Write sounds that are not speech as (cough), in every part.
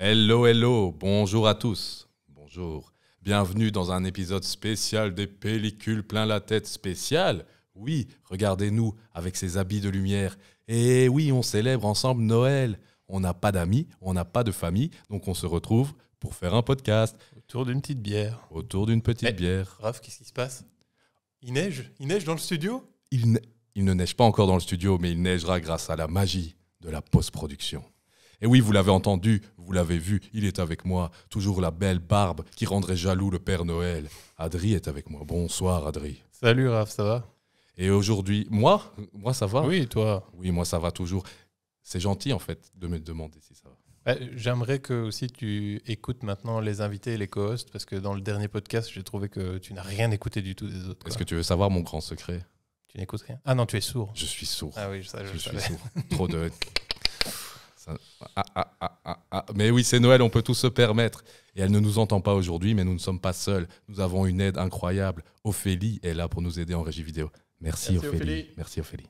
Hello, hello, bonjour à tous. Bonjour. Bienvenue dans un épisode spécial des pellicules plein la tête spécial. Oui, regardez-nous avec ces habits de lumière. Et eh oui, on célèbre ensemble Noël. On n'a pas d'amis, on n'a pas de famille, donc on se retrouve pour faire un podcast. Autour d'une petite bière. Autour d'une petite eh, bière. Raph, qu'est-ce qui se passe Il neige Il neige dans le studio il, ne... il ne neige pas encore dans le studio, mais il neigera grâce à la magie de la post-production. Et oui, vous l'avez entendu, vous l'avez vu, il est avec moi, toujours la belle barbe qui rendrait jaloux le Père Noël. Adri est avec moi. Bonsoir Adri. Salut Raph, ça va Et aujourd'hui, moi Moi ça va Oui, toi Oui, moi ça va toujours. C'est gentil en fait de me demander si ça va. Bah, j'aimerais que aussi tu écoutes maintenant les invités et les co-hosts, parce que dans le dernier podcast, j'ai trouvé que tu n'as rien écouté du tout des autres. Est-ce que tu veux savoir mon grand secret Tu n'écoutes rien Ah non, tu es sourd. Je suis sourd. Ah oui, ça, je, je suis sourd. Trop de. (laughs) Ah, ah, ah, mais oui, c'est Noël, on peut tout se permettre. Et elle ne nous entend pas aujourd'hui, mais nous ne sommes pas seuls. Nous avons une aide incroyable. Ophélie est là pour nous aider en régie vidéo. Merci, Ophélie. Merci Ophélie.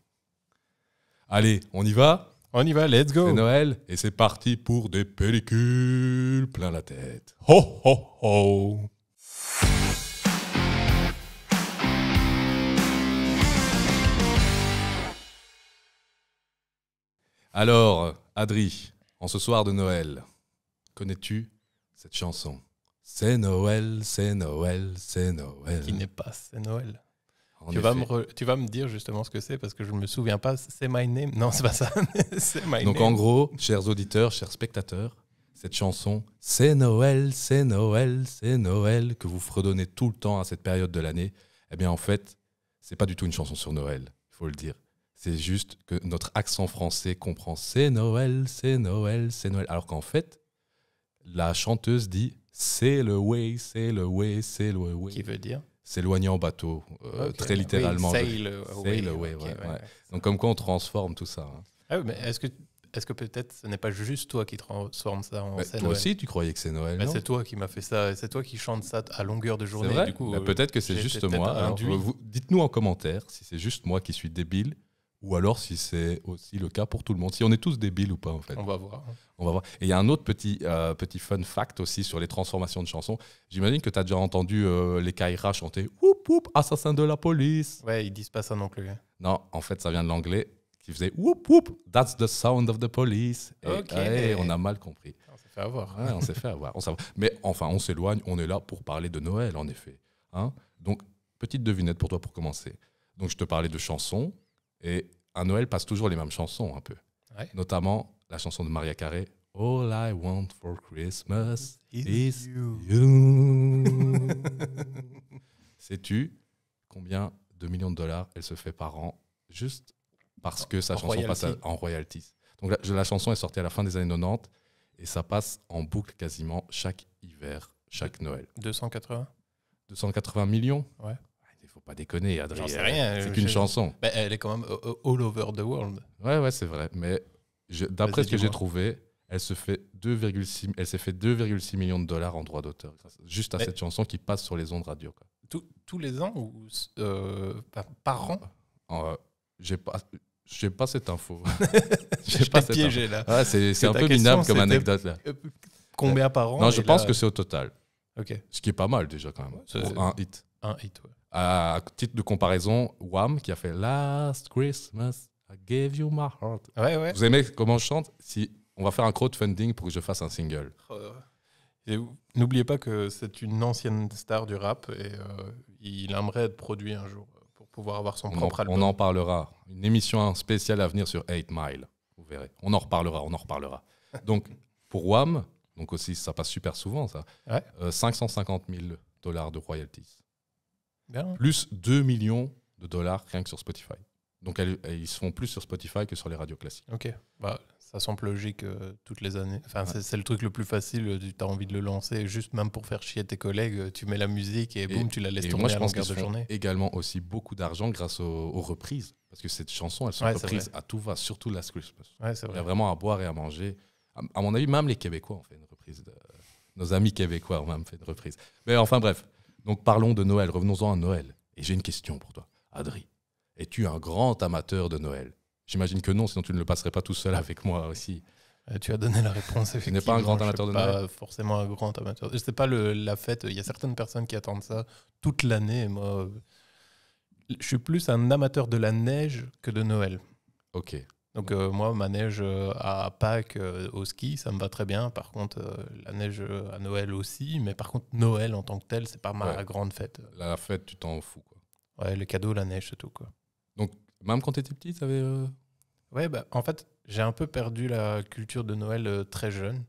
Allez, on y va On y va, let's go. C'est Noël et c'est parti pour des pellicules plein la tête. Ho ho ho. Alors, Adri, en ce soir de Noël, connais-tu cette chanson C'est Noël, c'est Noël, c'est Noël. Qui n'est pas C'est Noël. tu vas, me tu vas me dire justement ce que c'est parce que je ne me souviens pas. C'est My Name. Non, c'est pas ça. (laughs) c'est My Donc en gros, chers auditeurs, chers spectateurs, cette chanson, c'est Noël, c'est Noël, c'est Noël, que vous fredonnez tout le temps à cette période de l'année, eh bien en fait, c'est pas du tout une chanson sur Noël, il faut le dire. C'est juste que notre accent français comprend c'est Noël, c'est Noël, c'est Noël. Alors qu'en fait, la chanteuse dit c'est le way, c'est le way, c'est le way. Qui veut dire S'éloigner en bateau, euh, très littéralement. sail away. Donc comme quoi on transforme tout ça. Hein. Ah mais est-ce que est-ce que peut-être ce n'est pas juste toi qui transforme ça en bah, Toi aussi, tu croyais que c'est Noël. Bah, c'est toi qui m'as fait ça, c'est toi qui chante ça à longueur de journée. Bah, euh, peut-être que c'est juste moi. Dites-nous en commentaire si c'est juste moi qui suis débile ou alors si c'est aussi le cas pour tout le monde. Si on est tous débiles ou pas, en fait. On va voir. On va voir. Et il y a un autre petit, euh, petit fun fact aussi sur les transformations de chansons. J'imagine que tu as déjà entendu euh, les Kaira chanter Whoop Whoop, assassin de la police. Ouais, ils disent pas ça non plus. Hein. Non, en fait, ça vient de l'anglais qui faisait Whoop Whoop, that's the sound of the police. ok. on a mal compris. On s'est fait avoir. on s'est fait avoir. On Mais enfin, on s'éloigne. On est là pour parler de Noël, en effet. Hein. Donc, petite devinette pour toi pour commencer. Donc, je te parlais de chansons et à Noël passe toujours les mêmes chansons un peu. Notamment la chanson de Maria Carey, All I want for Christmas is, you. (laughs) Sais-tu combien de millions de dollars elle se fait par an juste parce que sa chanson passe en royalties Donc la, chanson est sortie à la fin des années 90 et ça passe en boucle quasiment chaque hiver, chaque Noël. 280 280 millions ouais pas déconner, Adrien. C'est qu'une chanson. elle est quand même euh, euh, all over the world. Ouais, ouais, c'est vrai. Mais d'après ce que j'ai trouvé, elle s'est fait 2,6 millions de dollars en droits d'auteur, juste à cette chanson qui passe sur les ondes radio. tous les ans ou euh, par an J'ai pas. pas cette info. (laughs) (laughs) J'ai pas piégé là. c'est un peu minable comme anecdote là. Combien par an Non, je pense que c'est au total. Ok. Ce qui est pas mal déjà quand même. un hit. Un hit, ouais. À titre de comparaison, Wham qui a fait Last Christmas, I gave you my heart. Vous aimez comment je chante si On va faire un crowdfunding pour que je fasse un single. Oh, et n'oubliez pas que c'est une ancienne star du rap et euh, il aimerait être produit un jour pour pouvoir avoir son propre album. On en parlera. Une émission spéciale à venir sur 8 Mile. Vous verrez. On en reparlera, on en reparlera. donc, pour Wham, donc aussi, ça passe super souvent, ça. 550 000 euh, dollars de royalties. Plus 2 millions de dollars rien que sur Spotify. Donc ils se font plus sur Spotify que sur les radios classiques. Ok, bah, ça semble logique euh, toutes les années. Enfin, c'est le truc le plus facile, tu euh, as envie de le lancer, juste même pour faire chier tes collègues, euh, tu mets la musique et, boum, tu la laisses tomber moi, je pense de journée. également aussi beaucoup d'argent grâce aux, reprises, parce que cette chanson, elle sont reprise reprises à tout va, surtout last Christmas. Il y a vraiment à boire et à manger. À, mon avis, même les Québécois ont fait une reprise. nos amis québécois ont même fait une reprise. Mais enfin bref, donc parlons de Noël, revenons-en à Noël. Et j'ai une question pour toi. Adri, es-tu un grand amateur de Noël J'imagine que non, sinon tu ne le passerais pas tout seul avec moi aussi. Euh, tu as donné la réponse. Tu n'es pas un grand amateur de Noël. Pas forcément un grand amateur. Je sais pas la fête. Il y a certaines personnes qui attendent ça toute l'année. Moi, euh, je suis plus un amateur de la neige que de Noël. Ok. Donc euh, moi, ma neige euh, à Pâques euh, au ski, ça me va très bien. Par contre, la neige à Noël aussi. Mais par contre, Noël en tant que tel, c'est pas ma grande fête. La fête, tu t'en fous. Quoi. Ouais, les cadeaux, la neige, c'est tout. Quoi. Donc même quand tu étais petit, tu avais... Ouais, bah, en fait, j'ai un peu perdu la culture de Noël très jeune.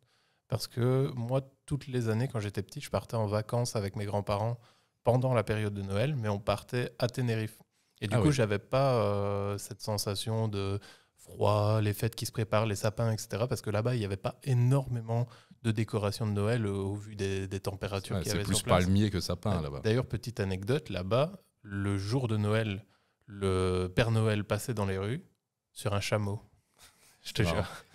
Parce que moi, toutes les années, quand j'étais petit, je partais en vacances avec mes grands-parents pendant la période de Noël, mais on partait à Tenerife. Et du ah coup, j'avais pas cette sensation de les fêtes qui se préparent, les sapins, etc. Parce que là-bas, il n'y avait pas énormément de décoration de Noël euh, au vu des, températures qu'il C'est plus palmier que sapin ah, là-bas. D'ailleurs, petite anecdote, là-bas, le jour de Noël, le Père Noël passait dans les rues sur un chameau.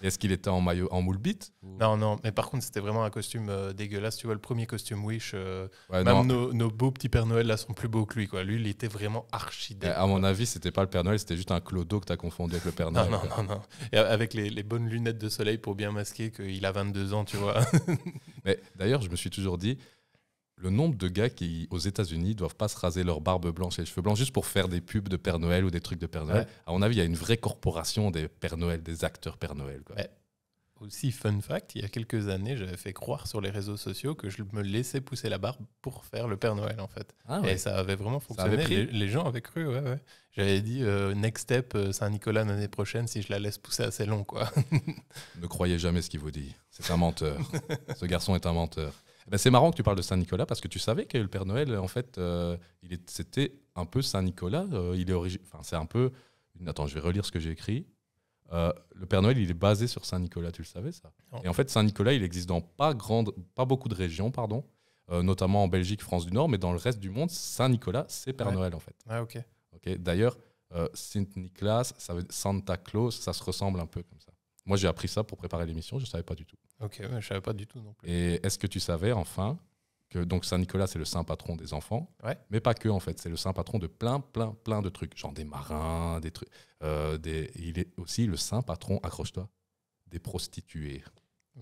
Est-ce qu'il était en maillot, en moule Non, non, mais par contre, c'était vraiment un costume euh, dégueulasse. Tu vois, le premier costume Wish, euh, même nos, beaux petits Père Noël là sont plus beaux que lui. Quoi. Lui, il était vraiment archi dégueulasse. À mon avis, c'était pas le Père Noël, c'était juste un clodo que tu as confondu avec le Père Noël. non, non, non, Et avec les, les, bonnes lunettes de soleil pour bien masquer qu'il a 22 ans, tu vois. (laughs) mais d'ailleurs, je me suis toujours dit, le nombre de gars qui, aux États-Unis, doivent pas se raser leur barbe blanche et les cheveux blancs juste pour faire des pubs de Père Noël ou des trucs de Père Noël. À mon avis, il y a une vraie corporation des Père Noël, des acteurs Père Noël. Aussi, fun fact, il y a quelques années, j'avais fait croire sur les réseaux sociaux que je me laissais pousser la barbe pour faire le Père Noël, en fait. Ah et ça avait vraiment fonctionné. les, gens avaient cru, ouais, J'avais dit, euh, next step, euh, Saint-Nicolas l'année prochaine, si je la laisse pousser assez long, quoi. (laughs) ne croyez jamais ce qu'il vous dit. C'est un menteur. (laughs) Ce garçon est un menteur. Eh ben c'est marrant que tu parles de Saint-Nicolas parce que tu savais que le Père Noël, en fait, euh, c'était un peu Saint-Nicolas. Euh, il est enfin, c'est un peu. Attends, je vais relire ce que j'ai écrit. Euh, le Père Noël, il est basé sur Saint-Nicolas, tu le savais ça Et en fait, Saint-Nicolas, il existe dans pas, grande, pas beaucoup de régions, pardon, notamment en Belgique, France du Nord, mais dans le reste du monde, Saint-Nicolas, c'est Père Noël, en fait. Ah, ok. D'ailleurs, Saint-Nicolas, ça veut Santa Claus, ça se ressemble un peu comme ça. Moi, j'ai appris ça pour préparer l'émission, je ne savais pas du tout. Ok, je ne savais pas du tout non plus. Et est-ce que tu savais enfin que donc Saint Nicolas c'est le saint patron des enfants, mais pas que en fait, c'est le saint patron de plein plein plein de trucs, genre des marins, des trucs. Euh, des, il est aussi le saint patron, accroche-toi, des prostituées.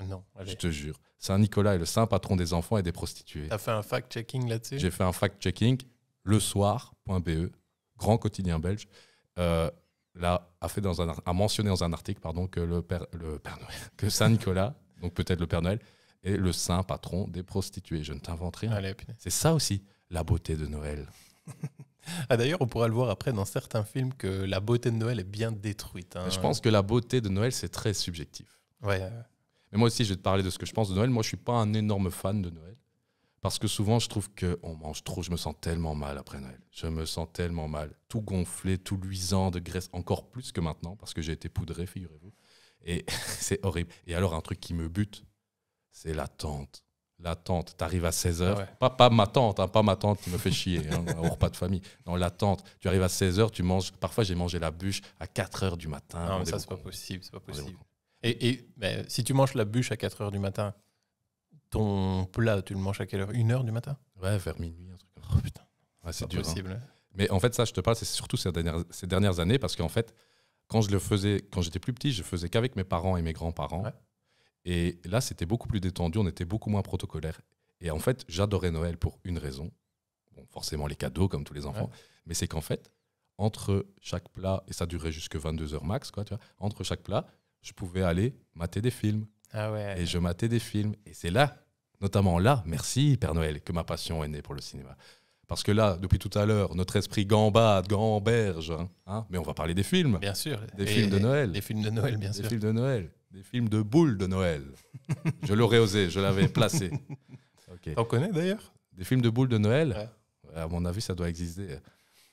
Non, je te jure. Saint Nicolas est le saint patron des enfants et des prostituées. Tu as fait un fact-checking là-dessus J'ai fait un fact-checking. Le soir.be, grand quotidien belge. Euh, là, a fait dans un a mentionné dans un article pardon que le père, le père Noël, que Saint Nicolas donc peut-être le Père Noël, et le saint patron des prostituées. Je ne t'invente rien. C'est ça aussi, la beauté de Noël. (laughs) Ah D'ailleurs, on pourra le voir après dans certains films que la beauté de Noël est bien détruite. Hein. Je pense que la beauté de Noël, c'est très subjectif. Mais moi aussi, je vais te parler de ce que je pense de Noël. Moi, je ne suis pas un énorme fan de Noël. Parce que souvent, je trouve que on mange trop. Je me sens tellement mal après Noël. Je me sens tellement mal. Tout gonflé, tout luisant de graisse, encore plus que maintenant, parce que j'ai été poudré, figurez-vous. Et (laughs) c'est horrible. Et alors, un truc qui me bute, c'est l'attente. L'attente. Tu arrives à 16h. Ah pas, ma tante, hein, pas ma tante qui me fait chier hein, (laughs) au repas de famille. Non, l'attente. Tu arrives à 16h, tu manges. Parfois, j'ai mangé la bûche à 4h du matin. Non, mais ça, c'est pas possible. C'est pas possible. Et, mais, si tu manges la bûche à 4h du matin, ton plat, tu le manges à quelle heure Une heure du matin Ouais, vers minuit, un Oh putain. c'est dur. Hein. Possible. Mais en fait, ça, je te parle, c'est surtout ces dernières, ces dernières années parce qu'en fait, quand je le faisais, quand j'étais plus petit, je faisais qu'avec mes parents et mes grands-parents. Et là, c'était beaucoup plus détendu, on était beaucoup moins protocolaire. Et en fait, j'adorais Noël pour une raison. Bon, forcément les cadeaux, comme tous les enfants. Mais c'est qu'en fait, entre chaque plat, et ça durait jusque 22h max, quoi, entre chaque plat, je pouvais aller mater des films. Ah et je matais des films. Et c'est là, notamment là, merci Père Noël, que ma passion est née pour le cinéma. Parce que là, depuis tout à l'heure, notre esprit gambade, gamberge, hein, hein. mais on va parler des films. Bien sûr. Des films de Noël. Des films de Noël, bien sûr. Des films de Noël. Des films de boules de Noël. (laughs) je l'aurais osé, je l'avais placé. (laughs) On T'en connais d'ailleurs Des films de boules de Noël À mon avis, ça doit exister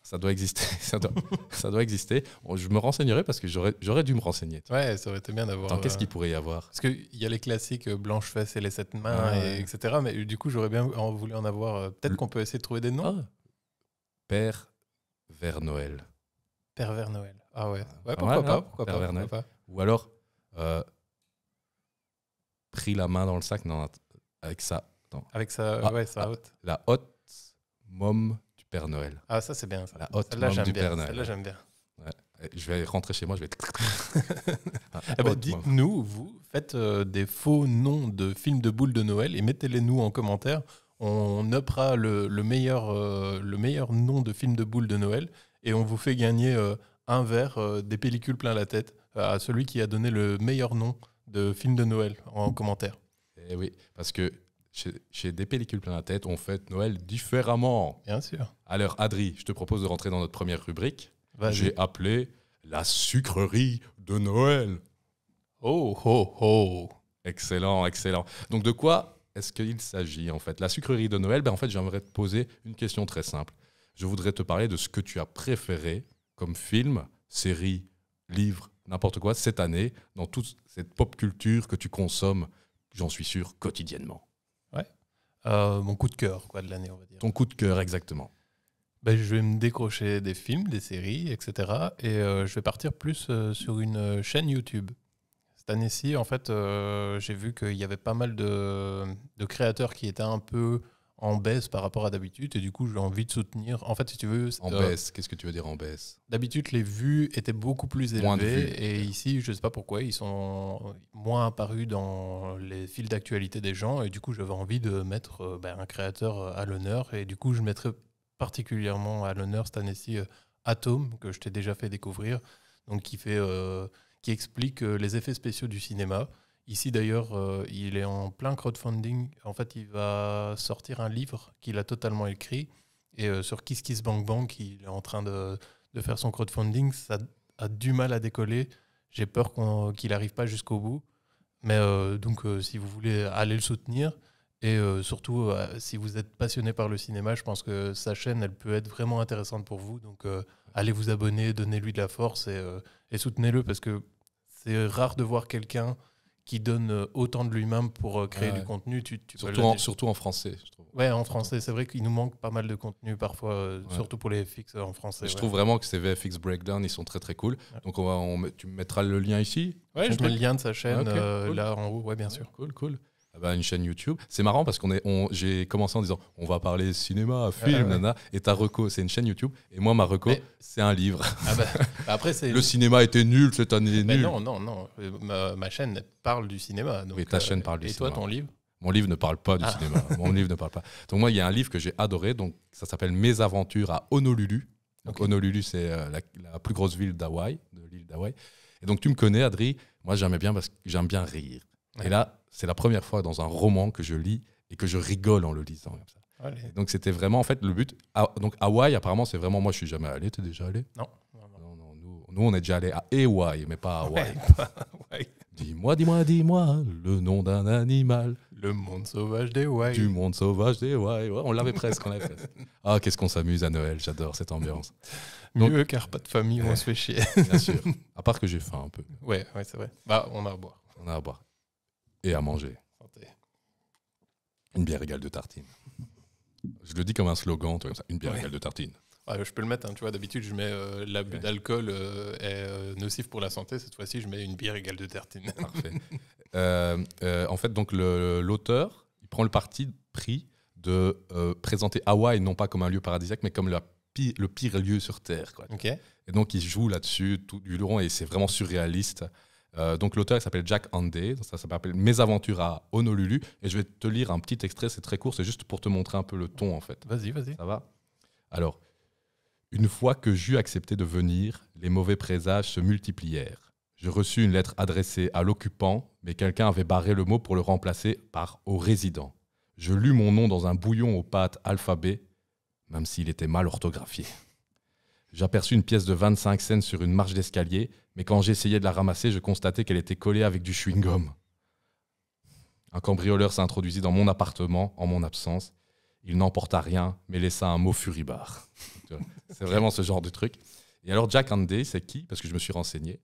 ça doit exister. (laughs) Ça doit, ça doit exister. Je me renseignerai parce que j'aurais dû me renseigner. Ouais, ça aurait été bien d'avoir. Qu'est-ce euh, qu'il pourrait y avoir Parce qu'il y a les classiques euh, blanche fesse et les sept mains, ah, etc. Mais euh, du coup, j'aurais bien voulu en avoir. Peut-être qu'on peut essayer de trouver des noms. Ah. Père vers Noël. Père vers Noël. Ah ouais. pourquoi, ah, pas, pourquoi, hein, pas, Ou alors, pris la main dans le sac, non, avec ça. Avec sa, ouais, La haute mom, Père Noël. Ah, ça, c'est bien. Ça. La haute là j'aime bien. là j'aime bien. Je vais rentrer chez moi, je vais. (laughs) ah, eh ben, dites-nous, vous faites euh, des faux noms de films de boules de Noël et mettez-les nous en commentaire. On uppera le, meilleur, euh, le meilleur nom de film de boules de Noël et on vous fait gagner euh, un verre des pellicules plein la tête à celui qui a donné le meilleur nom de film de Noël en commentaire. Eh oui, parce que chez, Des Pellicules plein la tête, on fête Noël différemment. Bien sûr. Alors, Adri, je te propose de rentrer dans notre première rubrique. J'ai appelé la sucrerie de Noël. Oh, oh, oh. Excellent, excellent. Donc, de quoi est-ce qu'il s'agit en fait La sucrerie de Noël, ben, en fait, j'aimerais te poser une question très simple. Je voudrais te parler de ce que tu as préféré comme film, série, livre, n'importe quoi cette année, dans toute cette pop culture que tu consommes, j'en suis sûr, quotidiennement. Euh, mon coup de cœur quoi, de l'année, on va dire. Ton coup de cœur, exactement. Ben, je vais me décrocher des films, des séries, etc. Et euh, je vais partir plus euh, sur une chaîne YouTube. Cette année-ci, en fait, j'ai vu qu'il y avait pas mal de, créateurs qui étaient un peu en baisse par rapport à d'habitude et du coup j'ai envie de soutenir. En fait, si tu veux. En baisse, qu'est-ce que tu veux dire en baisse D'habitude, les vues étaient beaucoup plus élevées et ici, je sais pas pourquoi, ils sont moins apparus dans les fils d'actualité des gens et du coup j'avais envie de mettre euh, ben, un créateur à l'honneur et du coup je mettrai particulièrement à l'honneur cette année euh, Atom que je t'ai déjà fait découvrir, donc qui fait euh, qui explique les effets spéciaux du cinéma. Ici d'ailleurs, euh, il est en plein crowdfunding. En fait, il va sortir un livre qu'il a totalement écrit. Et euh, sur Kiss Kiss Bang Bang, il est en train de, faire son crowdfunding. Ça a du mal à décoller. J'ai peur qu'il n'arrive pas jusqu'au bout. Mais euh, donc, si vous voulez, aller le soutenir. Et surtout, si vous êtes passionné par le cinéma, je pense que sa chaîne, elle peut être vraiment intéressante pour vous. Donc, allez vous abonner, donnez-lui de la force et soutenez-le parce que c'est rare de voir quelqu'un qui donne euh, autant de lui-même pour euh, créer du contenu. surtout, en, français, je trouve. Ouais, en français, c'est vrai qu'il nous manque pas mal de contenu parfois, euh, surtout pour les FX en français. Je trouve vraiment que ces VFX Breakdown, ils sont très très cool. Donc on va, on tu mettras le lien ici. Ouais, je mets le lien de sa ah, chaîne là en haut, ouais, bien sûr. Cool, cool. Ah bah, une chaîne YouTube. C'est marrant parce qu'on est, on, j'ai commencé en disant on va parler cinéma, ah film, nana, et ta reco, c'est une chaîne YouTube, et moi ma reco, c'est un livre. Ah bah, bah après c'est (laughs) le cinéma était nul cette année. non non non, ma, chaîne parle du cinéma. Donc, ta chaîne euh, parle du cinéma. Et toi ton livre Mon livre ne parle pas du cinéma. (laughs) Mon livre ne parle pas. Donc moi il y a un livre que j'ai adoré, donc ça s'appelle Mes aventures à Honolulu. Donc Honolulu c'est euh, la, plus grosse ville d'Hawaï, de l'île d'Hawaï. Et donc tu me connais, Adri. Moi j'aimais bien parce que j'aime bien rire. Et là, c'est la première fois dans un roman que je lis et que je rigole en le lisant. Donc c'était vraiment en fait le but. Ah, donc Hawaï, apparemment, c'est vraiment moi. Je suis jamais allé. Tu es déjà allé non. nous, on est déjà allé à Hawaï, mais pas à Hawaï. dis-moi, dis-moi, dis-moi le nom d'un animal. Le monde sauvage des Hawaï. Du monde sauvage des Hawaï. on l'avait presque, Ah, qu'est-ce qu'on s'amuse à Noël. J'adore cette ambiance. Mieux car pas de famille, on se fait chier. bien sûr. À part que j'ai faim un peu. Ouais, ouais, c'est vrai. Bah, on a à boire. On a à boire et à manger. Une bière égale de tartine. Je le dis comme un slogan, comme ça. une bière égale de tartine. je peux le mettre, hein. tu vois, d'habitude je mets euh, l'abus d'alcool euh, est euh, nocif pour la santé, cette fois-ci je mets une bière égale de tartine. Parfait. (laughs) en fait, donc l'auteur, il prend le parti pris de présenter Hawaï non pas comme un lieu paradisiaque, mais comme le pire lieu sur Terre. Et donc il joue là-dessus tout du long et c'est vraiment surréaliste. Euh, donc l'auteur s'appelle Jack Handey. ça s'appelle Mes aventures à Honolulu, et je vais te lire un petit extrait, c'est très court, c'est juste pour te montrer un peu le ton en fait. Vas-y, vas-y. Ça va Alors, une fois que j'eus accepté de venir, les mauvais présages se multiplièrent. Je reçus une lettre adressée à l'occupant, mais quelqu'un avait barré le mot pour le remplacer par au résident. Je lus mon nom dans un bouillon aux pâtes alphabet, même s'il était mal orthographié. J'aperçus une pièce de 25 cents sur une marche d'escalier, mais quand j'essayais de la ramasser, je constatais qu'elle était collée avec du chewing-gum. Un cambrioleur s'introduisit dans mon appartement en mon absence. Il n'emporta rien, mais laissa un mot furibard. c'est vraiment ce genre de truc. Et alors Jack Handy, c'est qui Parce que je me suis renseigné.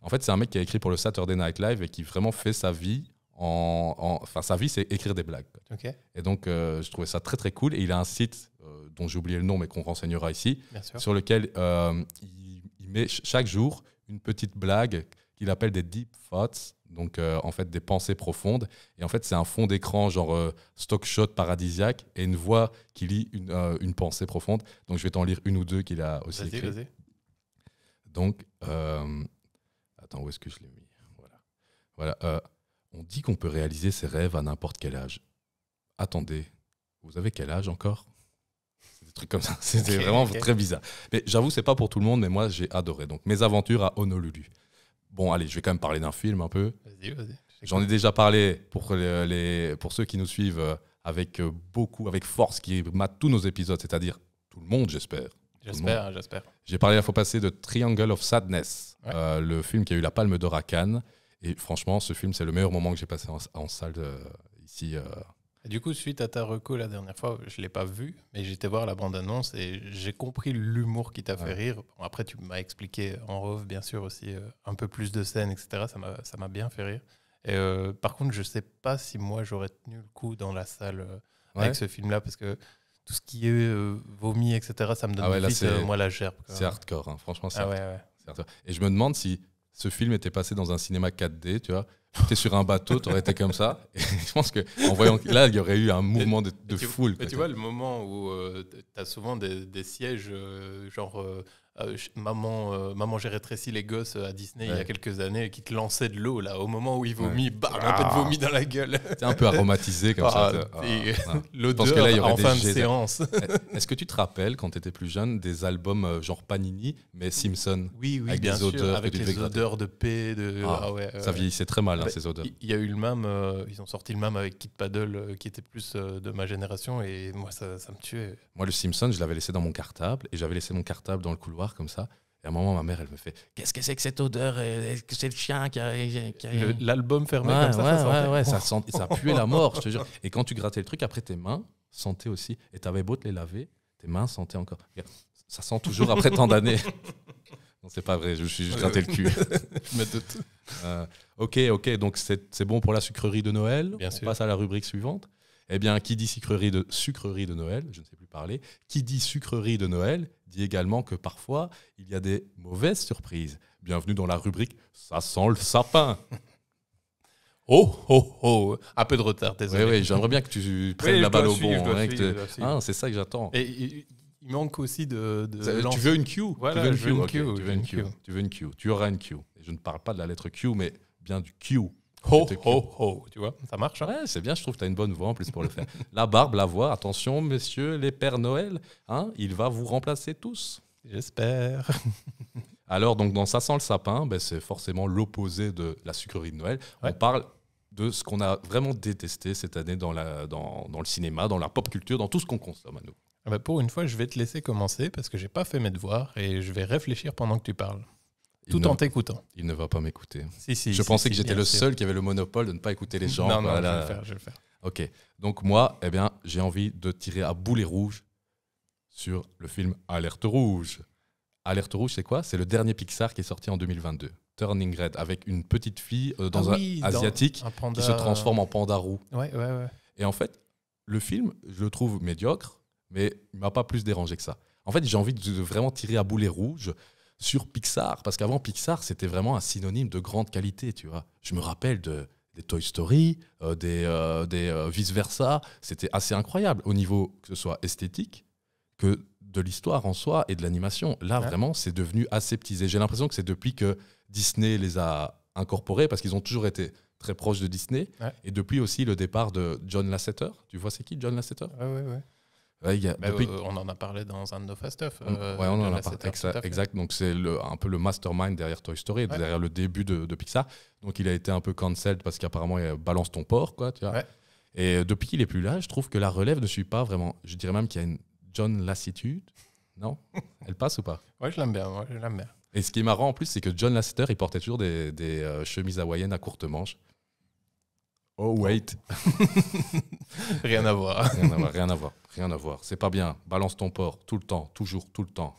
En fait, c'est un mec qui a écrit pour le Saturday Night Live et qui vraiment fait sa vie en... Enfin, sa vie, c'est écrire des blagues. Et donc, euh, je trouvais ça très, très cool. Et il a un site dont j'ai oublié le nom, mais qu'on renseignera ici, sur lequel euh, il, met chaque jour une petite blague qu'il appelle des deep thoughts, donc euh, en fait des pensées profondes. Et en fait, c'est un fond d'écran genre euh, stock shot paradisiaque et une voix qui lit une, une pensée profonde. Donc je vais t'en lire une ou deux qu'il a aussi écrit. Donc, attends, où est-ce que je l'ai mis Voilà. voilà on dit qu'on peut réaliser ses rêves à n'importe quel âge. Attendez, vous avez quel âge encore des comme ça. (laughs) C'était vraiment très bizarre. Mais j'avoue, c'est pas pour tout le monde, mais moi, j'ai adoré. Donc, mes aventures à Honolulu. Bon, allez, je vais quand même parler d'un film un peu. Vas-y, vas-y. J'en ai déjà parlé pour, les, pour ceux qui nous suivent euh, avec euh, beaucoup, avec force, qui matent tous nos épisodes, c'est-à-dire tout le monde, j'espère. J'espère, j'espère. J'ai parlé la fois passée de Triangle of Sadness, euh, le film qui a eu la palme d'or à Cannes. Et franchement, ce film, c'est le meilleur moment que j'ai passé en, salle ici euh, du coup, suite à ta reco la dernière fois, je ne l'ai pas vu, mais j'étais voir la bande-annonce et j'ai compris l'humour qui t'a fait rire. après, tu m'as expliqué en off, bien sûr, aussi euh, un peu plus de scènes, etc. Ça m'a bien fait rire. Et, euh, par contre, je ne sais pas si moi, j'aurais tenu le coup dans la salle euh, avec ce film-là, parce que tout ce qui est vomi, etc., ça me ah donne moi, la gerbe. C'est hardcore, hein. franchement, ah Et je me demande si ce film était passé dans un cinéma 4D, tu vois, t'es sur un bateau, tu été comme ça. (laughs) je pense que en voyant là, il y aurait eu un mouvement de, foule. tu vois le moment où euh, tu as souvent des, sièges euh, genre euh, ah, euh, maman, euh, maman j'ai rétréci les gosses euh, à Disney il y a quelques années qui te lançait de l'eau là au moment où il vomit, un peu de ah. vomi dans la gueule. C'est un peu aromatisé comme ah, ça. (laughs) L'odeur en fin de séance. (laughs) Eh, est-ce que tu te rappelles quand tu étais plus jeune des albums genre Panini mais Simpson Oui, avec bien sûr, avec les odeurs de paix. De... Ouais, ça vieillissait très mal hein, bah, ces odeurs. Il y, a eu le même, ils ont sorti le même avec Kid Paddle qui était plus de ma génération et moi ça, ça me tuait. Moi le Simpson je l'avais laissé dans mon cartable et j'avais laissé mon cartable dans le couloir comme ça. Et à un moment, ma mère, elle me fait Qu'est-ce que c'est que cette odeur euh, est que c'est le chien qui a. L'album fermé comme ça, ouais, ça, ouais, (laughs) ça, sent... ça puait la mort, je te jure. Et quand tu grattais le truc, après tes mains sentaient aussi. Et t'avais beau te les laver, tes mains sentaient encore. Ça sent toujours après tant d'années. (laughs) Non, c'est pas vrai, je suis juste gratté le cul. (laughs) me doute. Euh, ok, ok, donc c'est bon pour la sucrerie de Noël. Bien On passe à la rubrique suivante. Eh bien, qui dit sucrerie de, sucrerie de Noël, je ne sais plus parler, qui dit sucrerie de Noël dit également que parfois, il y a des mauvaises surprises. Bienvenue dans la rubrique Ça sent le sapin. (laughs) Oh, oh, oh, un peu de retard, désolé. Oui, oui j'aimerais bien que tu prennes la balle au bon. Ah, c'est ça que j'attends. Et, il manque aussi de. tu veux une Q Tu veux une Q Tu veux une Q. Tu auras une Q. Et je ne parle pas de la lettre Q, mais bien du Q. Oh ho, ho, tu vois, ça marche. Hein. c'est bien, je trouve que tu as une bonne voix en plus pour le faire. (laughs) la barbe, la voix, attention, messieurs, les Pères Noël, hein, il va vous remplacer tous. J'espère. (laughs) Alors, donc, dans Ça sent le sapin, ben, c'est forcément l'opposé de la sucrerie de Noël. On parle de ce qu'on a vraiment détesté cette année dans, la, dans, le cinéma, dans la pop culture, dans tout ce qu'on consomme à nous. Ah ben, pour une fois, je vais te laisser commencer parce que j'ai pas fait mes devoirs et je vais réfléchir pendant que tu parles. Tout en t'écoutant. Il ne va pas m'écouter. Si, si, je pensais que j'étais le seul qui avait le monopole de ne pas écouter les gens. Non, non, je, vais le faire, Ok. Donc, moi, eh bien, j'ai envie de tirer à boulet rouge sur le film Alerte Rouge. Alerte Rouge, c'est quoi C'est le dernier Pixar qui est sorti en 2022. Turning Red, avec une petite fille euh, dans ah un asiatique qui se transforme en panda roux. Ouais, ouais, ouais. Et en fait, le film, je le trouve médiocre, mais il m'a pas plus dérangé que ça. En fait, j'ai envie de vraiment tirer à boulet rouge sur Pixar. Parce qu'avant, Pixar, c'était vraiment un synonyme de grande qualité, tu vois. Je me rappelle de, des Toy Story, euh, des, euh, des euh, vice-versa. C'était assez incroyable au niveau que ce soit esthétique que de l'histoire en soi et de l'animation. Là, vraiment, c'est devenu aseptisé. J'ai l'impression que c'est depuis que Disney les a incorporés, parce qu'ils ont toujours été très proches de Disney. Et depuis aussi le départ de John Lasseter. Tu vois, c'est qui John Lasseter ouais, euh, on en a parlé dans un de nos on euh, en a Exact, Donc, c'est un peu le mastermind derrière Toy Story, derrière le début de, Pixar. Donc, il a été un peu cancelled parce qu'apparemment, il balance ton porc, quoi. Et euh, depuis qu'il est plus là, je trouve que la relève ne suit pas vraiment. Je dirais même qu'il y a une John Lassitude. Non (laughs) Elle passe ou pas Ouais, je l'aime bien. je bien. Et ce qui est marrant en plus, c'est que John Lasseter, il portait toujours des, chemises hawaïennes à courte manche. Oh wait. (laughs) rien à voir. Rien à voir, rien à voir, C'est pas bien. Balance ton porc tout le temps, toujours, tout le temps.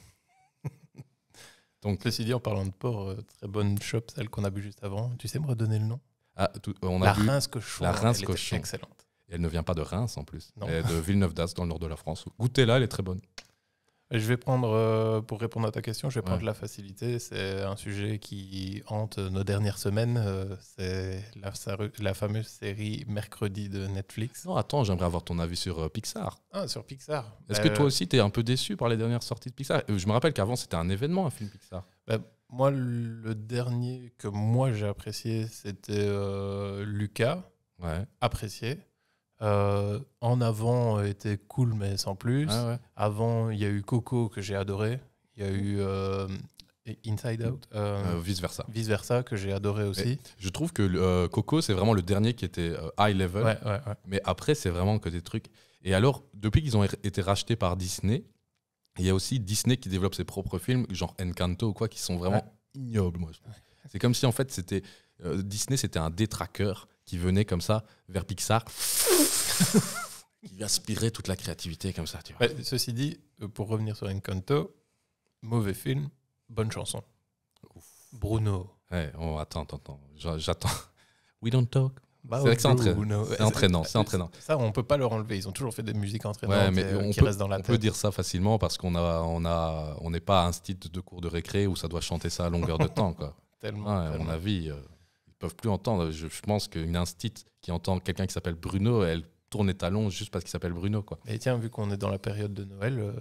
Donc, Ceci dit, en parlant de porc, euh, très bonne shop, celle qu'on a bu juste avant. Tu sais me redonner le nom ah, on a La Reims cochon. la Reims cochon. excellente. Elle ne vient pas de Reims en plus. de Villeneuve d'Ascq dans le nord de la France. Goûtez-la, elle est très bonne. Je vais prendre, euh, pour répondre à ta question, je vais prendre la facilité. C'est un sujet qui hante nos dernières semaines. Euh, c'est la, fameuse série Mercredi de Netflix. Non, attends, j'aimerais avoir ton avis sur euh, Pixar. Ah, sur Pixar. Est-ce que toi aussi, tu es un peu déçu par les dernières sorties de Pixar Je me rappelle qu'avant, c'était un événement, un film Pixar. Bah, moi, le dernier que moi j'ai apprécié, c'était Lucas. Ouais. Apprécié. Euh, en avant euh, était cool, mais sans plus. Ah avant, il y a eu Coco que j'ai adoré. Il y a eu euh, Inside Out. vice versa. Vice versa que j'ai adoré aussi. je trouve que Coco, c'est vraiment le dernier qui était high level. mais après, c'est vraiment que des trucs. Et alors, depuis qu'ils ont er, été rachetés par Disney, il y a aussi Disney qui développe ses propres films, genre Encanto ou quoi, qui sont vraiment ignobles. c'est comme si en fait c'était Disney, c'était un détraqueur qui venait comme ça vers Pixar. (laughs) qui aspirait toute la créativité comme ça. Tu ceci dit, pour revenir sur Encanto, mauvais film, bonne chanson. Bruno. Oh, attends, attends, j'attends. (laughs) We don't talk. Bah c'est entraînant. C'est entraînant, Ça, on peut pas leur enlever. Ils ont toujours fait des musiques entraînantes mais euh, on peut, dans On peut dire ça facilement parce qu'on on a, on n'est pas un style de cours de récré où ça doit chanter ça à longueur de (laughs) temps, quoi. tellement, ouais, tellement. On peuvent plus entendre. Je, pense qu'une instit qui entend quelqu'un qui s'appelle Bruno, elle tourne les talons juste parce qu'il s'appelle Bruno. Quoi. Et tiens, vu qu'on est dans la période de Noël, euh,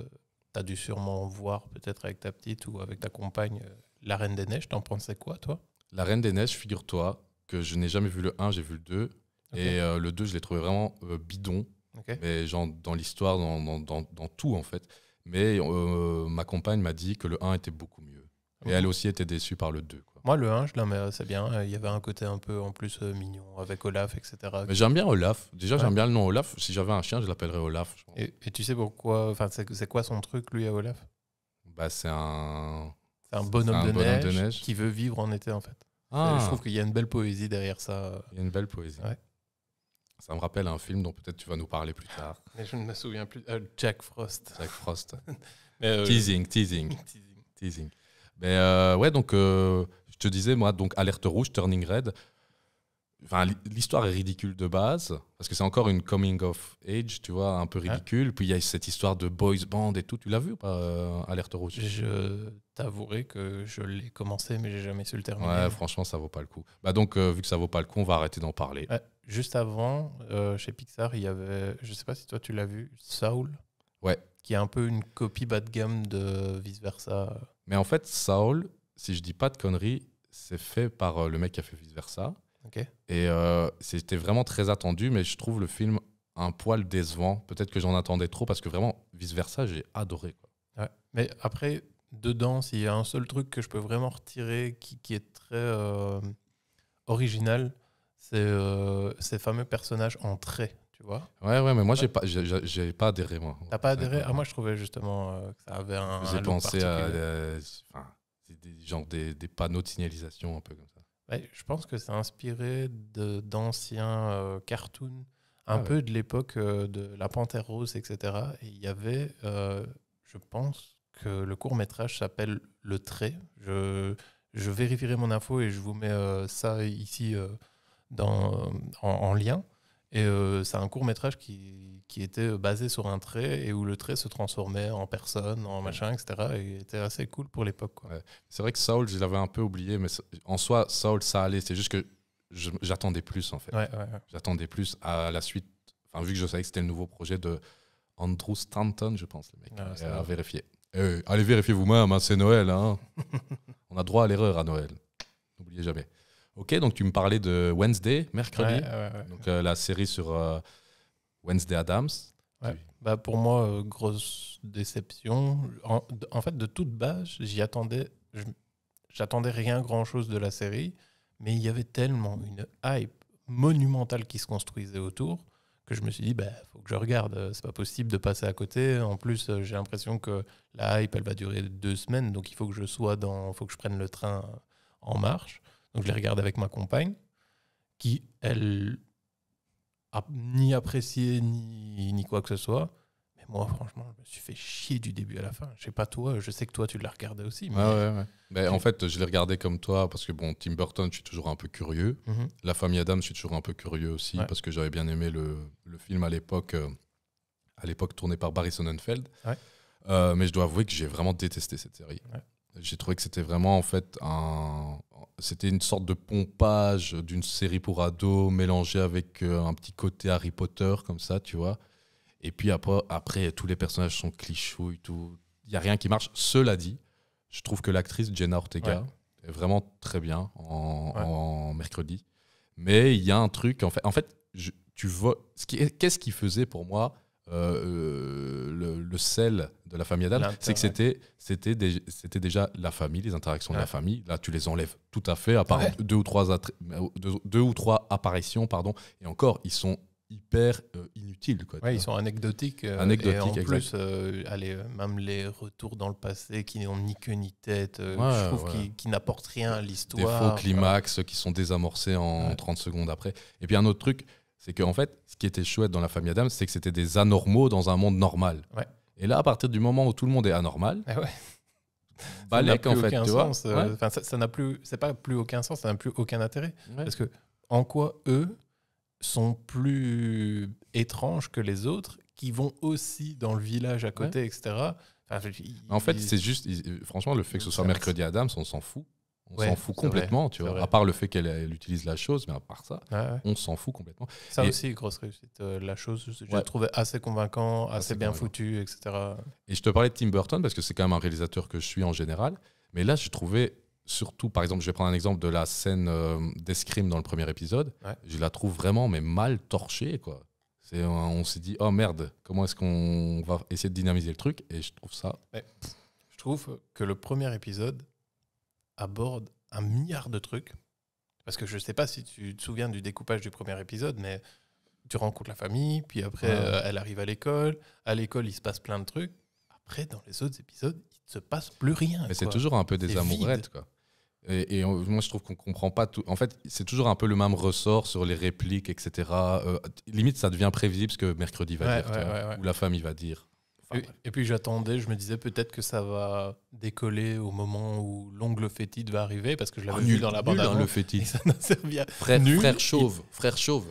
tu as dû sûrement voir peut-être avec ta petite ou avec ta compagne euh, La Reine des Neiges. T'en pensais quoi, toi La Reine des Neiges, figure-toi que je n'ai jamais vu le 1, j'ai vu le 2. Et euh, le 2, je l'ai trouvé vraiment bidon. Mais genre dans l'histoire, dans, dans, dans, tout en fait. Mais ma compagne m'a dit que le 1 était beaucoup mieux. Et elle aussi était déçue par le 2. Moi, le 1, je l'aimais, c'est bien. Il y avait un côté un peu en plus euh, mignon avec Olaf, etc. Mais j'aime bien Olaf. Déjà, j'aime bien le nom Olaf. Si j'avais un chien, je l'appellerais Olaf. et, tu sais pourquoi Enfin, c'est quoi son truc, lui, à Olaf Bah, c'est un. C'est un bonhomme, de, neige qui veut vivre en été, en fait. Ah. Je trouve qu'il y a une belle poésie derrière ça. Il y a une belle poésie. Ça me rappelle un film dont peut-être tu vas nous parler plus tard. (laughs) Mais je ne me souviens plus. Euh, Jack Frost. Jack Frost. (laughs) Euh, teasing, teasing. (laughs) teasing. teasing. Mais euh, ouais, donc euh, je te disais, moi, donc alerte rouge, turning red. Enfin, l'histoire est ridicule de base, parce que c'est encore une coming of age, tu vois, un peu ridicule. Puis il y a cette histoire de boys band et tout. Tu l'as vu pas, euh, Alerte Rouge Je t'avouerai que je l'ai commencé, mais j'ai jamais su le terminer. Ouais, franchement, ça vaut pas le coup. Bah donc, vu que ça vaut pas le coup, on va arrêter d'en parler. Juste avant, chez Pixar, il y avait, je sais pas si toi tu l'as vu, Saul. Ouais. Qui est un peu une copie bas de gamme de Vice Versa. Mais en fait, Saul, si je dis pas de conneries, c'est fait par euh, le mec qui a fait vice versa. Et euh, c'était vraiment très attendu, mais je trouve le film un poil décevant. Peut-être que j'en attendais trop parce que vraiment, vice versa, j'ai adoré. Mais après, dedans, s'il y a un seul truc que je peux vraiment retirer qui, est très euh, original, c'est ces fameux personnages en tu vois. Ouais, ouais, mais moi, j'ai pas, j'ai pas adhéré, moi. T'as pas adhéré ah, Moi, je trouvais justement euh, que ça avait un. J'ai pensé à des, genre des, panneaux de signalisation, un peu comme ça. Ouais, je pense que c'est inspiré d'anciens euh, cartoons, ah un peu de l'époque euh, de La Panthère Rose, etc. Et il y avait, je pense que le court-métrage s'appelle Le Trait. Je, vérifierai mon info et je vous mets ça ici dans, en lien. Et euh, c'est un court métrage qui, qui, était basé sur un trait et où le trait se transformait en personne, en machin, etc. Et était assez cool pour l'époque. C'est vrai que Soul je l'avais un peu oublié, mais en soi, Soul ça allait. C'est juste que j'attendais plus, en fait. j'attendais plus à la suite, enfin, vu que je savais que c'était le nouveau projet de Andrew Stanton, je pense, le mec, ah, euh, vérifier. Eh, allez vérifier vous-même, hein, c'est Noël. Hein. (laughs) On a droit à l'erreur à Noël. N'oubliez jamais. Ok, donc tu me parlais de Wednesday, mercredi. donc euh, la série sur euh, Wednesday Adams. Bah, pour moi, euh, grosse déception. En, fait, de toute base, j'y attendais. J'attendais rien grand-chose de la série, mais il y avait tellement une hype monumentale qui se construisait autour que je me suis dit, bah, faut que je regarde. C'est pas possible de passer à côté. En plus, j'ai l'impression que la hype, elle va durer deux semaines, donc il faut que je sois dans, faut que je prenne le train en marche. Donc je les regarde avec ma compagne, qui, elle, a ni apprécié ni, quoi que ce soit. Mais moi, franchement, je me suis fait chier du début à la fin. Je sais pas toi, je sais que toi, tu l'as regardé aussi. Mais... en fait, je l'ai regardé comme toi, parce que bon, Tim Burton, je suis toujours un peu curieux. Mhm. La famille Adam, je suis toujours un peu curieux aussi, parce que j'avais bien aimé le, film à l'époque, euh, à l'époque tourné par Barry Sonnenfeld. Euh, mais je dois avouer que j'ai vraiment détesté cette série j'ai trouvé que c'était vraiment en fait un, c'était une sorte de pompage d'une série pour ados mélangée avec euh, un petit côté Harry Potter comme ça, tu vois. Et puis après, après tous les personnages sont et tout, il y a rien qui marche. Cela dit, je trouve que l'actrice Jenna Ortega est vraiment très bien en, mercredi. Mais il y a un truc en fait, en fait, tu vois, qu'est-ce qui faisait pour moi euh, euh, le, sel de la famille Adam, c'est que c'était c'était c'était déjà la famille, les interactions de la famille. Là, tu les enlèves tout à fait, à part deux ou trois deux, ou trois apparitions, pardon. Et encore, ils sont hyper euh, inutiles. Quoi, ils sont anecdotiques. anecdotiques et en plus, allez, même les retours dans le passé qui n'ont ni queue ni tête, je trouve qui, qui n'apportent rien à l'histoire. Des faux climax qui sont désamorcés en 30 secondes après. Et puis un autre truc c'est qu'en fait, ce qui était chouette dans la famille Adam, c'est que c'était des anormaux dans un monde normal. Et là, à partir du moment où tout le monde est anormal, ça n'a plus, c'est pas plus aucun sens, ça n'a plus aucun intérêt. Parce que en quoi eux sont plus étranges que les autres qui vont aussi dans le village à côté, etc. en fait, c'est juste, euh, franchement, le fait que ce soit mercredi Adam, on s'en fout. On s'en fout complètement, tu vois. À part le fait qu'elle utilise la chose, mais à part ça, on s'en fout complètement. Ça aussi, grosse réussite. Euh, la chose, je la trouvais assez convaincant, assez, bien foutue, foutu, etc. Et je te parlais de Tim Burton parce que c'est quand même un réalisateur que je suis en général. Mais là, je trouvais surtout, par exemple, je vais prendre un exemple de la scène euh, d'escrime dans le premier épisode. Je la trouve vraiment, mais mal torchée, quoi. C'est, on s'est dit, oh merde, comment est-ce qu'on va essayer de dynamiser le truc Et je trouve ça. je trouve que le premier épisode aborde un milliard de trucs. Parce que je ne sais pas si tu te souviens du découpage du premier épisode, mais tu rencontres la famille, puis après, euh, elle arrive à l'école. À l'école, il se passe plein de trucs. Après, dans les autres épisodes, il ne se passe plus rien. Mais c'est toujours un peu des amourettes, quoi. Et, moi, je trouve qu'on comprend pas tout. En fait, c'est toujours un peu le même ressort sur les répliques, etc. Euh, limite, ça devient prévisible ce que mercredi va dire, ou la femme, va dire et, puis j'attendais, je me disais peut-être que ça va décoller au moment où l'ongle fétide va arriver, parce que je l'avais ah, vu dans la bande nul, le fétide. (laughs) Ça servi à... frère, frère, chauve, frère chauve.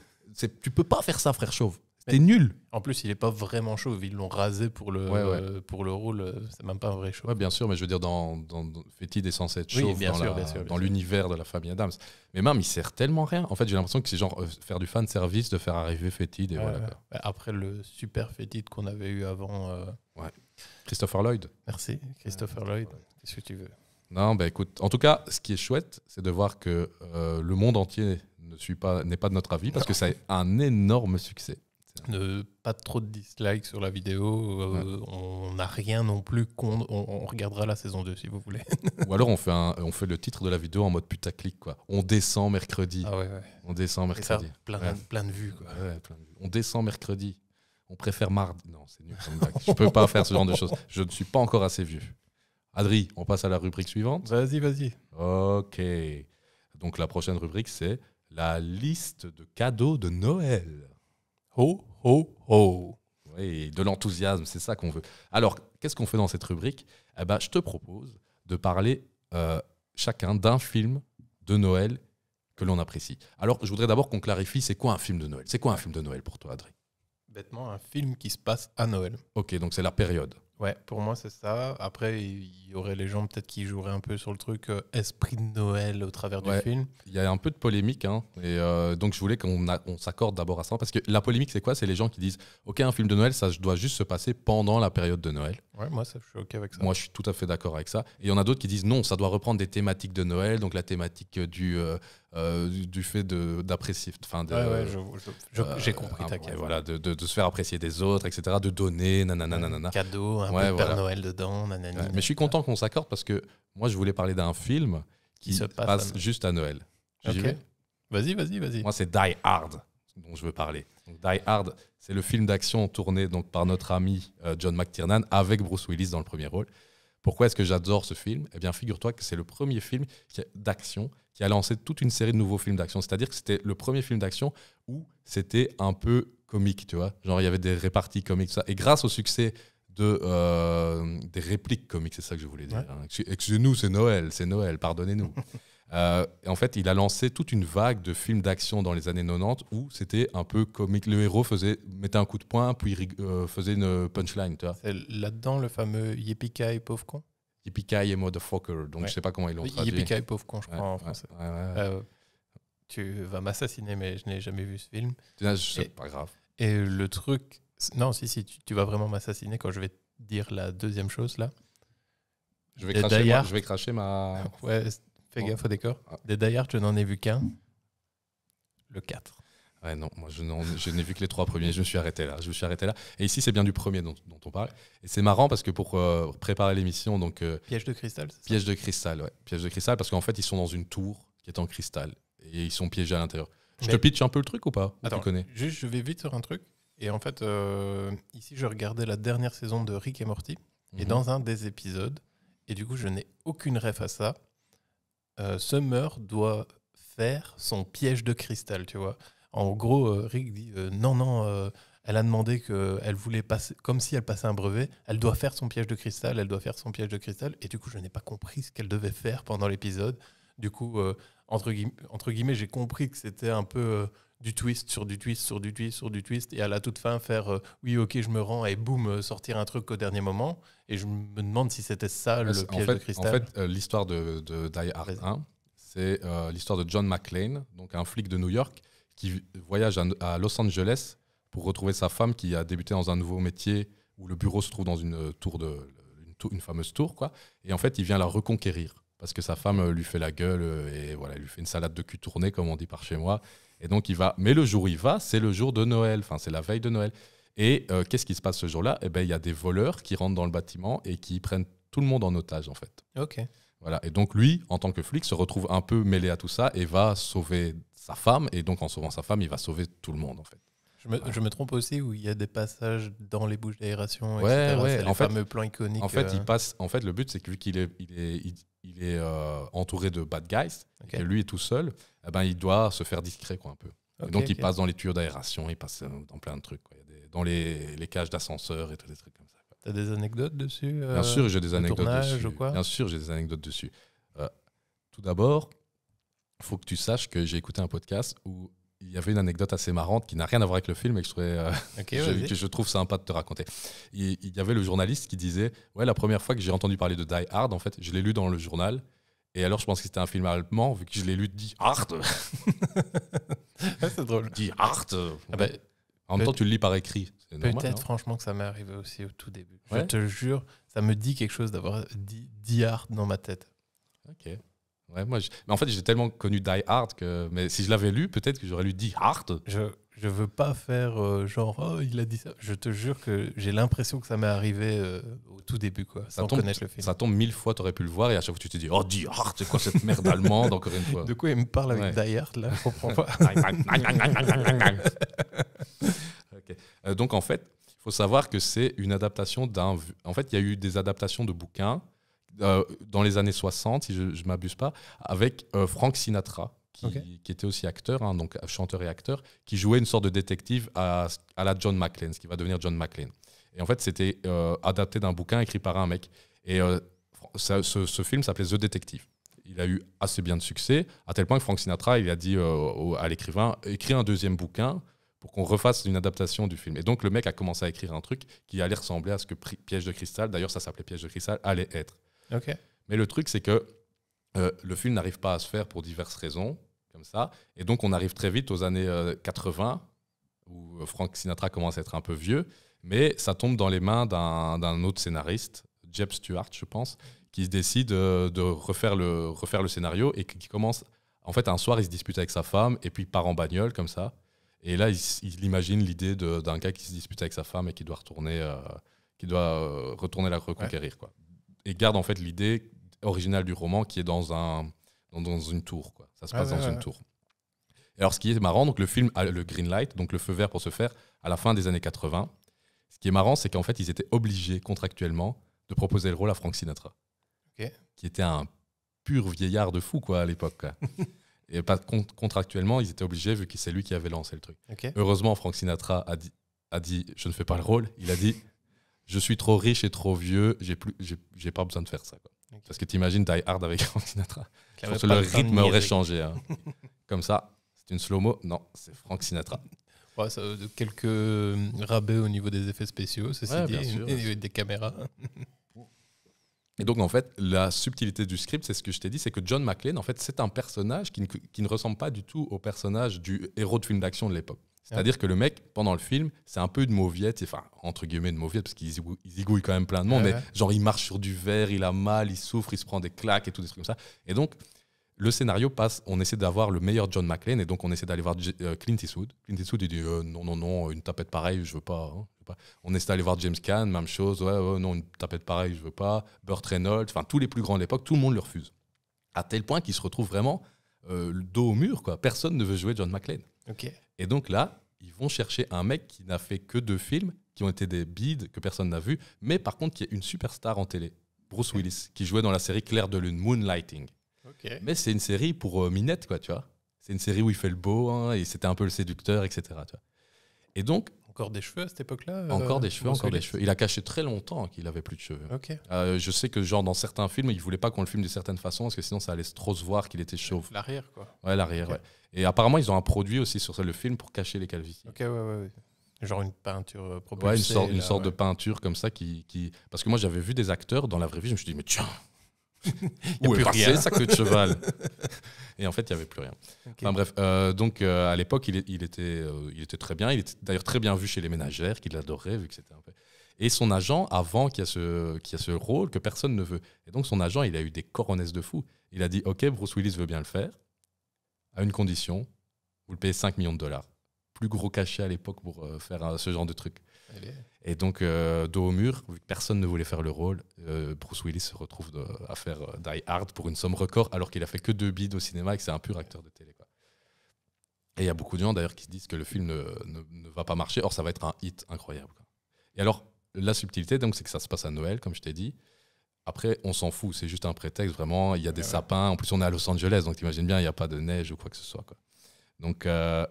Tu peux pas faire ça, frère chauve nul. En plus, il n'est pas vraiment chaud. Ils l'ont rasé pour le, pour le rôle. C'est même pas un vrai chauve. bien sûr, mais je veux dire, dans, dans, dans est censé être chaud dans l'univers de la famille Adams. Mais même, il sert tellement rien. En fait, j'ai l'impression que c'est genre euh, faire du fan service, de faire arriver Fétide. Et Après le super Fétide qu'on avait eu avant. Euh, Christopher Lloyd. Merci, Christopher Lloyd. Qu'est-ce que tu veux Non, bah écoute, en tout cas, ce qui est chouette, c'est de voir que euh, le monde entier n'est pas, pas de notre avis parce que ça a un énorme succès ne pas trop de dislikes sur la vidéo. Euh, on n'a rien non plus. On, on, regardera la saison 2 si vous voulez. (laughs) Ou alors on fait, on fait le titre de la vidéo en mode putaclic. Quoi. On descend mercredi. Ah on descend mercredi. plein, de, vues, quoi. On descend mercredi. On préfère mardi. Non, c'est nul Je peux pas faire ce genre de choses. Je ne suis pas encore assez vieux. Adri, on passe à la rubrique suivante. Vas-y, vas-y. Ok. Donc la prochaine rubrique, c'est la liste de cadeaux de Noël. Oh Oh ho. Oui, de l'enthousiasme, c'est ça qu'on veut. Alors, qu'est-ce qu'on fait dans cette rubrique eh ben, Je te propose de parler euh, chacun d'un film de Noël que l'on apprécie. Alors, je voudrais d'abord qu'on clarifie, c'est quoi un film de Noël C'est quoi un film de Noël pour toi, Adrien Bêtement, un film qui se passe à Noël. Ok, donc c'est la période. Ouais, pour moi, c'est ça. Après, il y aurait les gens peut-être qui joueraient un peu sur le truc euh, esprit de Noël au travers du film. Il y a un peu de polémique. Hein, et euh, donc, je voulais qu'on on s'accorde d'abord à ça. Parce que la polémique, c'est quoi C'est les gens qui disent Ok, un film de Noël, ça doit juste se passer pendant la période de Noël. Ouais, moi, je suis OK avec ça. Moi, je suis tout à fait d'accord avec ça. Et il y en a d'autres qui disent Non, ça doit reprendre des thématiques de Noël. Donc, la thématique du, euh, euh, du, fait d'apprécier, enfin, euh, j'ai compris, voilà, de, de, se faire apprécier des autres, etc., de donner, nanana, cadeau, un peu Père Noël dedans, Mais je suis content qu'on s'accorde parce que moi, je voulais parler d'un film qui, se passe, juste à Noël. Okay. Vas-y, vas-y, vas-y. Moi, c'est Die Hard dont je veux parler. Die Hard, c'est le film d'action tourné donc par notre ami euh, John McTiernan avec Bruce Willis dans le premier rôle. Pourquoi est-ce que j'adore ce film Eh bien, figure-toi que c'est le premier film d'action qui a lancé toute une série de nouveaux films d'action. C'est-à-dire que c'était le premier film d'action où c'était un peu comique, tu vois. Genre, il y avait des réparties comiques, tout ça. Et grâce au succès de, euh, des répliques comiques, c'est ça que je voulais dire. Hein. Excusez-nous, c'est Noël, c'est Noël, pardonnez-nous. (laughs) Euh, en fait, il a lancé toute une vague de films d'action dans les années 90 où c'était un peu comique. Le héros faisait, mettait un coup de poing, puis euh, faisait une euh, punchline. C'est là-dedans le fameux Yippee-Ki, pauvre con Yippee-Ki et Motherfucker. Donc, je sais pas comment ils l'ont traduit. Yippee-Ki, pauvre con, je crois en français. tu vas m'assassiner, mais je n'ai jamais vu ce film. C'est pas grave. Et le truc. Non, si, si, tu, vas vraiment m'assassiner quand je vais dire la deuxième chose là. Je vais, cracher, ma, je vais cracher ma. (laughs) Fais gaffe au décor. Ah. Des Die je n'en ai vu qu'un. Le 4. Ouais, non, moi je n'ai vu que les trois premiers, je me suis arrêté là. Je me suis arrêté là. Et ici, c'est bien du premier dont, on parle. Et c'est marrant parce que pour euh, préparer l'émission, donc. Euh, piège de cristal Piège de cristal, ouais. Piège de cristal parce qu'en fait, ils sont dans une tour qui est en cristal et ils sont piégés à l'intérieur. Je te pitch un peu le truc ou pas tu connais Juste, je vais vite sur un truc. Et en fait, euh, ici, je regardais la dernière saison de Rick et Morty. Et mhm. dans un des épisodes, et du coup, je n'ai aucune ref à ça. Euh, Summer doit faire son piège de cristal, tu vois. En gros, euh, Rick dit euh, non, non, elle a demandé qu'elle voulait passer, comme si elle passait un brevet, elle doit faire son piège de cristal, elle doit faire son piège de cristal. Et du coup, je n'ai pas compris ce qu'elle devait faire pendant l'épisode. Du coup, entre, guillemets, j'ai compris que c'était un peu du twist sur du twist sur du twist sur du twist et à la toute fin faire euh, oui ok je me rends et boum euh, sortir un truc au dernier moment et je me demande si c'était ça le piège de cristal. En fait euh, l'histoire de, Die Hard 1 c'est l'histoire de John McClane donc un flic de New York qui voyage à, Los Angeles pour retrouver sa femme qui a débuté dans un nouveau métier où le bureau se trouve dans une tour de une, fameuse tour quoi et en fait il vient la reconquérir parce que sa femme lui fait la gueule et voilà, lui fait une salade de cul tournée, comme on dit par chez moi. Et donc il va. Mais le jour où il va, c'est le jour de Noël. Enfin, c'est la veille de Noël. Et euh, qu'est-ce qui se passe ce jour-là Eh ben, il y a des voleurs qui rentrent dans le bâtiment et qui prennent tout le monde en otage, en fait. Ok. Voilà. Et donc lui, en tant que flic, se retrouve un peu mêlé à tout ça et va sauver sa femme. Et donc en sauvant sa femme, il va sauver tout le monde, en fait. Je me, trompe aussi où il y a des passages dans les bouches d'aération. Ouais, etc. fameux plan iconique. En fait, il euh, passe. En fait, le but c'est que vu qu'il est, il est, euh, entouré de bad guys, et lui est tout seul, eh ben il doit se faire discret quoi un peu. donc il passe dans les tuyaux d'aération, il passe euh, dans plein de trucs, dans les, cages d'ascenseur et tous les trucs comme ça. T'as des anecdotes dessus Bien sûr, j'ai des, anecdotes dessus. Bien sûr, j'ai des anecdotes dessus. tout d'abord, faut que tu saches que j'ai écouté un podcast où il y avait une anecdote assez marrante qui n'a rien à voir avec le film et que je, trouvais, euh, (laughs) trouve sympa de te raconter. Il, y avait le journaliste qui disait Ouais, la première fois que j'ai entendu parler de Die Hard, en fait, je l'ai lu dans le journal. Et alors, je pense que c'était un film allemand, vu que je l'ai lu Die Hard. (laughs) c'est drôle. (laughs) Die Hard. Ah bah, en même temps, tu le lis par écrit. Peut-être, franchement, que ça m'est arrivé aussi au tout début. Je te jure, ça me dit quelque chose d'avoir dit Die Hard dans ma tête. Ok mais en fait, j'ai tellement connu Die Hard que. Mais si je l'avais lu, peut-être que j'aurais lu Die Hard. Je, je veux pas faire euh, genre, oh, il a dit ça. Je te jure que j'ai l'impression que ça m'est arrivé euh, au tout début, quoi, ça tombe, le film. Ça tombe mille fois, t'aurais pu le voir, et à chaque fois, tu te dis, oh, Die Hard, c'est quoi cette merde allemande, encore une fois De quoi il me parle avec Die Hard, là Je comprends pas. (laughs) Euh, donc, en fait, il faut savoir que c'est une adaptation d'un. En fait, il y a eu des adaptations de bouquins euh, dans les années 60, si je ne m'abuse pas, avec euh, Frank Sinatra, qui, était aussi acteur, hein, donc euh, chanteur et acteur, qui jouait une sorte de détective à, la John McClane, ce qui va devenir John McClane. Et en fait, c'était adapté d'un bouquin écrit par un mec. Et ce, film s'appelait The Detective. Il a eu assez bien de succès, à tel point que Frank Sinatra il a dit à l'écrivain écris un deuxième bouquin pour qu'on refasse une adaptation du film. Et donc le mec a commencé à écrire un truc qui allait ressembler à ce que Piège de cristal, d'ailleurs ça s'appelait Piège de cristal, allait être. Mais le truc, c'est que euh, le film n'arrive pas à se faire pour diverses raisons, comme ça. Et donc, on arrive très vite aux années 80, euh, où euh, Frank Sinatra commence à être un peu vieux, mais ça tombe dans les mains d'un autre scénariste, Jeb Stuart, je pense, qui décide de refaire le, refaire le scénario et qui commence. En fait, un soir, il se dispute avec sa femme et puis il part en bagnole, comme ça. Et là, il, imagine l'idée d'un gars qui se dispute avec sa femme et qui doit retourner, qui doit retourner la reconquérir, quoi et garde en fait l'idée originale du roman qui est dans, un, dans, une tour. Quoi. Ça se passe dans une tour. Et alors, ce qui est marrant, donc le film a le green light, donc le feu vert pour se faire, à la fin des années 80. Ce qui est marrant, c'est qu'en fait, ils étaient obligés contractuellement de proposer le rôle à Frank Sinatra, qui était un pur vieillard de fou quoi à l'époque. (laughs) et pas contractuellement, ils étaient obligés vu que c'est lui qui avait lancé le truc. Heureusement, Frank Sinatra a dit, a dit, je ne fais pas le rôle. Il a dit, je suis trop riche et trop vieux, j'ai plus, j'ai pas besoin de faire ça. Parce que t'imagines Die Hard avec Frank Sinatra. que le rythme aurait changé. Hein. (laughs) Comme ça, c'est une slow-mo. Non, c'est Frank Sinatra. Euh, quelques euh, rabais au niveau des effets spéciaux, c'est ouais, bien sûr, et des caméras. Et donc, en fait, la subtilité du script, c'est ce que je t'ai dit, c'est que John McClane, en fait, c'est un personnage qui ne, qui ne, ressemble pas du tout au personnage du héros de film d'action de l'époque. C'est-à-dire que le mec, pendant le film, c'est un peu une mauviette, enfin, entre guillemets, de mauviette, parce qu'il zigouille quand même plein de monde, mais genre, il marche sur du verre, il a mal, il souffre, il se prend des claques et tout, des trucs comme ça. Et donc, le scénario passe, on essaie d'avoir le meilleur John McClane, et donc on essaie d'aller voir euh, Clint Eastwood. Clint Eastwood, il dit euh, non, non, non, une tapette pareille, je veux pas. Hein, veux pas. On essaie d'aller voir James Caan, même chose, ouais, non, une tapette pareille, je veux pas. Burt Reynolds, enfin, tous les plus grands de l'époque, tout le monde le refuse. À tel point qu'il se retrouve vraiment euh, le dos au mur, quoi. Personne ne veut jouer John McClane. Ok et donc là, ils vont chercher un mec qui n'a fait que deux films, qui ont été des bides, que personne n'a vu, mais par contre qui est une superstar en télé. Bruce Willis, qui jouait dans la série Claire de Lune, Moonlighting. Mais c'est une série pour euh, Minette, quoi, tu vois. C'est une série où il fait le beau, hein, et c'était un peu le séducteur, etc. Et donc, encore des cheveux à cette époque-là euh, Encore des cheveux, encore des cheveux. Il a caché très longtemps qu'il avait plus de cheveux. Euh, je sais que genre dans certains films, il voulait pas qu'on le filme de certaines façons parce que sinon ça allait trop se voir qu'il était chauve. L'arrière quoi. Ouais, l'arrière. Et apparemment ils ont un produit aussi sur le film pour cacher les calvities. Ok, ouais, ouais. Genre une peinture propulsée. Euh, ouais, une sorte, de peinture comme ça qui, qui... Parce que moi j'avais vu des acteurs dans la vraie vie, je me suis dit mais tiens, il a plus sa queue de cheval (laughs) Et en fait, il n'y avait plus rien. bref, euh, donc euh, à l'époque, euh, il, était, très bien. Il était d'ailleurs très bien vu chez les ménagères, qui l'adoraient, vu que c'était Et son agent, avant qu'il y, a ce, a ce rôle que personne ne veut. Et donc, son agent, il a eu des coronesses de fou. Il a dit Ok, Bruce Willis veut bien le faire, à une condition, vous le payez 5 millions de dollars. Plus gros cachet à l'époque pour faire ce genre de truc. Et donc, euh, dos au mur, vu que personne ne voulait faire le rôle, euh, Bruce Willis se retrouve euh, à faire Die Hard pour une somme record, alors qu'il a fait que deux bides au cinéma et que c'est un pur acteur de télé. Et il y a beaucoup de gens d'ailleurs qui se disent que le film ne, ne, va pas marcher, or ça va être un hit incroyable. Et alors, la subtilité, donc, c'est que ça se passe à Noël, comme je t'ai dit. Après, on s'en fout, c'est juste un prétexte, vraiment. Il y a des sapins, en plus, on est à Los Angeles, donc t'imagines bien, il n'y a pas de neige ou quoi que ce soit. Quoi. Donc, euh,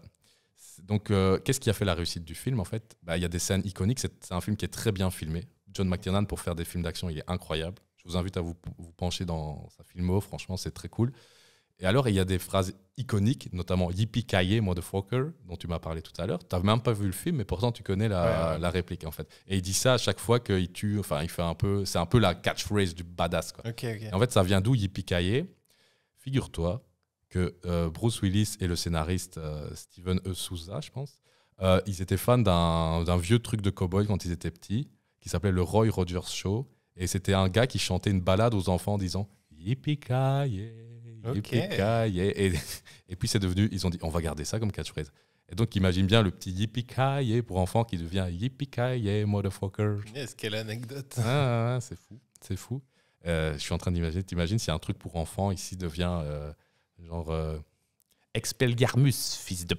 donc, euh, qu'est-ce qui a fait la réussite du film En fait, bah, il y a des scènes iconiques. C'est un film qui est très bien filmé. John McTiernan, pour faire des films d'action, il est incroyable. Je vous invite à vous, pencher dans sa filmo. Franchement, c'est très cool. Et alors, il y a des phrases iconiques, notamment Yippie Kaye, Motherfucker, dont tu m'as parlé tout à l'heure. Tu n'as même pas vu le film, mais pourtant, tu connais la, réplique, en fait. Et il dit ça à chaque fois qu'il tue. Enfin, il fait un peu. C'est un peu la catchphrase du badass, quoi. en fait, ça vient d'où Yippie Kaye Figure-toi que euh, Bruce Willis et le scénariste euh, Steven E. Souza, je pense, euh, ils étaient fans d'un vieux truc de cowboy quand ils étaient petits, qui s'appelait le Roy Rogers Show. Et c'était un gars qui chantait une balade aux enfants en disant yippee ki yippee (laughs) Et, puis c'est devenu, ils ont dit, on va garder ça comme catchphrase. Et donc, imagine bien le petit yippee pour enfants qui devient yippee motherfucker. quelle anecdote. Ah, ah, ah, c'est fou, c'est fou. je suis en train d'imaginer, t'imagines si un truc pour enfants ici devient Genre, euh, Expelgarmus, fils de.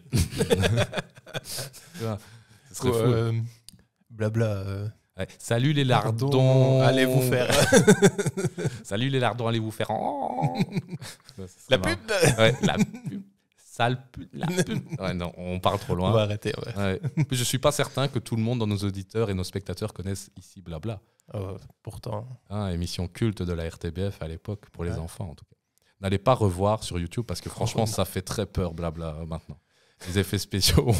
(laughs) Ce serait euh, blabla. Euh, (laughs) salut les lardons. allez vous faire. Salut les lardons, allez vous faire. La pub la pub. Sale pub. on parle trop On va loin. arrêter, Je ne Je suis pas certain que tout le monde dans nos auditeurs et nos spectateurs connaissent ici Blabla. Oh, pourtant. Ah, émission culte de la RTBF à l'époque, pour les enfants en tout cas n'allez pas revoir sur YouTube parce que franchement, ça fait très peur, blabla, euh, maintenant. Les effets spéciaux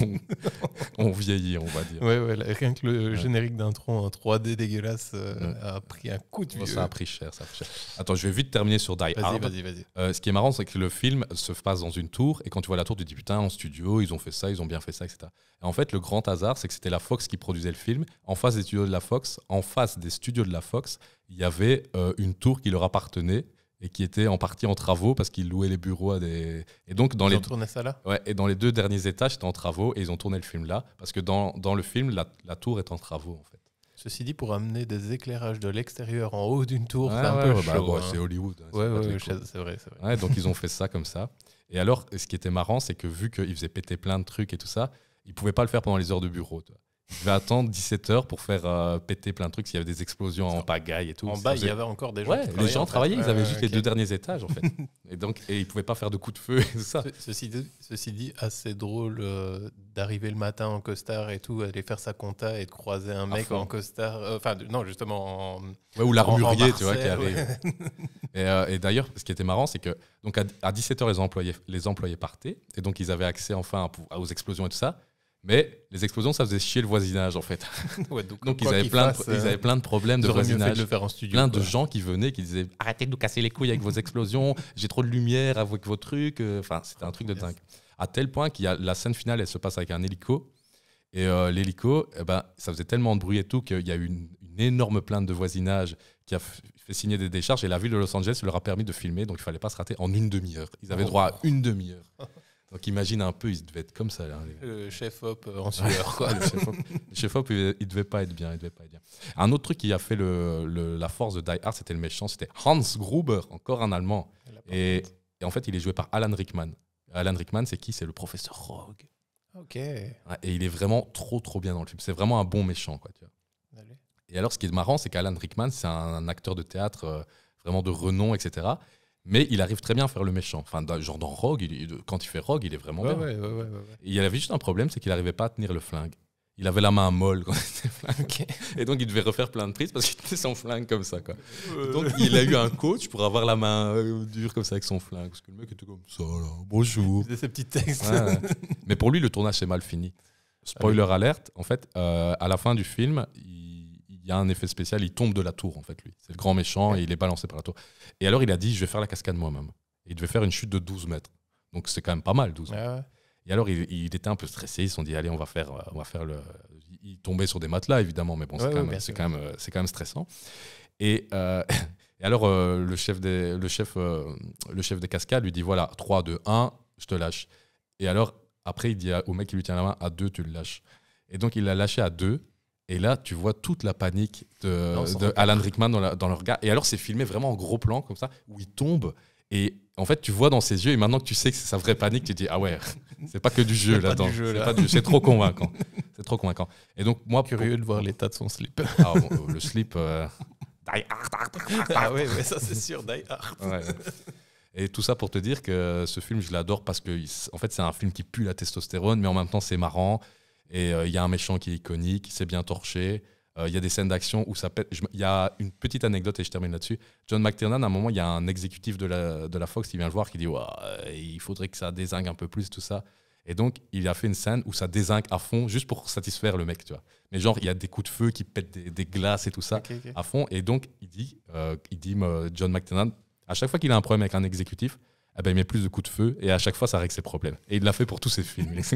(laughs) ont, vieilli, on va dire. Ouais, ouais, rien que le générique d'intro en 3D dégueulasse euh, a pris un coup de vieux. Ça a pris cher, ça a cher. Attends, je vais vite terminer sur Die Hard. Vas -y, vas -y. Euh, ce qui est marrant, c'est que le film se passe dans une tour, et quand tu vois la tour, tu te dis putain, en studio, ils ont fait ça, ils ont bien fait ça, etc. Et en fait, le grand hasard, c'est que c'était la Fox qui produisait le film. En face des studios de la Fox, en face des studios de la Fox, il y avait une tour qui leur appartenait et qui était en partie en travaux parce qu'ils louaient les bureaux à des. Et donc, dans ils les. Ont tourné ça là ouais, et dans les deux derniers étages, c'était en travaux et ils ont tourné le film là parce que dans, dans le film, la, tour est en travaux en fait. Ceci dit, pour amener des éclairages de l'extérieur en haut d'une tour, c'est un peu Bah, hein. C'est Hollywood. Hein, c'est vrai. vrai. donc, ils (laughs) ont fait ça comme ça. Et alors, ce qui était marrant, c'est que vu qu'ils faisaient péter plein de trucs et tout ça, ils pouvaient pas le faire pendant les heures de bureau. Tu je vais attendre 17h pour faire euh, péter plein de trucs s'il y avait des explosions en pagaille et tout. En bas, il y avait encore des gens ouais, Les gens travaillaient, ils avaient juste les deux derniers étages en fait. (laughs) et donc, ils pouvaient pas faire de coups de feu et tout ça. ceci, dit, assez drôle euh, d'arriver le matin en costard et tout, aller faire sa compta et de croiser un mec en costard. Euh, enfin, non, justement ou l'armurier, tu vois, qui arrive. (laughs) et, d'ailleurs, ce qui était marrant, c'est que donc à, à 17h, les employés, les employés partaient et donc ils avaient accès enfin aux explosions et tout ça. Mais les explosions, ça faisait chier le voisinage, en fait. (laughs) donc, ils, avaient plein de, ils avaient plein de problèmes de voisinage. plein de gens qui venaient, qui disaient Arrêtez de nous casser les couilles avec vos explosions, j'ai trop de lumière avec vos trucs. Euh, enfin, c'était un truc de dingue. À tel point qu'il a la scène finale, elle se passe avec un hélico. Et euh, l'hélico, eh ben, ça faisait tellement de bruit et tout qu'il y a eu une, énorme plainte de voisinage qui a fait signer des décharges. Et la ville de Los Angeles leur a permis de filmer, donc il fallait pas se rater en une demi-heure. Ils avaient oh. droit à une demi-heure. (laughs) Donc imagine un peu, il devait être comme ça. Hein, le chef hop euh, en sueur. (laughs) le chef hop, il, devait pas être bien, pas Un autre truc qui a fait le, la force de Die Hard, c'était le méchant, c'était Hans Gruber, encore un Allemand. Et, en fait, il est joué par Alan Rickman. Alan Rickman, c'est qui C'est le professeur Rogue. Ok. Et il est vraiment trop trop bien dans le film. C'est vraiment un bon méchant, quoi. Tu Et alors, ce qui est marrant, c'est qu'Alan Rickman, c'est un, acteur de théâtre euh, vraiment de renom, etc. Mais il arrive très bien à faire le méchant. Enfin, genre dans Rogue, quand il fait Rogue, il est vraiment ouais, bien. il avait juste un problème, c'est qu'il n'arrivait pas à tenir le flingue. Il avait la main molle quand (laughs) il était flingué. Et donc, il devait refaire plein de prises parce qu'il tenait son flingue comme ça. Quoi. Donc, il a eu un coach pour avoir la main euh, dure comme ça avec son flingue. Parce que le mec était comme ça, là, bonjour. Il faisait ses petits textes. Mais pour lui, le tournage s'est mal fini. Spoiler ah alerte, en fait, euh, à la fin du film, il il y a un effet spécial, il tombe de la tour en fait, lui. C'est le grand méchant et il est balancé par la tour. Et alors il a dit, je vais faire la cascade moi-même. Il devait faire une chute de 12 mètres. Donc c'est quand même pas mal, 12 ah mètres. Et alors il, était un peu stressé, ils se sont dit, allez, on va faire, euh, on va faire le... Il tombait sur des matelas évidemment, mais bon, c'est quand, quand, même, quand même stressant. Et, euh, (laughs) alors euh, le, chef des, le, chef, le chef des cascades lui dit, voilà, 3, 2, 1, je te lâche. Et alors après, il dit au mec qui lui tient la main, à 2, tu le lâches. Et donc il l'a lâché à 2. Et là, tu vois toute la panique de, Alan Rickman dans, leur dans le regard. Et alors, c'est filmé vraiment en gros plan, comme ça, où il tombe. Et en fait, tu vois dans ses yeux, et maintenant que tu sais que c'est sa vraie panique, tu te dis Ah ouais, (laughs) c'est pas que du jeu là-dedans. C'est trop convaincant. C'est trop convaincant. Et donc, moi. Curieux de voir l'état de son slip. Ah, euh, le slip. Euh, ah ouais, mais ça c'est sûr, die hard. Et tout ça pour te dire que ce film, je l'adore parce que, en fait, c'est un film qui pue la testostérone, mais en même temps, c'est marrant. Et euh, il y a un méchant qui est iconique, qui s'est bien torché. Euh, il y a des scènes d'action où ça pète. Il y a une petite anecdote et je termine là-dessus. John McTiernan, à un moment, il y a un exécutif de la, de la Fox qui vient le voir, qui dit il faudrait que ça désingue un peu plus, tout ça. Et donc, il a fait une scène où ça désingue à fond, juste pour satisfaire le mec, tu vois. Mais genre, il y a des coups de feu qui pètent des, glaces et tout ça à fond. Et donc, il dit, euh, il dit John McTiernan, à chaque fois qu'il a un problème avec un exécutif, ah ben, il met plus de coups de feu et à chaque fois ça règle ses problèmes. Et il l'a fait pour tous ses films. (laughs)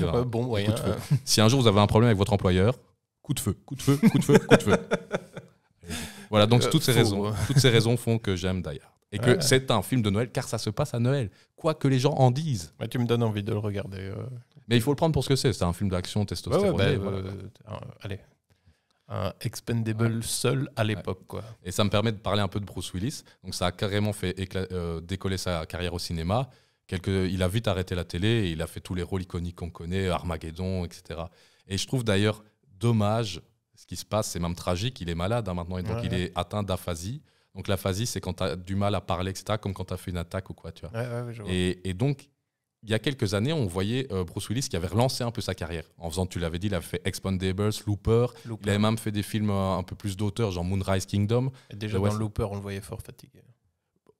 Euh, bon, moyen, euh. Si un jour vous avez un problème avec votre employeur, coup de feu, coup de feu, coup de feu, coup de feu. (laughs) voilà, donc euh, toutes ces raisons, toutes ces raisons font que j'aime d'ailleurs Et que c'est un film de Noël car ça se passe à Noël, quoi que les gens en disent. tu me donnes envie de le regarder. Mais il faut le prendre pour ce que c'est. C'est un film d'action testostérone. Bah, allez, un expendable seul à l'époque. quoi. Et ça me permet de parler un peu de Bruce Willis. Donc ça a carrément fait euh, décoller sa carrière au cinéma. quelque Il a vite arrêté la télé et il a fait tous les rôles iconiques qu'on connaît, Armageddon, etc. Et je trouve d'ailleurs dommage ce qui se passe, c'est même tragique, il est malade hein, maintenant, et donc il est atteint d'aphasie. Donc l'aphasie, c'est quand tu as du mal à parler, etc., comme quand tu as fait une attaque ou quoi, tu vois. Et, et donc, il y a quelques années, on voyait euh, Bruce Willis qui avait relancé un peu sa carrière. En faisant, tu l'avais dit, il avait fait Expandables, Looper, Il avait même fait des films euh, un peu plus d'auteur, genre Moonrise Kingdom. déjà, dans Looper, on le voyait fort fatigué.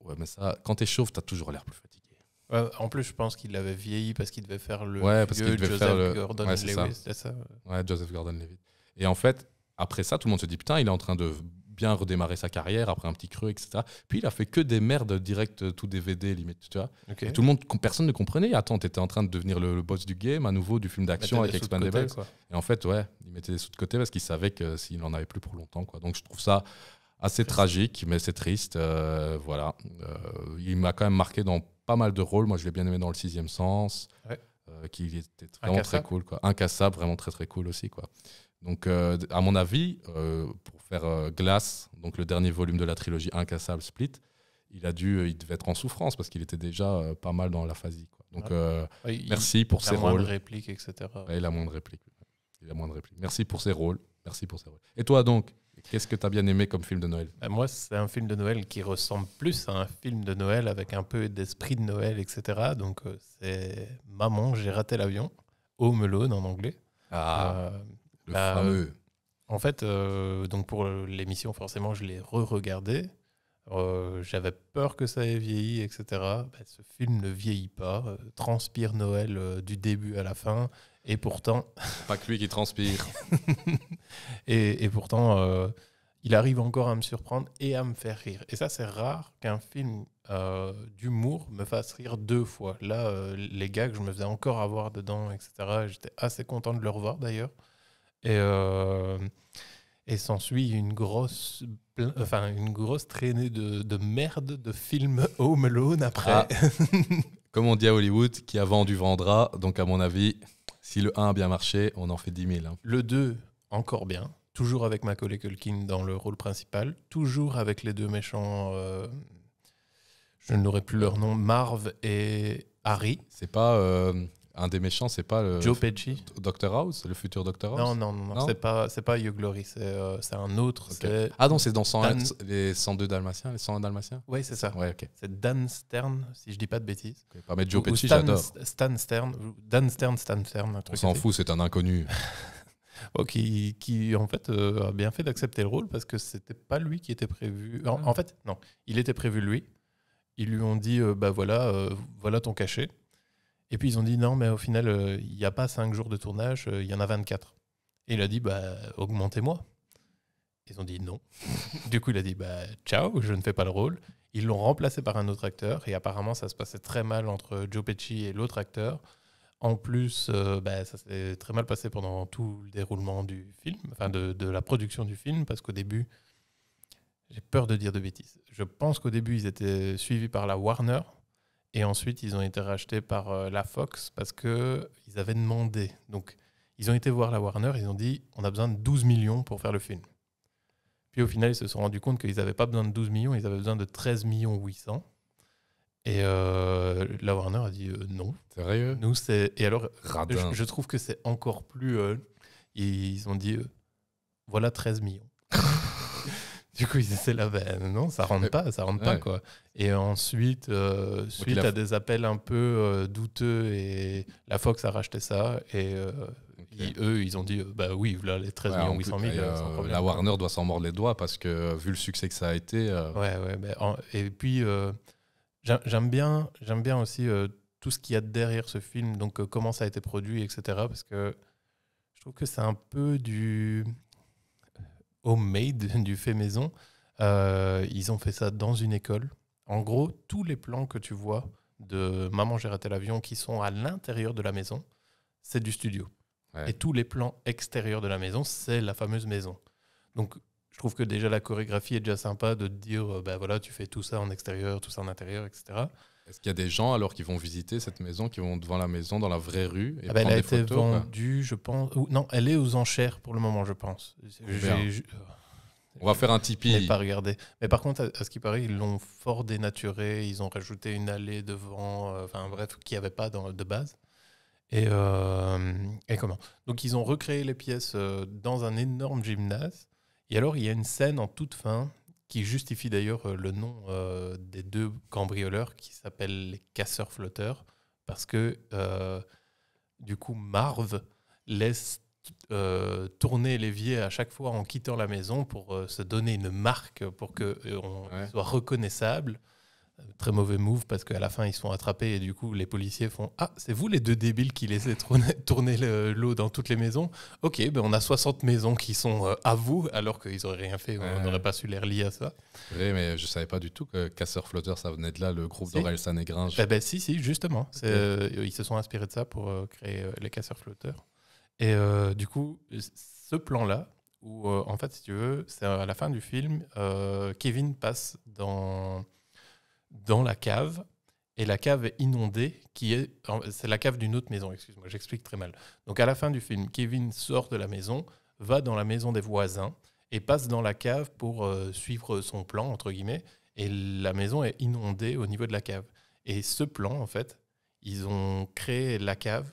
Ouais, mais ça, quand t'es chauve, t'as toujours l'air plus fatigué. en plus, je pense qu'il avait vieilli parce qu'il devait faire le ouais, parce devait Joseph faire le... gordon ouais, Joseph Gordon-Levitt. Et en fait, après ça, tout le monde se dit putain, il est en train de bien redémarrer sa carrière après un petit creux, etc. Puis il a fait que des merdes direct, euh, tout DVD, limite, tu vois. Et tout le monde, personne ne comprenait. Attends, t'étais en train de devenir le, boss du game à nouveau, du film d'action avec Expandables. Et en fait, ouais, il mettait des sous de côté parce qu'il savait que s'il n'en avait plus pour longtemps, quoi. Donc je trouve ça assez tragique, mais c'est triste. Euh, voilà. Euh, il m'a quand même marqué dans pas mal de rôles. Moi, je l'ai bien aimé dans Le Sixième Sens. Ouais. Euh, qui était vraiment très cool. Quoi. Incassable, vraiment très très cool aussi. Quoi. Donc, euh, à mon avis, euh, pour faire Glace, donc le dernier volume de la trilogie Incassable Split, il, a dû, il devait être en souffrance parce qu'il était déjà pas mal dans la phasie. Quoi. Donc, ah. merci pour ses rôles. il a moins de répliques, etc. il a moins de répliques. Merci pour ses rôles. Merci pour ses rôles. Et toi donc Qu'est-ce que tu as bien aimé comme film de Noël euh, Moi, c'est un film de Noël qui ressemble plus à un film de Noël avec un peu d'esprit de Noël, etc. Donc, euh, c'est Maman, j'ai raté l'avion, Home Alone en anglais. Ah, euh, le fameux. En fait, donc pour l'émission, forcément, je l'ai re-regardé. J'avais peur que ça ait vieilli, etc. Bah, ce film ne vieillit pas, transpire Noël du début à la fin. Et pourtant. Pas que lui qui transpire. (laughs) et, et, pourtant, euh, il arrive encore à me surprendre et à me faire rire. Et ça, c'est rare qu'un film euh, d'humour me fasse rire deux fois. Là, euh, les gars que je me faisais encore avoir dedans, etc. J'étais assez content de le revoir d'ailleurs. Et. et s'ensuit une grosse, enfin une grosse traînée de, de merde de films Home Alone après. Ah. (laughs) Comme on dit à Hollywood, qui a vendu vendra. Donc à mon avis, si le 1 a bien marché, on en fait 10 000. Hein. Le 2, encore bien. Toujours avec ma collègue Culkin dans le rôle principal. Toujours avec les deux méchants. Je euh, je n'aurai plus leur nom. Marv et Harry. C'est pas. Euh, un des méchants, c'est pas le. Joe Pesci. Dr. House, le futur Doctor House. Non, non, non, c'est pas, c'est pas Hugh Glory, c'est, euh, c'est un autre. Ah non, c'est dans 101, les 102 Dalmatiens, les 101 Dalmatiens. Oui, c'est ça. Ouais, C'est Dan Stern, si je dis pas de bêtises. Okay. Pas mais Joe Pesci, j'adore. Stan Stern, Dan Stern, Stan Stern. Un On s'en fout, c'est un inconnu. (laughs) qui, en fait euh, a bien fait d'accepter le rôle parce que c'était pas lui qui était prévu. En, ah. fait, non, il était prévu lui. Ils lui ont dit euh, bah voilà, voilà ton cachet. Et puis ils ont dit non, mais au final, euh, il n'y a pas 5 jours de tournage, euh, il y en a 24. Et il a dit, bah, augmentez-moi. Ils ont dit non. (laughs) du coup, il a dit, bah, ciao, je ne fais pas le rôle. Ils l'ont remplacé par un autre acteur, et apparemment, ça se passait très mal entre Joe Pesci et l'autre acteur. En plus, euh, bah, ça s'est très mal passé pendant tout le déroulement du film, enfin de, de la production du film, parce qu'au début, j'ai peur de dire de bêtises. Je pense qu'au début, ils étaient suivis par la Warner, et ensuite, ils ont été rachetés par euh, la Fox parce qu'ils avaient demandé. Donc, ils ont été voir la Warner, ils ont dit on a besoin de 12 millions pour faire le film. Puis au final, ils se sont rendus compte qu'ils n'avaient pas besoin de 12 millions, ils avaient besoin de 13 millions 800. Et euh, la Warner a dit euh, non. Sérieux Nous, c'est. Et alors, je, je, trouve que c'est encore plus. ils ont dit voilà 13 millions. (laughs) Du coup, ils disaient là, ben, non, ça rentre pas, ça rentre pas quoi. Et ensuite, euh, suite à des appels un peu euh, douteux, et la Fox a racheté ça, et euh, eux, ils ont dit, bah oui, les 13 millions 800 000, La Warner doit s'en mordre les doigts parce que vu le succès que ça a été. Ouais, ouais, ben, et puis, j'aime bien, bien aussi tout ce qu'il y a derrière ce film, donc comment ça a été produit, etc. Parce que je trouve que c'est un peu du homemade, (laughs) du fait maison. Euh, ils ont fait ça dans une école. En gros, tous les plans que tu vois de Maman, j'ai raté l'avion qui sont à l'intérieur de la maison, c'est du studio. Et tous les plans extérieurs de la maison, c'est la fameuse maison. Donc, je trouve que déjà la chorégraphie est déjà sympa de te dire, euh, ben voilà, tu fais tout ça en extérieur, tout ça en intérieur, etc. Est-ce qu'il y a des gens alors qui vont visiter cette maison, qui vont devant la maison dans la vraie rue et ah ben, Elle a été vendue, je pense. non, elle est aux enchères pour le moment, je pense. On va faire un Tipeee. pas regardé. Mais par contre, à, ce qui paraît, ils l'ont fort dénaturé. Ils ont rajouté une allée devant, euh, enfin bref, qui n'y avait pas dans, de base. Et, euh, et, comment Donc, ils ont recréé les pièces euh, dans un énorme gymnase. Et alors, il y a une scène en toute fin qui justifie d'ailleurs euh, le nom euh, des deux cambrioleurs qui s'appellent les casseurs-flotteurs, parce que euh, du coup, Marv laisse tourner l'évier à chaque fois en quittant la maison pour se donner une marque, pour qu'on soit reconnaissable. Très mauvais move parce qu'à la fin ils sont attrapés et du coup les policiers font Ah, c'est vous les deux débiles qui laissez tourner, (laughs) l'eau dans toutes les maisons Ok, ben on a 60 maisons qui sont euh, à vous alors qu'ils n'auraient rien fait, on n'aurait pas su les relier à ça. Oui, mais je ne savais pas du tout que Casseurs Flotteur ça venait de là, le groupe si. d'Orelsan et eh ben, si, si, justement. Euh, ils se sont inspirés de ça pour euh, créer les Casseurs Flotteurs. Et du coup, ce plan-là, où en fait, si tu veux, c'est à la fin du film, Kevin passe dans dans la cave. Et la cave est inondée, qui est, c'est la cave d'une autre maison, excuse-moi, j'explique très mal. Donc à la fin du film, Kevin sort de la maison, va dans la maison des voisins et passe dans la cave pour euh, suivre son plan, entre guillemets, et la maison est inondée au niveau de la cave. Et ce plan, en fait, ils ont créé la cave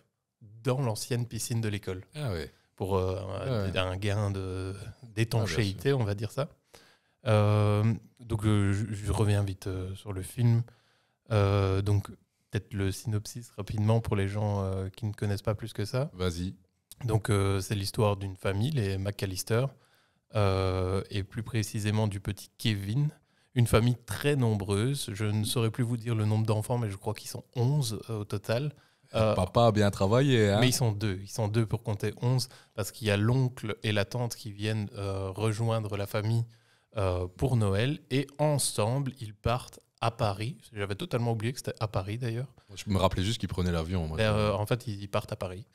dans l'ancienne piscine de l'école. Ah pour euh, ah un gain de, ah, d'étanchéité, on va dire ça. Euh, donc euh, je, reviens vite euh, sur le film. donc peut-être le synopsis rapidement pour les gens qui ne connaissent pas plus que ça. Vas-y. Donc c'est l'histoire d'une famille, les McAllister, et plus précisément du petit Kevin, une famille très nombreuse. Je ne saurais plus vous dire le nombre d'enfants, mais je crois qu'ils sont 11 au total. Papa a bien travaillé. Hein. mais ils sont deux. Ils sont deux pour compter 11, parce qu'il y a l'oncle et la tante qui viennent rejoindre la famille euh, pour Noël et ensemble, ils partent à Paris. J'avais totalement oublié que c'était à Paris d'ailleurs. Je me rappelais juste qu'ils prenaient l'avion. Euh, en fait, ils partent à Paris.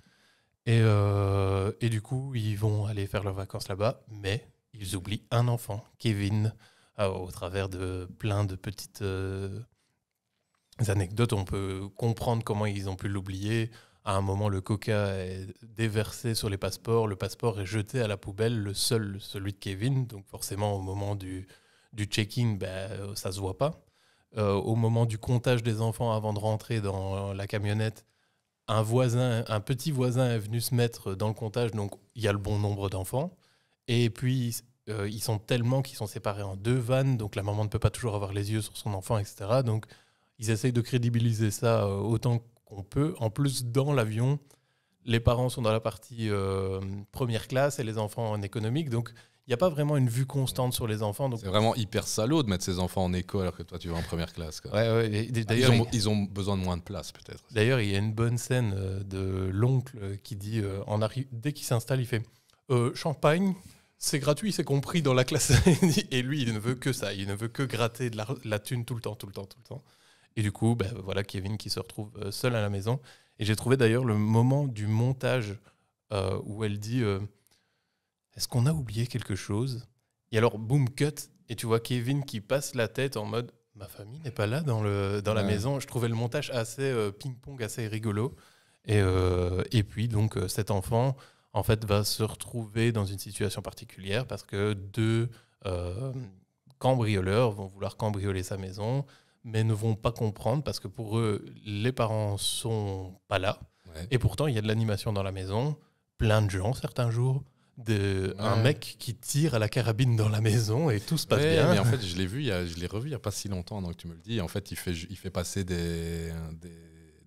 Et, euh, et, du coup, ils vont aller faire leurs vacances là-bas, mais ils oublient un enfant, Kevin, au travers de plein de petites anecdotes. On peut comprendre comment ils ont pu l'oublier. À un moment, le coca est déversé sur les passeports, le passeport est jeté à la poubelle, le seul, celui de Kevin. Donc forcément, au moment du, du check-in, bah, ben, euh, ça se voit pas. Euh, au moment du comptage des enfants avant de rentrer dans la camionnette, un voisin, un petit voisin est venu se mettre dans le comptage, donc il y a le bon nombre d'enfants. Et puis euh, ils sont tellement qu'ils sont séparés en deux vannes, donc la maman ne peut pas toujours avoir les yeux sur son enfant, etc. Donc ils essayent de crédibiliser ça autant on peut. En plus, dans l'avion, les parents sont dans la partie euh, première classe et les enfants en économique. Donc, il n'y a pas vraiment une vue constante sur les enfants. C'est vraiment hyper salaud de mettre ses enfants en école alors que toi, tu vas en première classe. Ouais, ouais, ah, d'ailleurs, ils, ont, besoin de moins de place, peut-être. D'ailleurs, il y a une bonne scène euh, de l'oncle qui dit, euh, en dès qu'il s'installe, il fait Champagne, c'est gratuit, c'est compris dans la classe. (laughs) et lui, il ne veut que ça. Il ne veut que gratter de la, la thune tout le temps, tout le temps, tout le temps. Et du coup, bah, voilà Kevin qui se retrouve euh, seul à la maison. Et j'ai trouvé d'ailleurs le moment du montage euh, où elle dit euh, Est-ce qu'on a oublié quelque chose Et alors, boom, cut. Et tu vois Kevin qui passe la tête en mode Ma famille n'est pas là dans, le, dans la maison. Je trouvais le montage assez ping-pong, assez rigolo. Et, et puis, donc, cet enfant, en fait, va se retrouver dans une situation particulière parce que deux cambrioleurs vont vouloir cambrioler sa maison mais ne vont pas comprendre parce que pour eux, les parents sont pas là. Et pourtant, il y a de l'animation dans la maison, plein de gens certains jours, de un mec qui tire à la carabine dans la maison et tout se passe bien. Mais en (laughs) fait, je l'ai vu, je l'ai revu il n'y a pas si longtemps, donc tu me le dis. En fait, il fait, il fait passer des,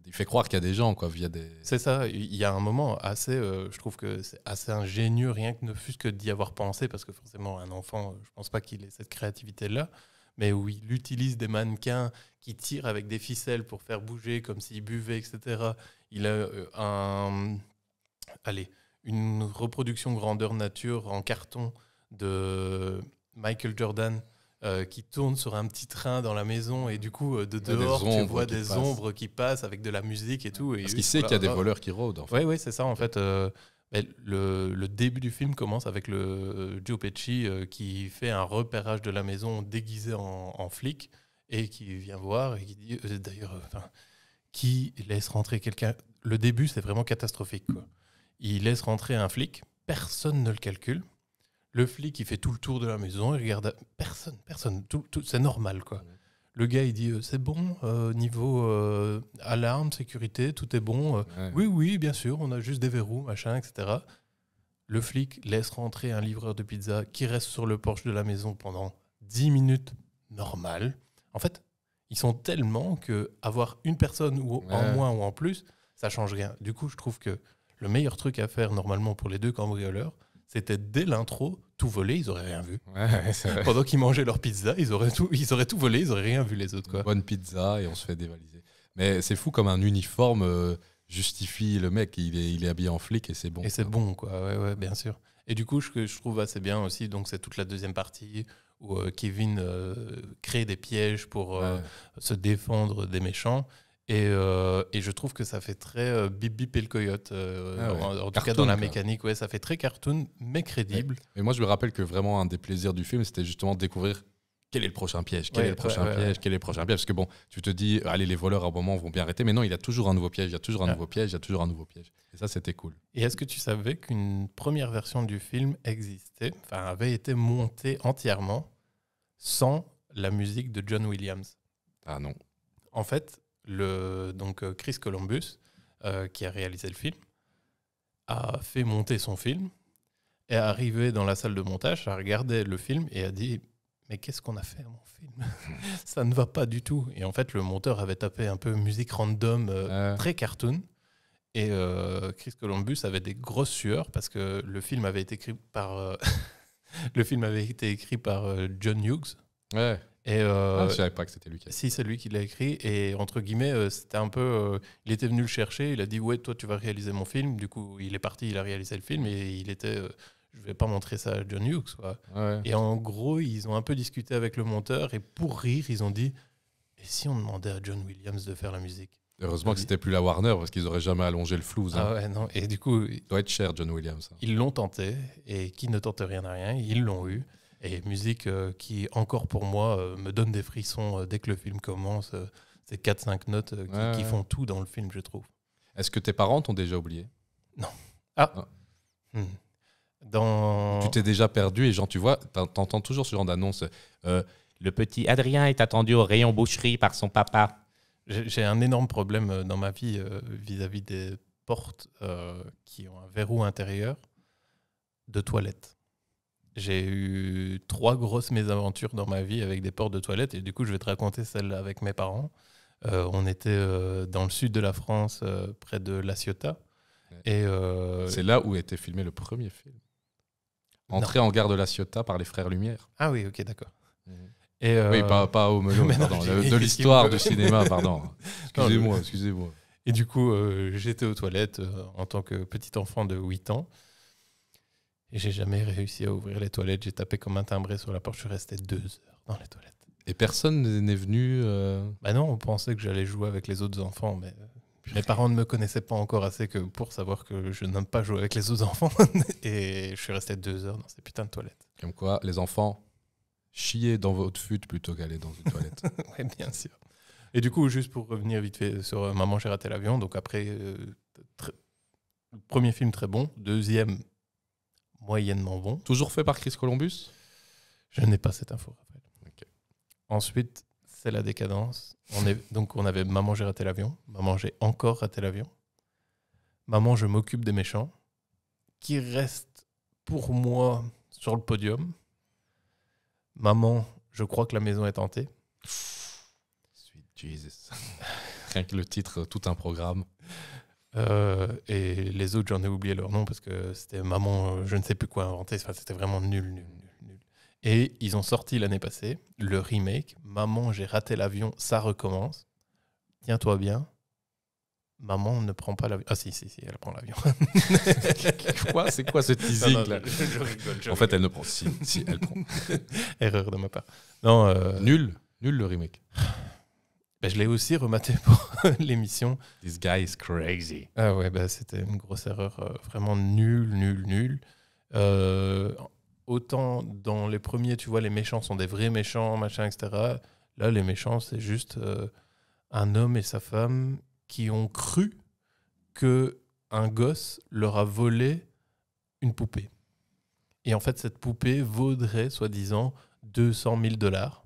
il fait croire qu'il y a des gens quoi via des c'est ça il y a un moment assez euh, je trouve que c'est assez ingénieux rien que ne fût-ce que d'y avoir pensé parce que forcément un enfant euh, je pense pas qu'il ait cette créativité là mais où il utilise des mannequins qui tirent avec des ficelles pour faire bouger comme s'il buvait, etc. Il a euh, un, allez, une reproduction grandeur nature en carton de Michael Jordan euh, qui tourne sur un petit train dans la maison et du coup euh, de dehors tu vois des ombres qui passent avec de la musique et tout. Et Parce qu'il sait qu'il y a des voleurs qui rôdent. Oui, oui, c'est ça en fait le, début du film commence avec le Joe euh, Pesci euh, qui fait un repérage de la maison déguisé en, flic et qui vient voir et qui dit euh, d'ailleurs qui laisse rentrer quelqu'un. Le début c'est vraiment catastrophique. Quoi. Il laisse rentrer un flic, personne ne le calcule. Le flic il fait tout le tour de la maison, il regarde personne, personne, tout, c'est normal quoi. Le gars, il dit euh, c'est bon, euh, niveau euh, alarme, sécurité, tout est bon. Oui, oui, bien sûr, on a juste des verrous, machin, etc. Le flic laisse rentrer un livreur de pizza qui reste sur le porche de la maison pendant 10 minutes normal. En fait, ils sont tellement que avoir une personne ou en moins ou en plus, ça change rien. Du coup, je trouve que le meilleur truc à faire normalement pour les deux cambrioleurs, c'était dès l'intro, tout volé, ils auraient rien vu. Pendant qu'ils mangeaient leur pizza, ils auraient, tout, ils auraient tout volé, ils auraient rien vu les autres. Quoi. bonne pizza et on se fait dévaliser. Mais c'est fou comme un uniforme euh, justifie le mec, il est, il est habillé en flic et c'est bon. Et c'est bon, quoi, ouais, ouais, bien sûr. Et du coup, ce que je trouve assez bien aussi, donc c'est toute la deuxième partie où euh, Kevin euh, crée des pièges pour se défendre des méchants. Et, euh, et, je trouve que ça fait très euh, Bip Bip et le Coyote. Euh, ah en, tout cas, dans la mécanique, ouais, ça fait très cartoon, mais crédible. Et moi, je me rappelle que vraiment, un des plaisirs du film, c'était justement de découvrir quel est le prochain piège, quel est le prochain piège, quel est le prochain piège. Parce que bon, tu te dis, allez, les voleurs, à un moment, vont bien arrêter. Mais non, il y a toujours un nouveau piège, il y a toujours un nouveau piège, il y a toujours un nouveau piège. Et ça, c'était cool. Et est-ce que tu savais qu'une première version du film existait, enfin, avait été montée entièrement sans la musique de John Williams Ah non. En fait, le, donc euh, Chris Columbus, euh, qui a réalisé le film, a fait monter son film, est arrivé dans la salle de montage, a regardé le film et a dit Mais qu'est-ce qu'on a fait à mon film (laughs) Ça ne va pas du tout. Et en fait, le monteur avait tapé un peu musique random, euh, ah très cartoon. Et Chris Columbus avait des grosses sueurs parce que le film avait été écrit par, (laughs) le film avait été écrit par John Hughes. Ouais. Et, euh, ah, savais pas que c'était lui Si, c'est lui qui l'a écrit. Et entre guillemets, euh, c'était un peu. Euh, il était venu le chercher, il a dit Ouais, toi, tu vas réaliser mon film. Du coup, il est parti, il a réalisé le film et il était. Euh, je vais pas montrer ça à John Hughes. Et en gros, ils ont un peu discuté avec le monteur et pour rire, ils ont dit Et si on demandait à John Williams de faire la musique Heureusement que c'était plus la Warner parce qu'ils auraient jamais allongé le flou. Hein. Ah ouais, non. Et du coup, il doit être cher John Williams. Hein. Ils l'ont tenté et qui ne tente rien à rien, ils l'ont eu. Et musique euh, qui, encore pour moi, euh, me donne des frissons euh, dès que le film commence. ces 4-5 notes qui, font tout dans le film, je trouve. Est-ce que tes parents t'ont déjà oublié Non. Ah, ah. Hmm. Dans... Tu t'es déjà perdu et genre, tu vois, t'entends toujours ce genre d'annonce. le petit Adrien est attendu au rayon boucherie par son papa. J'ai un énorme problème dans ma vie vis-à-vis des portes qui ont un verrou intérieur de toilette. J'ai eu trois grosses mésaventures dans ma vie avec des portes de toilettes. Et du coup, je vais te raconter celle avec mes parents. Euh, on était euh, dans le sud de la France, euh, près de La Ciotat. C'est là où a été filmé le premier film. Entrée en gare de La Ciotat par les frères Lumière. Ah oui, ok, d'accord. Mhm. oui, pas, au (laughs) de l'histoire du cinéma, pardon. (laughs) Excusez-moi, excusez-moi. Et du coup, j'étais aux toilettes en tant que petit enfant de 8 ans. Et j'ai jamais réussi à ouvrir les toilettes. J'ai tapé comme un timbré sur la porte. Je suis resté deux heures dans les toilettes. Et personne n'est venu. Euh... Bah non, on pensait que j'allais jouer avec les autres enfants, mais euh, mes parents ne me connaissaient pas encore assez que pour savoir que je n'aime pas jouer avec les autres enfants. (laughs) et je suis resté deux heures dans ces putains de toilettes. Comme quoi, les enfants, chier dans votre fute plutôt qu'aller dans une toilette. (laughs) oui, bien sûr. Et du coup, juste pour revenir vite fait sur euh, Maman, j'ai raté l'avion. Donc après, euh, premier film très bon, deuxième moyennement bon. Toujours fait par Chris Columbus Je n'ai pas cette info, Raphaël. Ensuite, c'est la décadence. On est, donc, on avait Maman, j'ai raté l'avion. Maman, j'ai encore raté l'avion. Maman, je m'occupe des méchants. Qui reste pour moi sur le podium. Maman, je crois que la maison est tentée. Sweet Jesus. (laughs) Rien que le titre, tout un programme. Euh, et les autres, j'en ai oublié leur nom parce que c'était maman, euh, je ne sais plus quoi inventer. c'était vraiment nul, nul, Et ils ont sorti l'année passée le remake Maman, j'ai raté l'avion, ça recommence. Tiens-toi bien. Maman ne prend pas l'avion. Ah si, si, si, elle prend l'avion. (laughs) quoi C'est quoi ce teasing là En fait, elle ne prend. Si, elle prend. (laughs) Erreur de ma part. Non, euh, Nul, nul le remake. Ben, je l'ai aussi rematé (laughs) pour l'émission. This guy is crazy. Ah ouais, ben, c'était une grosse erreur euh, vraiment nulle, nulle, nulle. Euh, autant dans les premiers, tu vois, les méchants sont des vrais méchants, machin, etc. Là, les méchants, c'est juste euh, un homme et sa femme qui ont cru que un gosse leur a volé une poupée. Et en fait, cette poupée vaudrait, soi-disant, 200 000 dollars.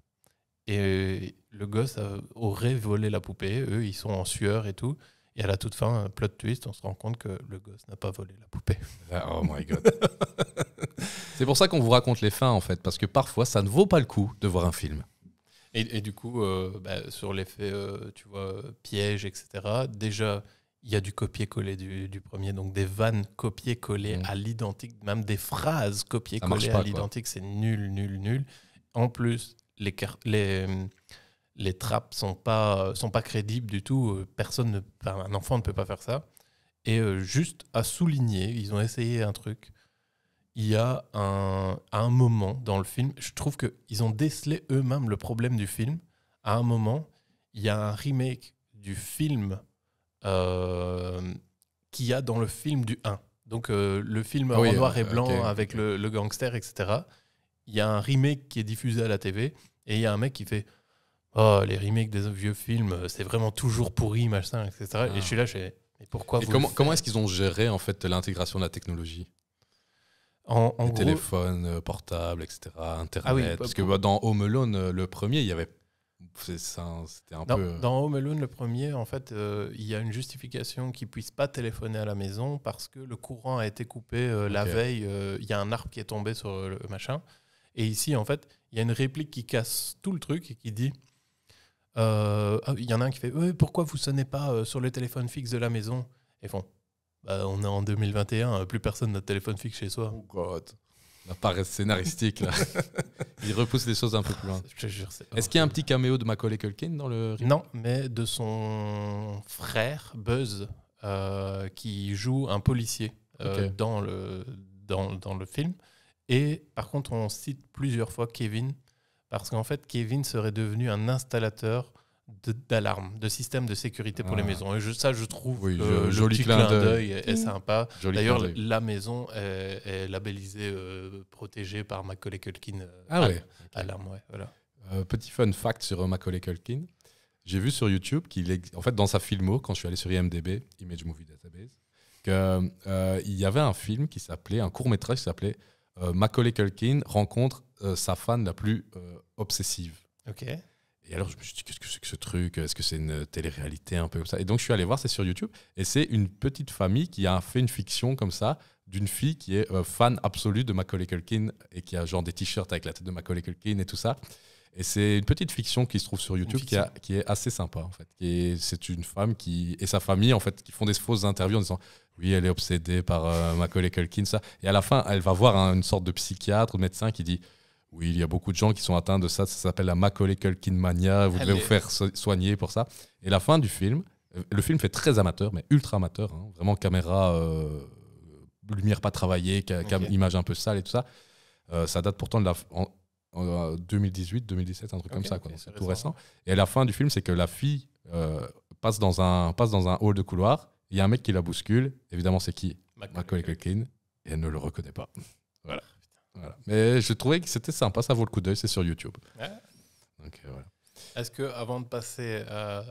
Et le gosse aurait volé la poupée. Eux, ils sont en sueur et tout. Et à la toute fin, euh, plot twist, on se rend compte que le gosse n'a pas volé la poupée. Ah, oh my god. (laughs) c'est pour ça qu'on vous raconte les fins, en fait, parce que parfois, ça ne vaut pas le coup de voir un film. Et, du coup, euh, bah, sur l'effet, euh, tu vois, piège, etc., déjà, il y a du copier-coller du, premier, donc des vannes copier-coller mm. à l'identique, même des phrases copier-coller à l'identique, c'est nul, nul, nul. En plus, les, les, les trappes sont pas sont pas crédibles du tout. Euh, personne, un enfant ne peut pas faire ça. Et euh, juste à souligner, ils ont essayé un truc. Il y a un, moment dans le film, je trouve qu'ils ont décelé eux-mêmes le problème du film. À un moment, il y a un remake du film euh, qu'il y a dans le film du 1. Donc euh, le film en noir et blanc avec Le, le, gangster, etc. Il y a un remake qui est diffusé à la TV et il y a un mec qui fait oh, les remakes des vieux films, euh, c'est vraiment toujours pourri, machin, etc. Et ah. je suis là, je mais pourquoi Et comment, est-ce qu'ils ont géré en fait l'intégration de la technologie en, euh, portable etc., Internet. Ah parce bah, que bah, dans Home Alone, euh, le premier, il y avait. Ça, un dans, peu... dans Home Alone, le premier, en fait, il y a une justification qu'ils ne puissent pas téléphoner à la maison parce que le courant a été coupé la veille. Il y a un arbre qui est tombé sur le machin. Et ici, en fait, il y a une réplique qui casse tout le truc et qui dit euh, ah il y en a un qui fait Pourquoi vous sonnez pas euh, sur le téléphone fixe de la maison Et bon bah, On est en 2021, euh, plus personne n'a de téléphone fixe chez soi. Oh God La scénaristique, là. (laughs) Il repousse les choses un peu plus loin. Je jure, Est-ce qu'il y a un petit caméo de Macaulay Culkin dans le. film non, mais de son frère, Buzz, qui joue un policier dans, le, dans, dans, le film. Et par contre, on cite plusieurs fois Kevin parce qu'en fait, Kevin serait devenu un installateur d'alarme, de système de sécurité pour les maisons. Et ça, je trouve oui, joli clin d'œil est, sympa. D'ailleurs, la maison est, labellisée euh, protégée par Macaulay Culkin. Euh, ah ouais. Alarme, ouais. Voilà. Euh, petit fun fact sur Macaulay Culkin. J'ai vu sur YouTube qu'il est, en fait, dans sa filmo, quand je suis allé sur IMDb, Image Movie Database, qu'il y avait un film qui s'appelait, un court métrage qui s'appelait Macaulay Culkin rencontre euh, sa fan la plus euh, obsessive. Ok. Et alors, je me suis dit, qu'est-ce que c'est que ce truc Est-ce que c'est une télé-réalité un peu comme ça Et donc, je suis allé voir, c'est sur YouTube, et c'est une petite famille qui a fait une fiction comme ça d'une fille qui est euh, fan absolue de Macaulay Culkin et qui a genre des t-shirts avec la tête de Macaulay Culkin et tout ça. Et c'est une petite fiction qui se trouve sur YouTube qui, est assez sympa en fait. C'est une femme qui et sa famille en fait qui font des fausses interviews en disant oui elle est obsédée par Macaulay Culkin ça. Et à la fin elle va voir une sorte de psychiatre ou de médecin qui dit oui, il y a beaucoup de gens qui sont atteints de ça. Ça s'appelle la Macaulay Culkin mania. Vous devez vous faire soigner pour ça. Et la fin du film, euh, le film fait très amateur, mais ultra amateur. Hein. vraiment caméra, euh, lumière pas travaillée, image un peu sale et tout ça. Euh, ça date pourtant de la. 2018, 2017, un truc comme ça, c'est tout récent. Et la fin du film, c'est que la fille passe, dans un, hall de couloir, il y a un mec qui la bouscule, évidemment c'est qui Macaulay Culkin, et elle ne le reconnaît pas. (laughs) voilà. Mais je trouvais que c'était sympa, ça vaut le coup d'œil, c'est sur YouTube. Ah. Euh, Est-ce que avant de passer à euh,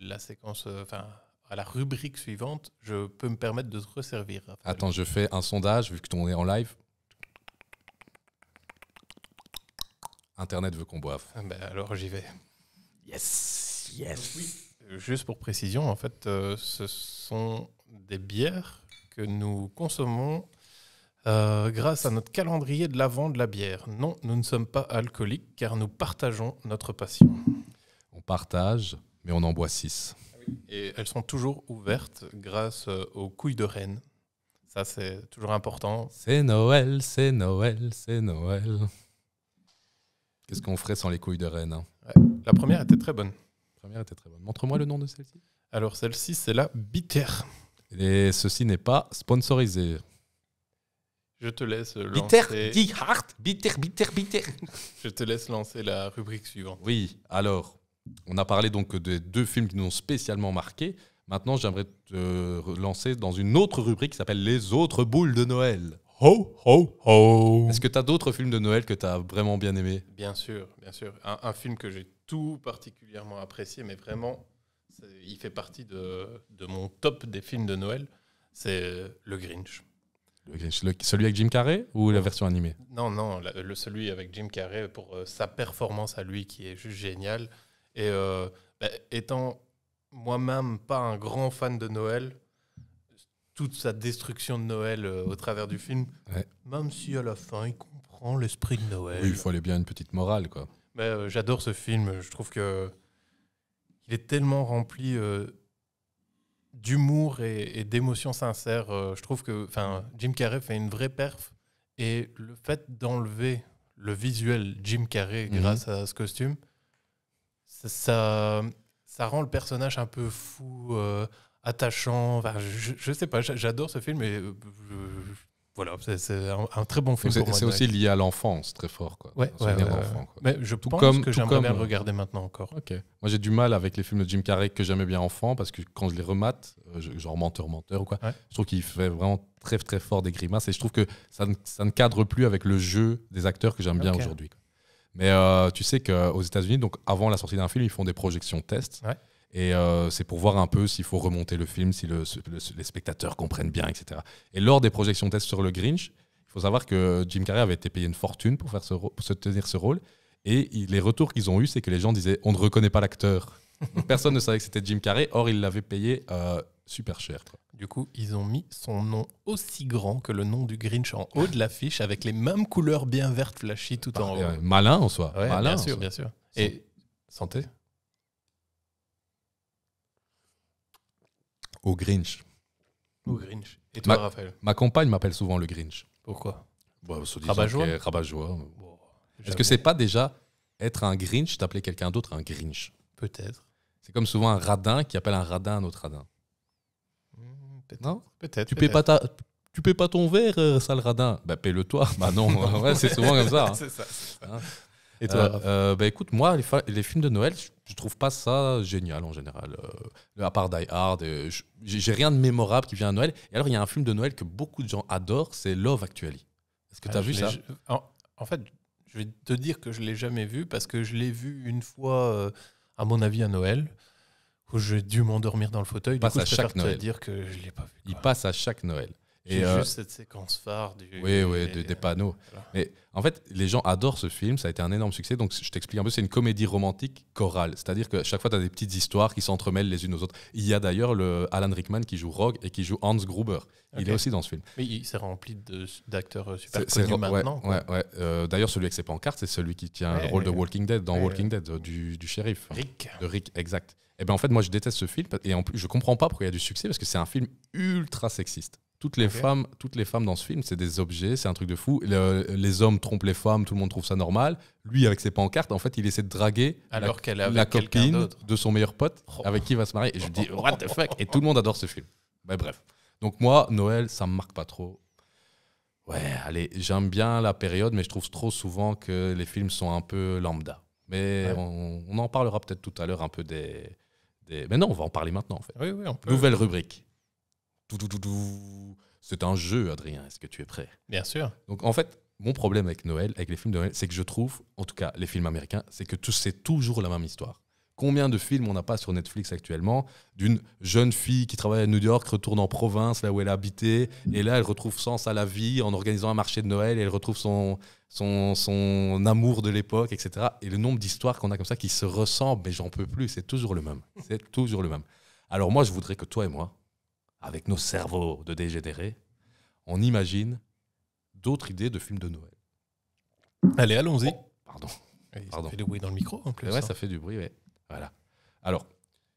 la séquence, euh, enfin à la rubrique suivante, je peux me permettre de te resservir Attends, je fais un sondage vu que tu es en live. Internet veut qu'on boive. Ah, ben alors j'y vais. Yes, yes. Juste pour précision, en fait, ce sont des bières que nous consommons euh, grâce à notre calendrier de l'avant de la bière. Non, nous ne sommes pas alcooliques car nous partageons notre passion. On partage, mais on en boit six. Et elles sont toujours ouvertes grâce euh, aux couilles de reine. Ça, c'est toujours important. C'est Noël, c'est Noël, c'est Noël. Qu'est-ce qu'on ferait sans les couilles de reine hein La première était très bonne. La première était très bonne. Montre-moi le nom de celle-ci. Alors, celle-ci, c'est la Bitter. Et ceci n'est pas sponsorisé. Je te laisse lancer. bitter, bitter, Je te laisse lancer la rubrique suivante. Oui, alors, on a parlé donc des deux films qui nous ont spécialement marqués. Maintenant, j'aimerais te lancer dans une autre rubrique qui s'appelle Les autres boules de Noël. Ho, ho, ho. Est-ce que tu as d'autres films de Noël que tu as vraiment bien aimés Bien sûr, bien sûr. Un, film que j'ai tout particulièrement apprécié, mais vraiment, il fait partie de, de mon top des films de Noël, c'est euh, Le Grinch. Le, celui avec Jim Carrey ou la version animée Non, non, le, celui avec Jim Carrey pour euh, sa performance à lui qui est juste géniale. Et euh, bah, étant moi-même pas un grand fan de Noël, toute sa destruction de Noël euh, au travers du film, même si à la fin il comprend l'esprit de Noël. il fallait bien une petite morale, quoi. Mais bah, j'adore ce film, je trouve que il est tellement rempli d'humour et, et d'émotion sincère. Euh, je trouve que Jim Carrey fait une vraie perf. Et le fait d'enlever le visuel Jim Carrey mhm. grâce à ce costume, ça, ça, rend le personnage un peu fou, euh, attachant. je, je, sais pas, j'adore ce film et euh, voilà, c'est un, très bon film. C'est aussi lié à l'enfance, très fort. Quoi. Mais je pense que j'aimerais bien regarder maintenant encore. Moi, j'ai du mal avec les films de Jim Carrey que j'aimais bien enfant, parce que quand je les remate, euh, genre Menteur, Menteur ou quoi, je trouve qu'il fait vraiment très, très fort des grimaces et je trouve que ça ne, cadre plus avec le jeu des acteurs que j'aime bien aujourd'hui. Mais euh, tu sais qu'aux États-Unis, donc avant la sortie d'un film, ils font des projections tests. Et euh, c'est pour voir un peu s'il faut remonter le film, si le, les spectateurs comprennent bien, etc. Et lors des projections test sur le Grinch, il faut savoir que Jim Carrey avait été payé une fortune pour, faire se tenir ce rôle. Et les retours qu'ils ont eus, c'est que les gens disaient on ne reconnaît pas l'acteur. (laughs) Personne ne savait que c'était Jim Carrey, or il l'avait payé euh, super cher. Du coup, ils ont mis son nom aussi grand que le nom du Grinch en haut de l'affiche, avec les mêmes couleurs bien vertes flashy tout bah, en haut. malin en soi. malin, bien sûr, bien sûr. Et santé Au Grinch. Au Grinch. Et toi, ma, Raphaël Ma compagne m'appelle souvent le Grinch. Pourquoi bah, bon, Rabat-joie. Rabat Est-ce que c'est pas déjà être un Grinch, t'appeler quelqu'un d'autre un Grinch Peut-être. C'est comme souvent un radin qui appelle un radin un autre radin. Hmm, non Peut-être. Tu ne pas Tu paies pas ton verre, euh, sale radin Bah, paie-le toi. Bah non, (laughs) c'est souvent comme ça. Hein. (laughs) c'est ça. Hein? Et euh, euh, Bah écoute, moi, les, films de Noël, je, trouve pas ça génial en général. Euh, à part Die Hard, j'ai rien de mémorable qui vient à Noël. Et alors, il y a un film de Noël que beaucoup de gens adorent, c'est Love Actually. Est-ce que tu as ah, vu ça en, fait, je vais te dire que je l'ai jamais vu parce que je l'ai vu une fois, à mon avis, à Noël où j'ai dû m'endormir dans le fauteuil. Il chaque Noël. Dire que Il passe à chaque Noël. Et euh, juste cette séquence phare du. Oui, oui, des, euh, panneaux. Mais en fait, les gens adorent ce film, ça a été un énorme succès. Donc, je t'explique un peu, c'est une comédie romantique chorale. C'est-à-dire que chaque fois, tu as des petites histoires qui s'entremêlent les unes aux autres. Il y a d'ailleurs le Alan Rickman qui joue Rogue et qui joue Hans Gruber. Il est aussi dans ce film. Mais il s'est rempli d'acteurs euh, super connus maintenant. Ouais, ouais. d'ailleurs, celui avec ses carte c'est celui qui tient le rôle de Walking Dead dans Walking Dead, du, shérif. Rick. De Rick, exact. Et eh bien en fait, moi je déteste ce film et en plus je comprends pas pourquoi il y a du succès parce que c'est un film ultra sexiste. Toutes les, femmes, toutes les femmes dans ce film, c'est des objets, c'est un truc de fou. les hommes trompent les femmes, tout le monde trouve ça normal. Lui, avec ses pancartes, en fait, il essaie de draguer Alors la, copine de son meilleur pote oh. avec qui il va se marier. Et je lui dis, what the fuck Et tout le monde adore ce film. Mais bah, bref. Donc moi, Noël, ça me marque pas trop. Ouais, allez, j'aime bien la période, mais je trouve trop souvent que les films sont un peu lambda. Mais on, en parlera peut-être tout à l'heure un peu des, Mais non, on va en parler maintenant, en fait. Nouvelle rubrique. C'est un jeu, Adrien, est-ce que tu es prêt Bien sûr. Donc en fait, mon problème avec Noël, avec les films de Noël, c'est que je trouve, en tout cas les films américains, c'est que c'est toujours la même histoire. Combien de films on n'a pas sur Netflix actuellement d'une jeune fille qui travaille à New York, retourne en province, là où elle a habité, et là elle retrouve sens à la vie en organisant un marché de Noël, et elle retrouve son, son, son amour de l'époque, etc. Et le nombre d'histoires qu'on a comme ça qui se ressemblent, mais j'en peux plus, c'est toujours le même. C'est toujours le même. Alors moi, je voudrais que toi et moi, avec nos cerveaux de dégénérés, on imagine d'autres idées de films de Noël. Allez, allons-y. Oh, Pardon. Ça fait du bruit dans le micro en plus. Eh ouais, hein. ça fait du bruit, ouais. Voilà. Alors,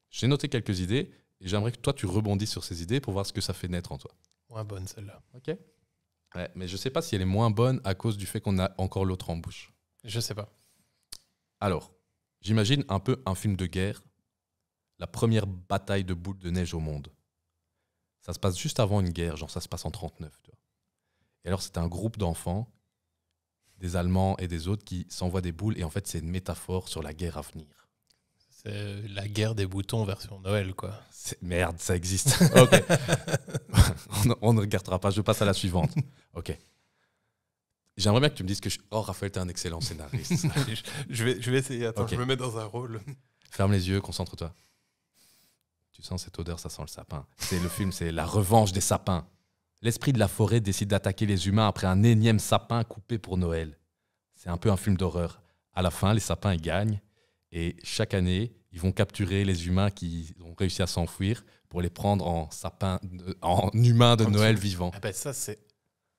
j'ai noté quelques idées et j'aimerais que toi tu rebondisses sur ces idées pour voir ce que ça fait naître en toi. Moins bonne celle-là. Ok. mais je ne sais pas si elle est moins bonne à cause du fait qu'on a encore l'autre en bouche. Je ne sais pas. Alors, j'imagine un peu un film de guerre, la première bataille de boules de neige au monde. Ça se passe juste avant une guerre, genre ça se passe en 39. Tu vois. Et alors, c'est un groupe d'enfants, des Allemands et des autres, qui s'envoient des boules. Et en fait, c'est une métaphore sur la guerre à venir. C'est la guerre des boutons version Noël, quoi. Merde, ça existe. (laughs) ok. (laughs) on, ne regardera pas, je passe à la suivante. Ok. J'aimerais bien que tu me dises que. Je... Oh, Raphaël, t'es un excellent scénariste. (laughs) je, vais, je vais essayer, attends, je me mets dans un rôle. Ferme les yeux, concentre-toi sens cette odeur, ça sent le sapin. C'est le film, c'est la revanche des sapins. L'esprit de la forêt décide d'attaquer les humains après un énième sapin coupé pour Noël. C'est un peu un film d'horreur. À la fin, les sapins gagnent et chaque année, ils vont capturer les humains qui ont réussi à s'enfuir pour les prendre en sapin, en humain de Noël vivants. Ah ben ça, c'est,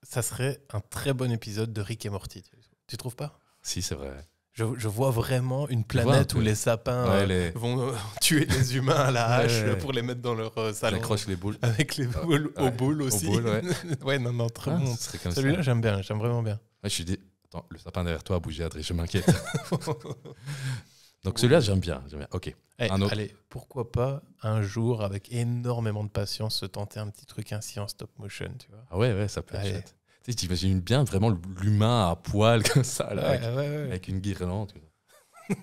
ça serait un très bon épisode de Rick et Morty. Tu, tu trouves pas Si, c'est vrai. Je, vois vraiment une planète où les sapins euh, vont euh, (laughs) tuer les humains à la hache pour les mettre dans leur euh, salon. Accroche les boules. Avec les ah, boules aux boules aussi. (laughs) ouais. non, non, très ah, bon. Celui-là, j'aime bien, j'aime vraiment bien. je suis dit, attends, le sapin derrière toi a bougé, Adrien, je m'inquiète. (laughs) Donc celui-là, j'aime bien, bien. Ok. Eh, allez, pourquoi pas un jour, avec énormément de patience, se tenter un petit truc ainsi en stop motion, tu vois. Ah ouais, ouais, ça peut être tu T'imagines bien vraiment l'humain à poil comme ça, là, avec, une guirlande. (laughs)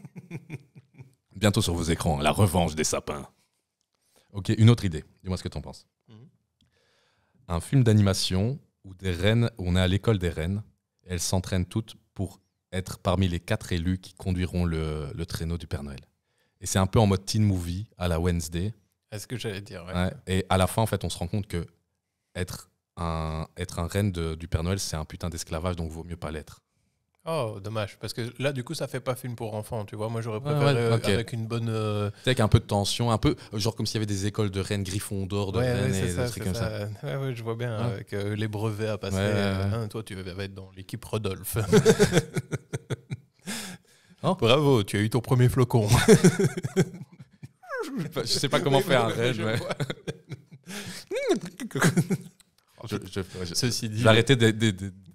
Bientôt sur vos écrans, la revanche des sapins. Ok, une autre idée. Dis-moi ce que t'en penses. Mhm. Un film d'animation où des reines, on est à l'école des reines, elles s'entraînent toutes pour être parmi les quatre élus qui conduiront le, le traîneau du Père Noël. Et c'est un peu en mode teen movie à la Wednesday. Est-ce que j'allais dire ouais. Et à la fin, en fait, on se rend compte que être être un reine de, du Père Noël, c'est un putain d'esclavage, donc vaut mieux pas l'être. Oh, dommage, parce que là, du coup, ça fait pas film pour enfants, tu vois. Moi, j'aurais préféré euh, avec une bonne. Euh, avec un peu de tension, un peu genre comme s'il y avait des écoles de reines Griffon d'Or, de ouais, et je vois bien, avec euh, les brevets à passer. Hein, toi, tu vas être dans l'équipe Rodolphe. (laughs) Oh. Bravo, tu as eu ton premier flocon. (laughs) je sais pas comment faire un rêve. (laughs) ceci dit, arrêter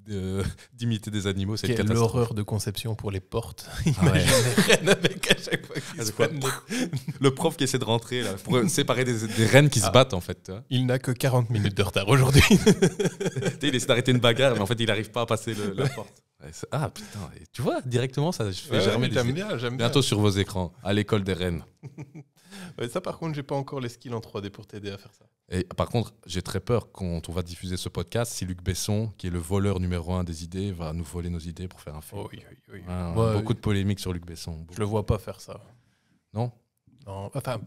euh, d'imiter des animaux, c'est Quelle l'horreur de conception pour les portes. Ah (laughs) avec à chaque fois ah, Le prof qui essaie de rentrer pour séparer des, des, rennes qui se ah. battent en fait. Il n'a que 40 minutes de retard aujourd'hui. (laughs) il essaie d'arrêter une bagarre, mais en fait il n'arrive pas à passer le, la porte. Ah putain, tu vois, directement ça, je jamais. Bientôt sur vos écrans, à l'école des rennes. Euh, ça, par contre, j'ai pas encore les skills en 3D pour t'aider à faire ça. Et par contre, j'ai très peur quand on va diffuser ce podcast, si Luc Besson, qui est le voleur numéro un des idées, va nous voler nos idées pour faire un film. Oh oui, hein, beaucoup de polémiques sur Luc Besson. Je le vois pas faire ça. Non non, enfin,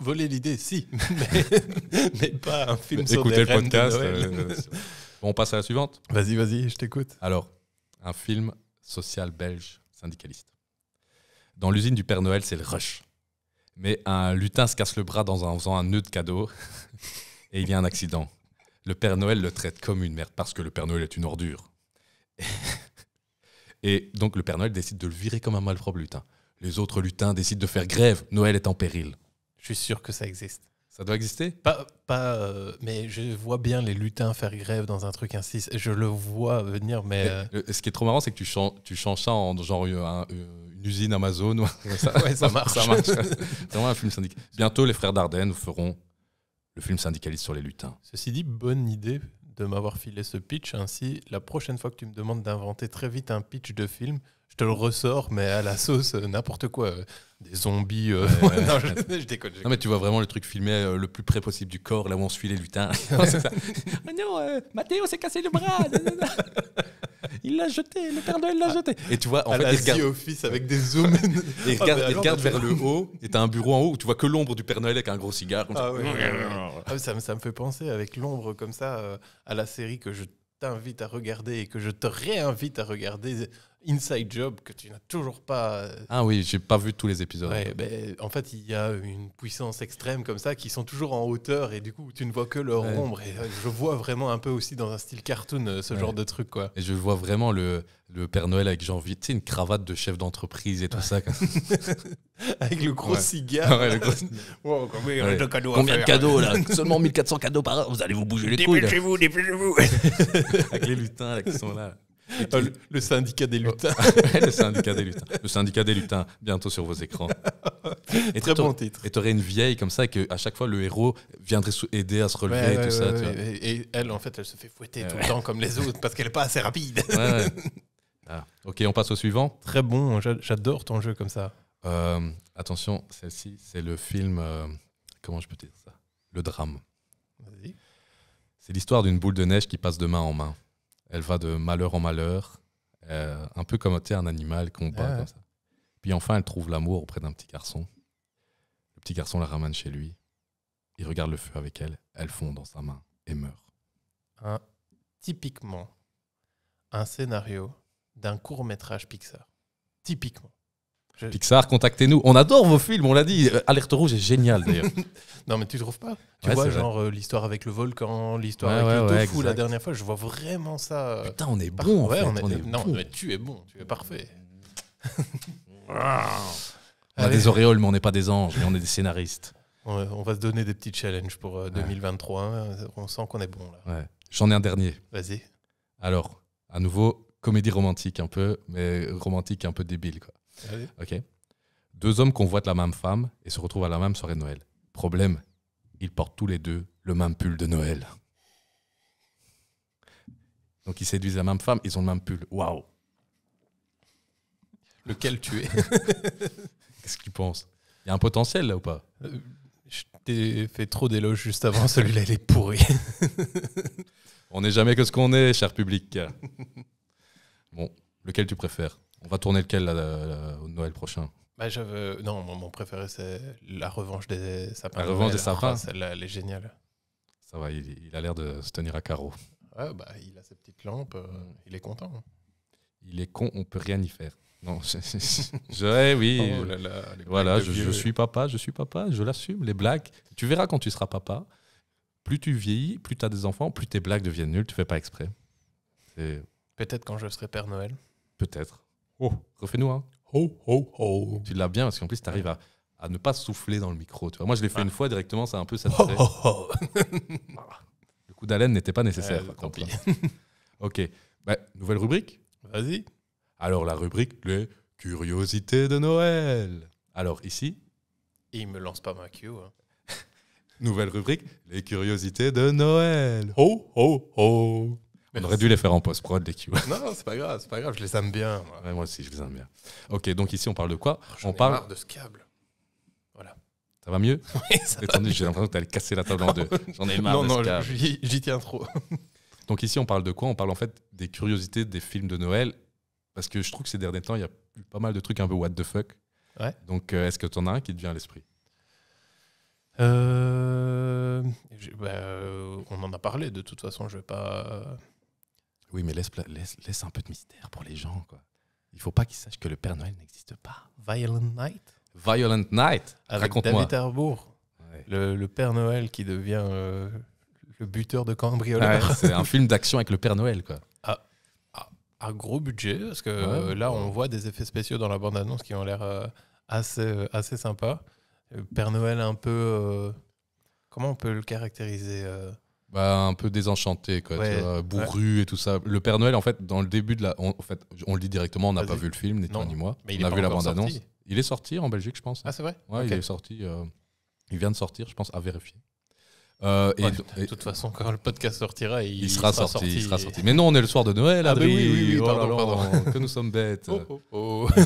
voler l'idée, si, (laughs) mais, pas un film sur Écoutez le podcast. Euh, euh, on passe à la suivante. Vas-y, vas-y, je t'écoute. Alors, un film social belge syndicaliste. Dans l'usine du Père Noël, c'est le rush. Mais un lutin se casse le bras en faisant un nœud de cadeau (laughs) et il y a un accident. Le Père Noël le traite comme une merde parce que le Père Noël est une ordure. (laughs) Et donc le Père Noël décide de le virer comme un malpropre lutin. Les autres lutins décident de faire grève. Noël est en péril. Je suis sûr que ça existe. Ça doit exister Pas, pas euh, mais je vois bien les lutins faire grève dans un truc ainsi. Je le vois venir, mais. Euh, euh, ce qui est trop marrant, c'est que tu, changes, tu changes ça en genre une usine Amazon ou ça, (laughs) ouais, marche. ça marche. (laughs) c'est (laughs) vraiment un film syndical. Bientôt, les frères Dardenne feront le film syndicaliste sur les lutins. Ceci dit, bonne idée de m'avoir filé ce pitch. Ainsi, la prochaine fois que tu me demandes d'inventer très vite un pitch de film, je te le ressors, mais à la sauce, euh, n'importe quoi. Euh, des zombies. Euh, (laughs) non, je, déconne. Non, mais tu vois vraiment le truc filmé le plus près possible du corps, là où on suit les lutins. (laughs) (laughs) Oh non, non, Mathéo s'est cassé le bras. il l'a jeté, le Père Noël l'a ah, jeté. Et tu vois, en à fait, la il office avec des zooms. et il ah, regarde, vers le haut, et t'as un bureau en haut où tu vois que l'ombre du Père Noël avec un gros cigare. ah, ça. Ah ça, me fait penser avec l'ombre comme ça à la série que je t'invite à regarder et que je te réinvite à regarder inside job que tu n'as toujours pas. Euh, ah oui, j'ai pas vu tous les épisodes. Ben, en fait, il y a une puissance extrême comme ça qui sont toujours en hauteur et du coup, tu ne vois que leur ombre. Et euh, je vois vraiment un peu aussi dans un style cartoon euh, ce genre de truc. Quoi. Et je vois vraiment le, le Père Noël avec Jean-Vite, une cravate de chef d'entreprise et tout ça. (laughs) avec le gros cigare. combien, de cadeaux, là (laughs) Seulement 1400 cadeaux par an. Vous allez vous bouger les couilles. Dépêchez-vous, dépêchez-vous. (laughs) avec les lutins là, qui sont là. Euh, le, syndicat des lutins. Oh. (laughs) le syndicat des lutins. Le syndicat des lutins, bientôt sur vos écrans. (laughs) et Très bon titre. Et tu aurais une vieille comme ça, Que à chaque fois, le héros viendrait aider à se relever et Et elle, en fait, elle se fait fouetter tout le temps comme les autres parce qu'elle est pas assez rapide. (laughs) Ah, ok, on passe au suivant. Très bon, j'adore ton jeu comme ça. Euh, attention, celle-ci, c'est le film. Euh, comment je peux dire ça Le drame. C'est l'histoire d'une boule de neige qui passe de main en main. Elle va de malheur en malheur, euh, un peu comme un animal qu'on ah. Puis enfin, elle trouve l'amour auprès d'un petit garçon. Le petit garçon la ramène chez lui. Il regarde le feu avec elle. Elle fond dans sa main et meurt. typiquement, un scénario d'un court métrage Pixar. Typiquement. Pixar, contactez-nous. On adore vos films, on l'a dit. Euh, Alerte rouge est génial d'ailleurs. (laughs) non, mais tu trouves pas Tu vois, genre euh, l'histoire avec le volcan, l'histoire avec le tofu la dernière fois, je vois vraiment ça. Euh, Putain, on est bon. En fait. est... non, mais tu es bon, tu es parfait. (laughs) on a des auréoles, mais on n'est pas des anges, mais on est des scénaristes. On va se donner des petits challenges pour 2023. Hein, on sent qu'on est bon là. J'en ai un dernier. Vas-y. Alors, à nouveau, comédie romantique un peu, mais romantique un peu débile quoi. Ah deux hommes convoitent la même femme et se retrouvent à la même soirée de Noël. Problème, ils portent tous les deux le même pull de Noël. Donc ils séduisent la même femme, ils ont le même pull. Waouh Lequel tu es (laughs) Qu'est-ce que tu penses Il y a un potentiel là ou pas euh, Je t'ai fait trop d'éloges juste avant, celui-là il est pourri. (laughs) on n'est jamais que ce qu'on est, cher public. Bon, lequel tu préfères on va tourner lequel là, Noël prochain bah, je veux... Non, mon, préféré, c'est La revanche des sapins. La revanche des sapins ah, Celle-là, elle est géniale. Ça va, il, a l'air de se tenir à carreau. bah, il a ses petites lampes, euh, mm. il est content. Hein. Il est con, on peut rien y faire. Non, (laughs) je, eh oui. Oh voilà, je, suis papa, je suis papa, je l'assume, les blagues. Tu verras quand tu seras papa, plus tu vieillis, plus tu as des enfants, plus tes blagues deviennent nulles, tu fais pas exprès. Peut-être quand je serai Père Noël. Peut-être. Oh. Refais-nous, hein. Tu l'as bien parce qu'en plus, tu arrives à, ne pas souffler dans le micro. Moi, je l'ai fait ah. une fois directement, c'est un peu ça. (laughs) le coup d'haleine n'était pas nécessaire. Eh, tant pis. (laughs) ok. Bah, nouvelle rubrique Vas-y. Alors, la rubrique, les curiosités de Noël. Alors, ici. il me lance pas ma queue. Hein. (laughs) nouvelle rubrique, les curiosités de Noël. Oh, oh, oh. On aurait dû les faire en post-prod, les Q. non, non, c'est pas grave, c'est pas grave, je les aime bien. Moi. aussi, je les aime bien. Ok, donc ici, on parle de quoi oh, On parle. de ce câble. Voilà. Ça va mieux (laughs) Oui, ça J'ai l'impression que t'allais casser la table en deux. (laughs) J'en ai marre non, non, J'y tiens trop. (laughs) donc ici, on parle de quoi On parle en fait des curiosités des films de Noël. Parce que je trouve que ces derniers temps, il y a eu pas mal de trucs un peu what the fuck. Ouais. Donc, euh, est-ce que t'en as un qui te vient à l'esprit euh, bah, euh... On en a parlé, de toute façon, je vais pas euh, oui, mais laisse, laisse, un peu de mystère pour les gens. Quoi. Il faut pas qu'ils sachent que le Père Noël n'existe pas. Violent Night Violent Night Avec David Harbour, le, Père Noël qui devient euh, le buteur de cambrioleurs. c'est un film d'action avec le Père Noël. quoi. À, (laughs) ah, ah, gros budget, parce que euh, là, on voit des effets spéciaux dans la bande-annonce qui ont l'air euh, assez, assez sympas. Le Père Noël un peu... comment on peut le caractériser bah, un peu désenchanté, bourru et tout ça. Le Père Noël, en fait, dans le début de la. On, en fait, on le dit directement, on n'a pas vu le film, ni toi ni moi. Mais il a vu la bande-annonce. Il est sorti en Belgique, je pense. Ah, c'est vrai Ouais, il est sorti. Euh, il vient de sortir, je pense, à vérifier. Euh, et, de toute façon, quand le podcast sortira, il, sera, sorti, il sera sorti. Mais non, on est le soir de Noël. Ah, ah oui, oui, oui, pardon, pardon, (laughs) que nous sommes bêtes. Oh, oh, oh. (laughs)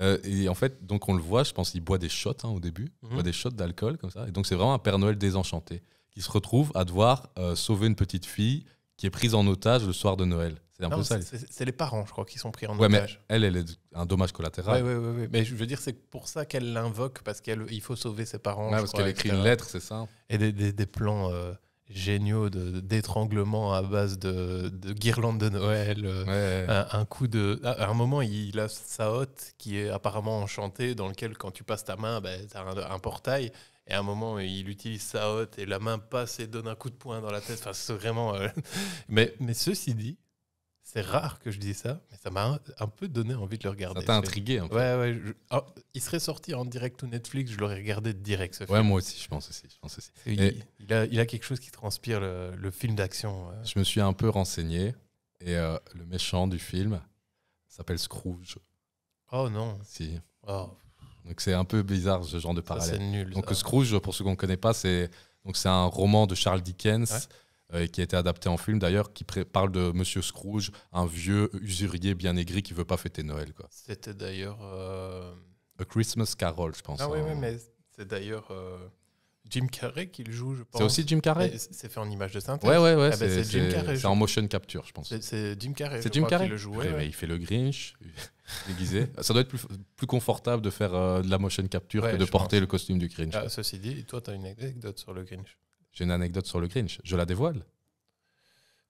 Euh, et en fait, donc on le voit, je pense, il boit des shots hein, au début, boit mhm. des shots d'alcool comme ça. Et donc c'est vraiment un Père Noël désenchanté il se retrouve à devoir euh, sauver une petite fille qui est prise en otage le soir de Noël. C'est un peu ça. C'est les parents, je crois, qui sont pris en otage. elle, elle est un dommage collatéral. Oui, oui, oui. Mais je veux dire, c'est pour ça qu'elle l'invoque, parce qu'il faut sauver ses parents. parce qu'elle écrit une lettre, c'est ça. Et des, plans euh, géniaux d'étranglement à base de, guirlandes de Noël. Euh, un, coup de. À un moment, il a sa hotte qui est apparemment enchantée, dans lequel, quand tu passes ta main, ben, tu as un portail. Et à un moment, il utilise sa haute et la main passe et donne un coup de poing dans la tête. Enfin, c'est vraiment. Euh, (laughs) mais, mais ceci dit, c'est rare que je dise ça, mais ça m'a un peu donné envie de le regarder. Ça t'a intrigué un peu. Ouais, ouais. Ah, il serait sorti en direct ou Netflix, je l'aurais regardé direct. Ce ouais, moi aussi, je pense aussi. Je pense aussi. il, a, il, a, quelque chose qui transpire le, film d'action. Euh. Je me suis un peu renseigné et euh, le méchant du film s'appelle Scrooge. Oh non. Si. Oh. Donc c'est un peu bizarre ce genre de parallèle. Ça, nul, donc Scrooge, pour ceux qu'on ne connaît pas, c'est donc c'est un roman de Charles Dickens. Euh, qui a été adapté en film d'ailleurs, qui parle de Monsieur Scrooge, un vieux usurier bien aigri qui veut pas fêter Noël. Quoi. C'était d'ailleurs. Euh, a Christmas Carol, je pense. Ah oui, hein. mais c'est d'ailleurs. Euh, Jim Carrey qui le joue, je pense. C'est aussi Jim Carrey C'est fait en image de synthèse. Ouais, ouais, ouais. Ah ben, c'est Jim Carrey. C'est en motion capture, je pense. C'est Jim Carrey. C'est Qui le joue, Il fait le Grinch, (laughs) déguisé. Ça doit être plus, plus confortable de faire euh, de la motion capture que de porter le costume du Grinch. Ah, ceci dit, toi, tu as une anecdote sur le Grinch. J'ai une anecdote sur le Grinch. Je la dévoile.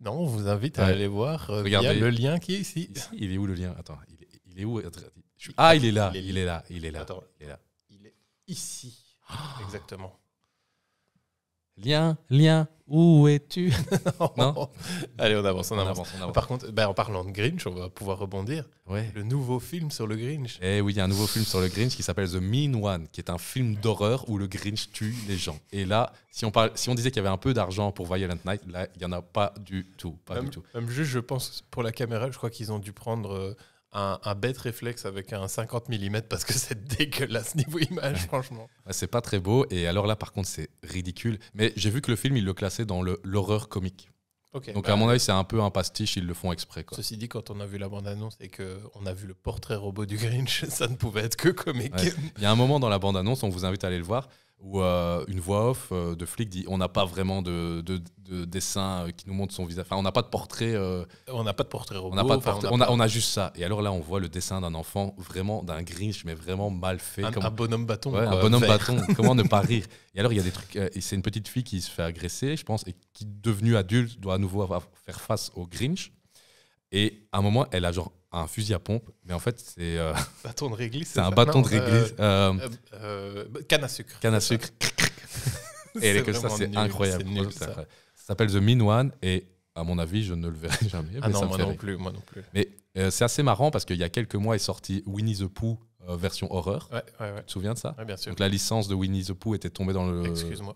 Non, on vous invite à aller voir euh, Regardez, le lien qui est ici. Il est où le lien Attends, il est, où Ah, il est là. Il est là. Il est là. Il est là. Il est ici. Ah. Exactement. Lien, lien, où es-tu (laughs) Non Allez, on avance, on, on avance. Par contre, bah, en parlant de Grinch, on va pouvoir rebondir. Ouais. Le nouveau film sur le Grinch. Eh oui, il y a un nouveau film sur le Grinch qui s'appelle The Mean One, qui est un film d'horreur où le Grinch tue les gens. Et là, si on, parle, si on disait qu'il y avait un peu d'argent pour Violent Night, là, il n'y en a pas du tout. Pas même, du tout. Même juste, je pense, pour la caméra, je crois qu'ils ont dû prendre... Euh, un, bête réflexe avec un 50 mm parce que c'est (laughs) dégueulasse niveau image, franchement. C'est pas très beau. Et alors là, par contre, c'est ridicule. Mais j'ai vu que le film, il le classait dans l'horreur comique. Donc bah, à mon avis, c'est un peu un pastiche, ils le font exprès. Ceci dit, quand on a vu la bande-annonce et qu'on a vu le portrait robot du Grinch, (laughs) ça ne pouvait être que comique. Il y a un moment dans la bande-annonce, on vous invite à aller le voir, où euh, une voix off euh, de flic dit on n'a pas vraiment de, dessin euh, qui nous montre son visage. Enfin, on n'a pas de portrait. on n'a pas de portrait robot. On a, juste ça. Et alors là, on voit le dessin d'un enfant vraiment d'un Grinch, mais vraiment mal fait. Un, bonhomme bâton. un bonhomme bâton. (laughs) Comment ne pas rire Et alors, il y a des trucs. c'est une petite fille qui se fait agresser, je pense, et qui, devenue adulte, doit à nouveau faire face au Grinch. Et à un moment, elle a genre un fusil à pompe, mais en fait, c'est. Euh, (laughs) bâton de réglisse. C'est un bâton de réglisse. Euh, euh, euh bah, canne à sucre. Canne à sucre. (laughs) et elle est ça, c'est incroyable. ça. s'appelle The Mean et à mon avis, je ne le verrai (laughs) jamais. Ah non, moi, non plus, moi plus. Mais c'est assez marrant parce qu'il y a quelques mois est sorti Winnie the Pooh version horreur. Ouais, ouais, Tu te souviens de ça bien sûr. Donc la licence de Winnie the Pooh était tombée dans le. Excuse-moi.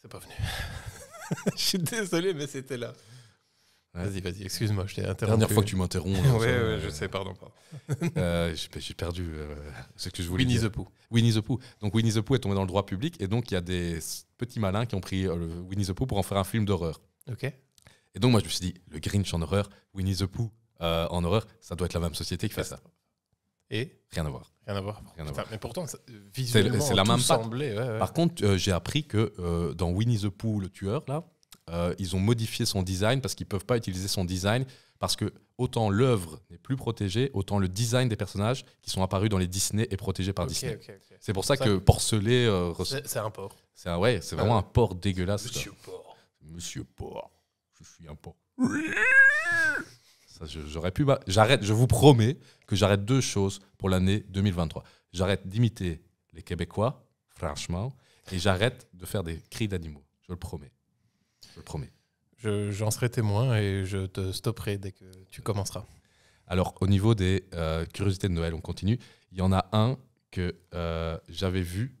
C'est pas venu. je suis désolé, mais c'était là. Vas-y, vas-y, excuse-moi, je t'ai interrompu. Dernière fois que tu m'interromps. oui, (laughs) hein, ouais, je sais, pardon. (laughs) euh, J'ai perdu euh, ce que je voulais Winnie the Pooh. Winnie the Pooh. Donc Winnie the Pooh est tombé dans le droit public et donc il y a des petits malins qui ont pris euh, le Winnie the Pooh pour en faire un film d'horreur. Ok. Et donc moi je me suis dit, le Grinch en horreur, Winnie the Pooh euh, en horreur, ça doit être la même société qui fait ça. Et Rien à voir. Rien à voir. Mais pourtant, visuellement, c'est la tout même semblait, Par contre, j'ai appris que dans Winnie the Pooh, le tueur, là, euh, ils ont modifié son design parce qu'ils ne peuvent pas utiliser son design, parce que autant l'œuvre n'est plus protégée, autant le design des personnages qui sont apparus dans les Disney est protégé par Disney. C'est pour ça, que Porcelé. Euh, c'est un porc. C'est ouais, c'est vraiment ah un porc dégueulasse. Monsieur porc. Monsieur porc. Je suis un porc. J'aurais pu... Bah, j'arrête, je vous promets que j'arrête deux choses pour l'année 2023. J'arrête d'imiter les Québécois, franchement, et j'arrête de faire des cris d'animaux. Je le promets. Je le promets. J'en serai témoin et je te stopperai dès que tu commenceras. Alors, au niveau des euh, curiosités de Noël, on continue. Il y en a un que euh, j'avais vu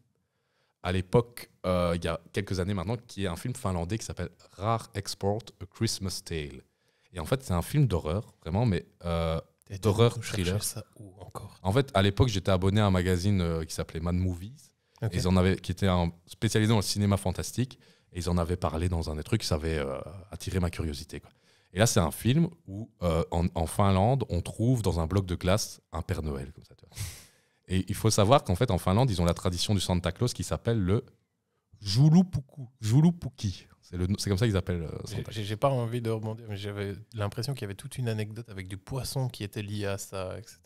à l'époque, euh, il y a quelques années maintenant, qui est un film finlandais qui s'appelle Rare Export, A Christmas Tale. Et en fait, c'est un film d'horreur, vraiment, mais d'horreur thriller. encore en fait, à l'époque, j'étais abonné à un magazine qui s'appelait Mad Movies, ils en qui était spécialisé dans le cinéma fantastique ils en avaient parlé dans un des trucs, ça avait euh, attiré ma curiosité. Et là, c'est un film où, euh, en, Finlande, on trouve dans un bloc de glace un Père Noël. Comme Et il faut savoir qu'en fait, en Finlande, ils ont la tradition du Santa Claus qui s'appelle le Julupuki. C'est comme ça qu'ils appellent euh, Santa J'ai pas envie de rebondir, mais j'avais l'impression qu'il y avait toute une anecdote avec du poisson qui était lié à ça, etc.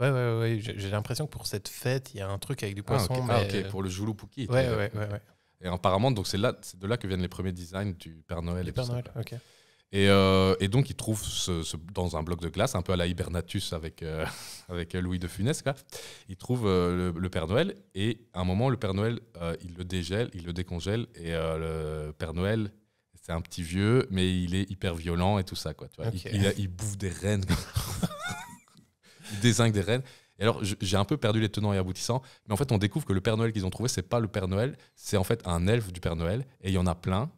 Ouais, ouais, ouais. J'ai l'impression que pour cette fête, il y a un truc avec du ah, poisson. Ah, ok, pour le Joulupuki. Ouais, ouais, ouais, ouais. Et apparemment, donc c'est là, c'est de là que viennent les premiers designs du Père Noël. Et, euh, Et, donc, il trouve ce, dans un bloc de glace, un peu à la Hibernatus avec, euh, (laughs) avec euh, Louis de Funès, il trouve le, Père Noël. Et à un moment, le Père Noël, il le dégèle, il le décongèle. Et le Père Noël, c'est un petit vieux, mais il est hyper violent et tout ça. Quoi, Il, bouffe des rennes. (laughs) il désingue des rennes alors, j'ai un peu perdu les tenants et aboutissants, mais en fait, on découvre que le Père Noël qu'ils ont trouvé, c'est pas le Père Noël, c'est en fait un elfe du Père Noël, et il y en a plein.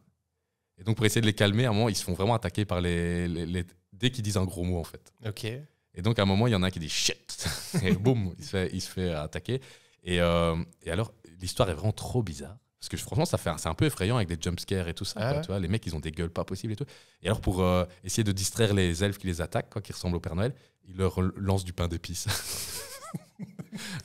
Et donc, pour essayer de les calmer, à un moment, ils se font vraiment attaquer par les, dès qu'ils disent un gros mot, en fait. Ok. Et donc, à un moment, il y en a un qui dit shit, (laughs) et boum, il se fait, attaquer. Euh, et alors, l'histoire est vraiment trop bizarre. Parce que franchement, ça fait, c'est un peu effrayant avec des jumpscares et tout ça. Ah les mecs, ils ont des gueules pas possibles et tout. Et alors, pour euh, essayer de distraire les elfes qui les attaquent, quoi, qui ressemblent au Père Noël, ils leur lancent du pain d'épices. (laughs)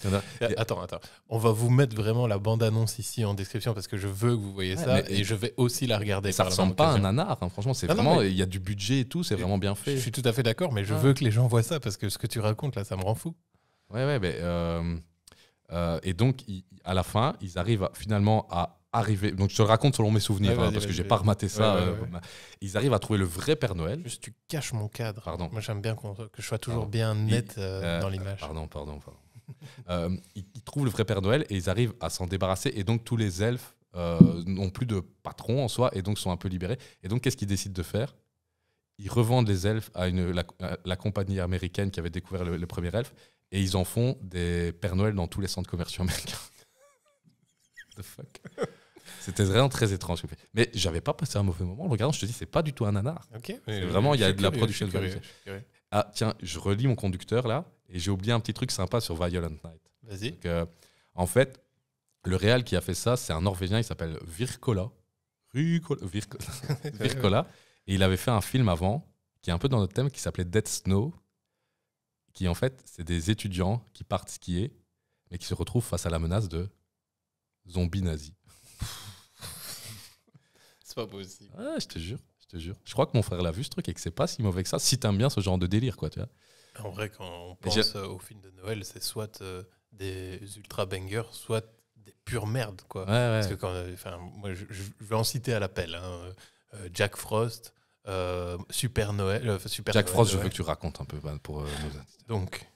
Euh, attends, attends. On va vous mettre vraiment la bande-annonce ici en description parce que je veux que vous voyez ça et, je vais aussi la regarder. Ça ressemble pas à un anard, hein, franchement. C'est vraiment, il y a du budget et tout, c'est vraiment bien fait. Je suis tout à fait d'accord, mais je ah. veux que les gens voient ça parce que ce que tu racontes là, ça me rend fou. Ouais, ouais, mais. Euh, euh, et donc, à la fin, ils arrivent finalement à arriver. Donc, je te le raconte selon mes souvenirs, hein, parce que j'ai pas rematé ça. Euh, ils arrivent à trouver le vrai Père Noël. Juste, tu caches mon cadre. Pardon. Moi, j'aime bien que je sois toujours bien net euh, dans l'image. Pardon, pardon, pardon. (laughs) ils, trouvent le vrai Père Noël et ils arrivent à s'en débarrasser. Et donc, tous les elfes n'ont plus de patron en soi et donc sont un peu libérés. Et donc, qu'est-ce qu'ils décident de faire Ils revendent les elfes à la, compagnie américaine qui avait découvert le, le premier elfe et ils en font des Père Noël dans tous les centres commerciaux américains. (laughs) The fuck C'était vraiment très étrange. Mais j'avais pas passé un mauvais moment. En regardant, je te dis, c'est pas du tout un nanar. vraiment, il y a de la production de Ah, tiens, je relis mon conducteur là, et j'ai oublié un petit truc sympa sur Violent Night. Vas-y. Euh, en fait, le réal qui a fait ça, c'est un Norvégien, il s'appelle Virkola. Virkola. Virkola. (laughs) Virkola. Et il avait fait un film avant, qui est un peu dans notre thème, qui s'appelait Dead Snow, qui en fait, c'est des étudiants qui partent skier, mais qui se retrouvent face à la menace de zombies nazis. (laughs) c'est pas possible. je te jure, je te jure. Je crois que mon frère l'a vu ce truc et que c'est pas si mauvais que ça, si t'aimes bien ce genre de délire, quoi, tu vois. En vrai, quand on pense euh, au film de Noël, c'est soit euh, des ultra bangers, soit des pures merdes, quoi. Parce que quand, moi, je, vais en citer à l'appel. Hein. Euh, Jack Frost, euh, Super Noël. Euh, Super Jack Frost, je veux que tu racontes un peu bah, pour euh, nos Donc,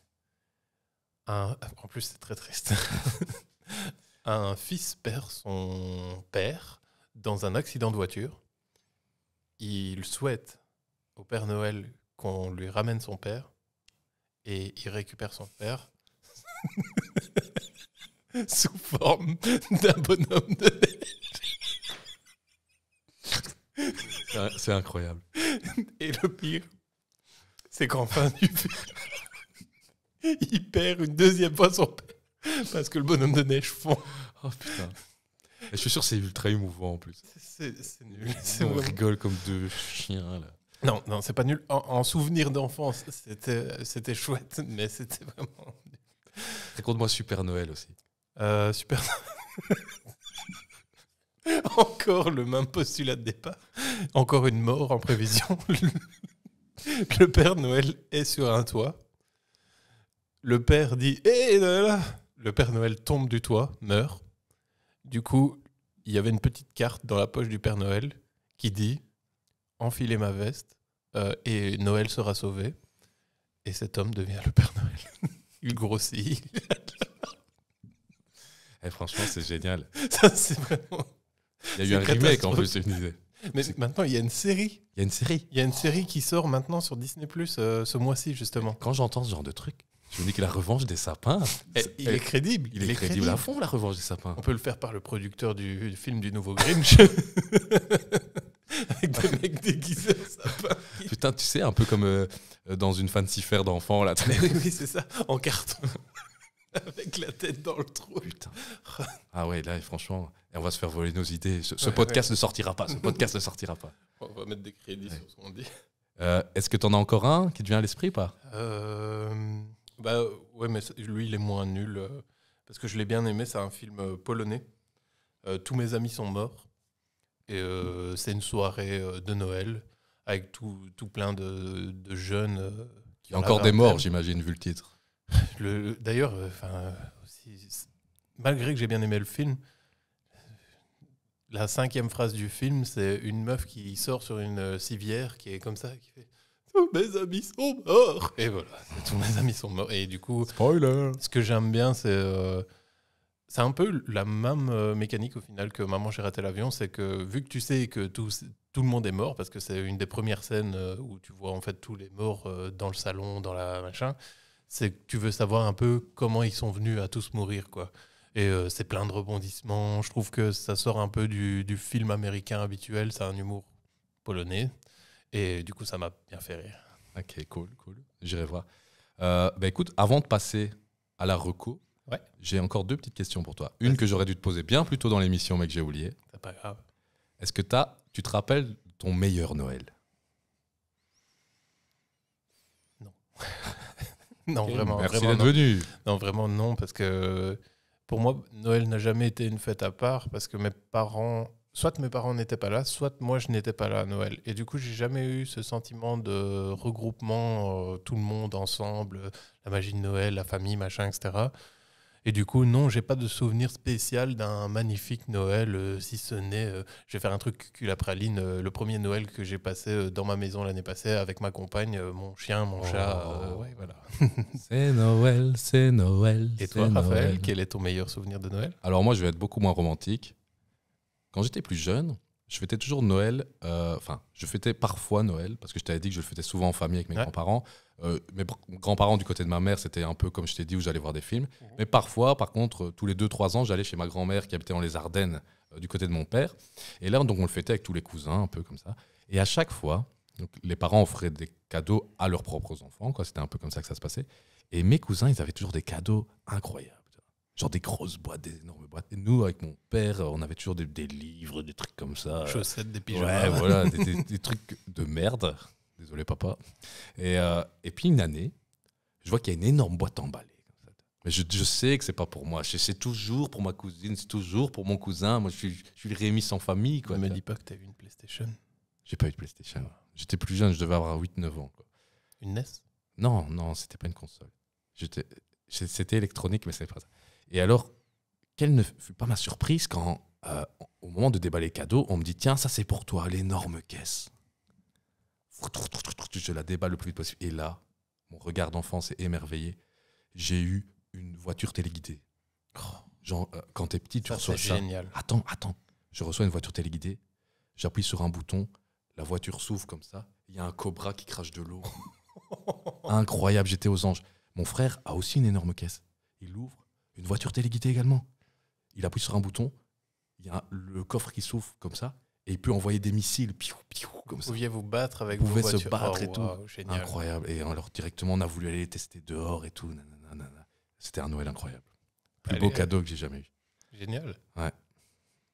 en plus, c'est très triste. (laughs) un fils perd son père dans un accident de voiture. Il souhaite au Père Noël qu'on lui ramène son père et il récupère son père (laughs) sous forme d'un bonhomme de neige. C'est incroyable. (laughs) Et le pire, c'est qu'en fin du (laughs) il perd une deuxième fois son père parce que le bonhomme de neige fond. Oh putain. Et je suis sûr c'est ultra émouvant en plus. C'est nul. On rigole comme deux chiens là. Non, non, c'est pas nul. En, souvenir d'enfance, c'était chouette, mais c'était vraiment. Raconte-moi Super Noël aussi. Euh, super Noël. (laughs) (laughs) Encore le même postulat de départ. Encore une mort en prévision. (laughs) Le Père Noël est sur un toit. Le Père dit Hé eh, là eh, eh, Le Père Noël tombe du toit, meurt. Du coup, il y avait une petite carte dans la poche du Père Noël qui dit Enfilez ma veste euh, et Noël sera sauvé. Et cet homme devient le Père Noël. (laughs) il grossit. Et franchement, c'est génial. Ça, c'est vraiment. Il y a eu un remake en plus, je disais. Mais maintenant, il y a une série. Il y a une série. Il y a une série qui sort maintenant sur Disney Plus euh, ce mois-ci, justement. Quand j'entends ce genre de truc, je me dis que la revanche des sapins. il est crédible. Il, est, crédible, à fond, la revanche des sapins. On peut le faire par le producteur du, film du nouveau Grinch. (laughs) Avec des mecs déguisés en sapins. Putain, tu sais, un peu comme euh, euh, dans une fancy fair d'enfant là. oui, c'est ça, en carton. (laughs) avec la tête dans le trou. Ah ouais, là, franchement, on va se faire voler nos idées. Ce, podcast ne sortira pas. Ce (laughs) podcast ne sortira pas. On va mettre des crédits sur ce qu'on dit. Euh, est-ce que tu en as encore un qui te vient à l'esprit pas euh, bah, ouais, mais lui, il est moins nul. Euh, parce que je l'ai bien aimé, c'est un film polonais. Tous mes amis sont morts. Et c'est une soirée de Noël avec tout, plein de, jeunes. Qui encore des morts, j'imagine, vu le titre. D'ailleurs, euh, malgré que j'ai bien aimé le film, la cinquième phrase du film, c'est une meuf qui sort sur une euh, civière qui est comme ça, qui fait Tous mes amis sont morts Et voilà, tous mes amis sont morts. Et du coup, Spoiler. ce que j'aime bien, c'est. Euh, c'est un peu la même mécanique au final que Maman, j'ai raté l'avion. C'est que vu que tu sais que tout, le monde est mort, parce que c'est une des premières scènes où tu vois en fait tous les morts dans le salon, dans la machin, c'est que tu veux savoir un peu comment ils sont venus à tous mourir, quoi. Et euh, c'est plein de rebondissements. Je trouve que ça sort un peu du, film américain habituel. C'est un humour polonais. Et du coup, ça m'a bien fait rire. Ok, cool, cool. J'irai voir. Euh, bah écoute, avant de passer à la reco, j'ai encore deux petites questions pour toi. Une que j'aurais dû te poser bien plus tôt dans l'émission, mais que j'ai oublié. C'est pas grave. Est-ce que as, tu te rappelles ton meilleur Noël Non. (laughs) (laughs) non, vraiment. Non, vraiment non, parce que pour moi, Noël n'a jamais été une fête à part, parce que mes parents, soit mes parents n'étaient pas là, soit moi je n'étais pas là à Noël. Et du coup, j'ai jamais eu ce sentiment de regroupement, euh, tout le monde ensemble, la magie de Noël, la famille, machin, etc. Et du coup, non, j'ai pas de souvenir spécial d'un magnifique Noël, euh, si ce n'est, euh, je vais faire un truc cul à praline, euh, le premier Noël que j'ai passé dans ma maison l'année passée avec ma compagne, mon chien, mon chat. Oh. Ouais, voilà. (laughs) c'est Noël, c'est Noël. Et toi, Raphaël, quel est ton meilleur souvenir de Noël Alors moi, je vais être beaucoup moins romantique. Quand j'étais plus jeune, je fêtais toujours Noël, enfin, je fêtais parfois Noël, parce que je t'avais dit que je le fêtais souvent en famille avec mes grands-parents. Euh, mes grands-parents du côté de ma mère, c'était un peu comme je t'ai dit où j'allais voir des films. Mhm. Mais parfois, par contre, euh, tous les 2-3 ans, j'allais chez ma grand-mère qui habitait dans les Ardennes euh, du côté de mon père. Et là, donc, on le fêtait avec tous les cousins, un peu comme ça. Et à chaque fois, les parents offraient des cadeaux à leurs propres enfants. C'était un peu comme ça que ça se passait. Et mes cousins, ils avaient toujours des cadeaux incroyables. Genre des grosses boîtes, des énormes boîtes. Et nous, avec mon père, on avait toujours des, livres, des trucs comme ça. Chaussettes, des pigeons. voilà, (laughs) des trucs de merde. Désolé, papa. Et, euh, et puis une année, je vois qu'il y a une énorme boîte emballée. Mais je, je sais que c'est pas pour moi. C'est toujours pour ma cousine, c'est toujours pour mon cousin. Moi, je suis, je suis Rémi sans famille. Quoi, ne me dit pas que tu as eu une PlayStation. J'ai pas eu de PlayStation. J'étais plus jeune, je devais avoir 8-9 ans. Une NES Non, non, c'était pas une console. C'était électronique, mais n'était pas ça. Et alors, quelle ne fut pas ma surprise quand, euh, au moment de déballer cadeaux, on me dit Tiens, ça c'est pour toi, l'énorme caisse je la déballe le plus vite possible. Et là, mon regard d'enfant s'est émerveillé. J'ai eu une voiture téléguidée. Genre, euh, quand t'es petit, tu reçois ça. Génial. Attends, attends. Je reçois une voiture téléguidée. J'appuie sur un bouton. La voiture s'ouvre comme ça. Il y a un cobra qui crache de l'eau. (laughs) Incroyable, j'étais aux anges. Mon frère a aussi une énorme caisse. Il l'ouvre. une voiture téléguidée également. Il appuie sur un bouton. Il y a le coffre qui s'ouvre comme ça et il peut envoyer des missiles. Piou, piou, comme vous pouviez vous battre avec vous vos voitures. se battre oh, et tout. incroyable. Et alors directement, on a voulu aller les tester dehors et tout. C'était un Noël incroyable. Plus beau euh, cadeau que j'ai jamais eu. Génial. Ouais.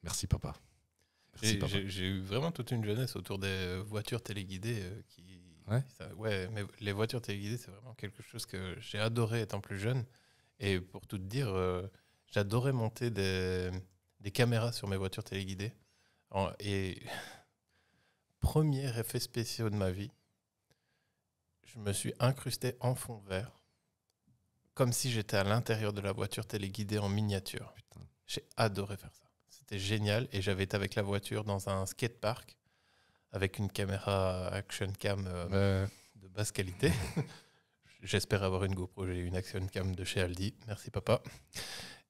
Merci papa. J'ai eu vraiment toute une jeunesse autour des euh, voitures téléguidées euh, qui. Ouais. mais les voitures téléguidées, c'est vraiment quelque chose que j'ai adoré étant plus jeune. Et pour tout te dire, j'adorais monter des caméras sur mes voitures téléguidées. Et premier effet spécial de ma vie, je me suis incrusté en fond vert, comme si j'étais à l'intérieur de la voiture téléguidée en miniature. J'ai adoré faire ça. C'était génial et j'avais été avec la voiture dans un skatepark avec une caméra action cam euh, de basse qualité. (laughs) J'espère avoir une GoPro, j'ai une action cam de chez Aldi. Merci papa.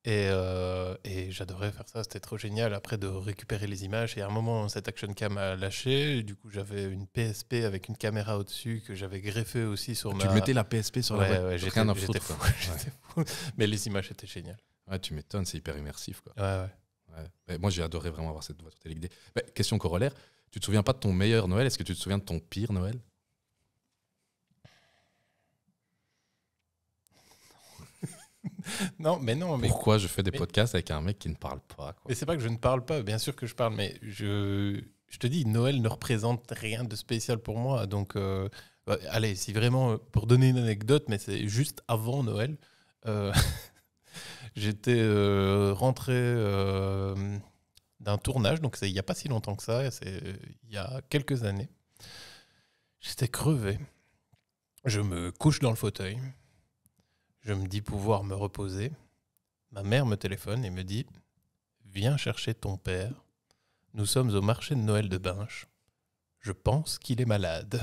Euh, et, j'adorais faire ça, c'était trop génial. Après, de récupérer les images. Et à un moment, cette action cam a lâché. du coup, j'avais une PSP avec une caméra au-dessus que j'avais greffée aussi sur ah, ma. Tu mettais la PSP sur la Ouais, j'étais, (laughs) Fou, Mais les images étaient géniales. Ouais, tu m'étonnes, c'est hyper immersif. Quoi. Ouais, ouais. moi, j'ai adoré vraiment avoir cette voiture téléguidée. question corollaire. Tu te souviens pas de ton meilleur Noël Est-ce que tu te souviens de ton pire Noël (laughs) non, mais non. Mais... Pourquoi je fais des podcasts avec un mec qui ne parle pas quoi. Mais c'est pas que je ne parle pas, bien sûr que je parle, mais je, je te dis, Noël ne représente rien de spécial pour moi. Donc, euh, bah, allez, si vraiment, euh, pour donner une anecdote, mais c'est juste avant Noël, euh, (laughs) j'étais rentré d'un tournage, donc il n'y a pas si longtemps que ça, c'est il y a quelques années. J'étais crevé. Je me couche dans le fauteuil. Je me dis pouvoir me reposer. Ma mère me téléphone et me dit Viens chercher ton père. Nous sommes au marché de Noël de Binche. Je pense qu'il est malade.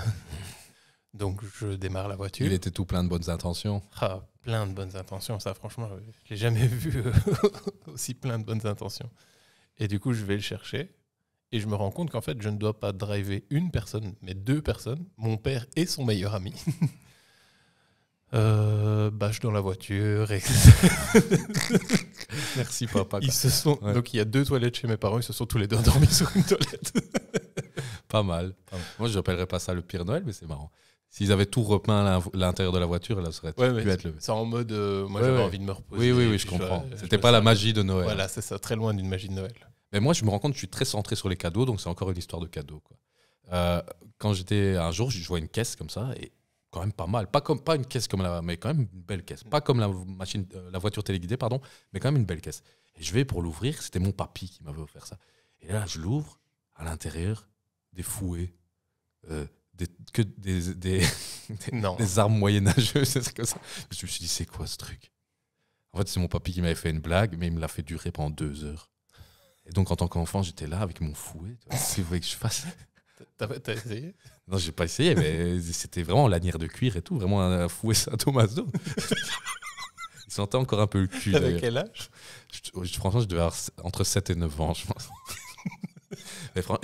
(laughs) Donc je démarre la voiture. Il était tout plein de bonnes intentions. Ah, plein de bonnes intentions, ça franchement, je n'ai jamais vu euh, (laughs) aussi plein de bonnes intentions. Et du coup, je vais le chercher et je me rends compte qu'en fait, je ne dois pas driver une personne, mais deux personnes, mon père et son meilleur ami. (laughs) euh, bâche dans la voiture. (laughs) Merci papa. Ils se sont... Donc il y a deux toilettes chez mes parents, ils se sont tous les deux endormis sur une toilette. (laughs) pas mal. Moi je n'appellerais pas ça le pire Noël, mais c'est marrant. S'ils avaient tout repeint l'intérieur de la voiture, là, ça aurait ouais, pu être C'est en mode, euh, moi j'avais envie de me reposer. Oui, oui, oui, je comprends. C'était pas la magie de Noël. Voilà, c'est ça, très loin d'une magie de Noël. Mais moi, je me rends compte, que je suis très centré sur les cadeaux, donc c'est encore une histoire de cadeaux. Quoi. Euh, quand j'étais un jour, je vois une caisse comme ça, et quand même pas mal. Pas, comme, pas une caisse comme la. Mais quand même une belle caisse. Pas comme la, machine, euh, la voiture téléguidée, pardon, mais quand même une belle caisse. Et je vais pour l'ouvrir, c'était mon papy qui m'avait offert ça. Et là, je l'ouvre, à l'intérieur, des fouets, euh, des, que des, (laughs) des, non. des armes moyenâgeuses. (laughs) que ça. Je me suis dit, c'est quoi ce truc En fait, c'est mon papy qui m'avait fait une blague, mais il me l'a fait durer pendant deux heures. Et donc, en tant qu'enfant, j'étais là avec mon fouet. C'est vrai que je fasse. T'as essayé Non, j'ai pas essayé, mais (laughs) c'était vraiment lanière de cuir et tout, vraiment un fouet Saint-Thomas (laughs) Il sentait encore un peu le cul. Avec quel âge je, Franchement, je devais avoir entre 7 et 9 ans, je pense.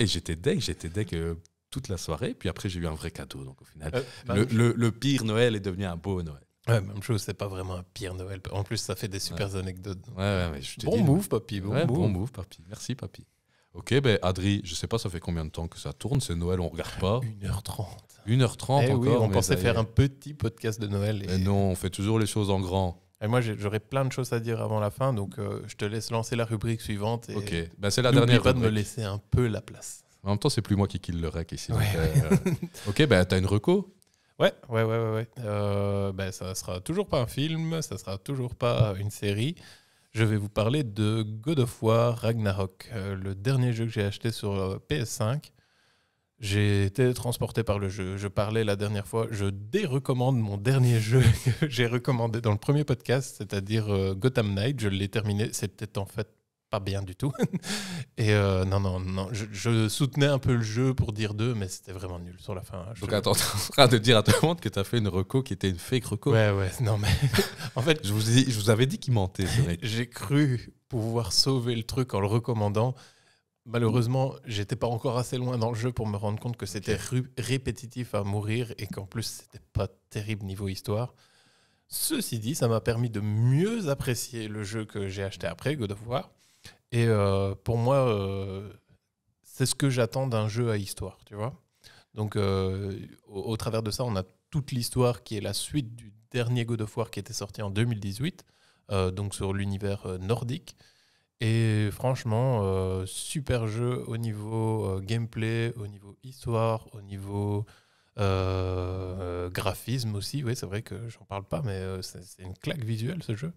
(laughs) et j'étais deg, j'étais deg euh, toute la soirée, puis après j'ai eu un vrai cadeau. Donc au final, euh, bah le, pire Noël est devenu un beau Noël. Ouais, même chose, c'est pas vraiment un pire Noël. En plus, ça fait des super anecdotes. je papy, bon move, papy. Bon move, papy. Merci, papy. Ok, ben Adri, je sais pas, ça fait combien de temps que ça tourne C'est Noël, on regarde pas. 1h30. 1h30 eh encore. Oui, on pensait faire un petit podcast de Noël. Et... Mais non, on fait toujours les choses en grand. Et moi, j'aurais plein de choses à dire avant la fin, donc euh, je te laisse lancer la rubrique suivante. ok, ben, c'est la dernière. pas de me laisser un peu la place. En même temps, c'est plus moi qui kill le rec ici. Euh, (laughs) ok, ben t'as une reco Ouais, ouais, ouais, ouais. ouais. Euh, ben, ça sera toujours pas un film, ça sera toujours pas une série je vais vous parler de God of War Ragnarok, euh, le dernier jeu que j'ai acheté sur euh, PS5. J'ai été transporté par le jeu. Je parlais la dernière fois, je dérecommande mon dernier jeu (laughs) que j'ai recommandé dans le premier podcast, c'est-à-dire euh, Gotham Knight. Je l'ai terminé, c'était en fait pas bien du tout. (laughs) Et euh, non, non, non, je, soutenais un peu le jeu pour dire deux, mais c'était vraiment nul sur la fin. Hein. Donc attends, en train de dire à tout le monde que tu as fait une reco qui était une fake reco. Ouais, ouais, non, mais (laughs) en fait. je, vous je vous avais dit qu'il mentait, (laughs) J'ai cru pouvoir sauver le truc en le recommandant. Malheureusement, j'étais pas encore assez loin dans le jeu pour me rendre compte que c'était répétitif à mourir et qu'en plus, c'était pas terrible niveau histoire. Ceci dit, ça m'a permis de mieux apprécier le jeu que j'ai acheté après, God of War. Et euh, pour moi, euh, c'est ce que j'attends d'un jeu à histoire, tu vois. Donc, euh, au, au, travers de ça, on a toute l'histoire qui est la suite du dernier God of War qui était sorti en 2018, donc sur l'univers nordique. Et franchement, super jeu au niveau gameplay, au niveau histoire, au niveau graphisme aussi. Oui, c'est vrai que j'en parle pas, mais c'est une claque visuelle ce jeu.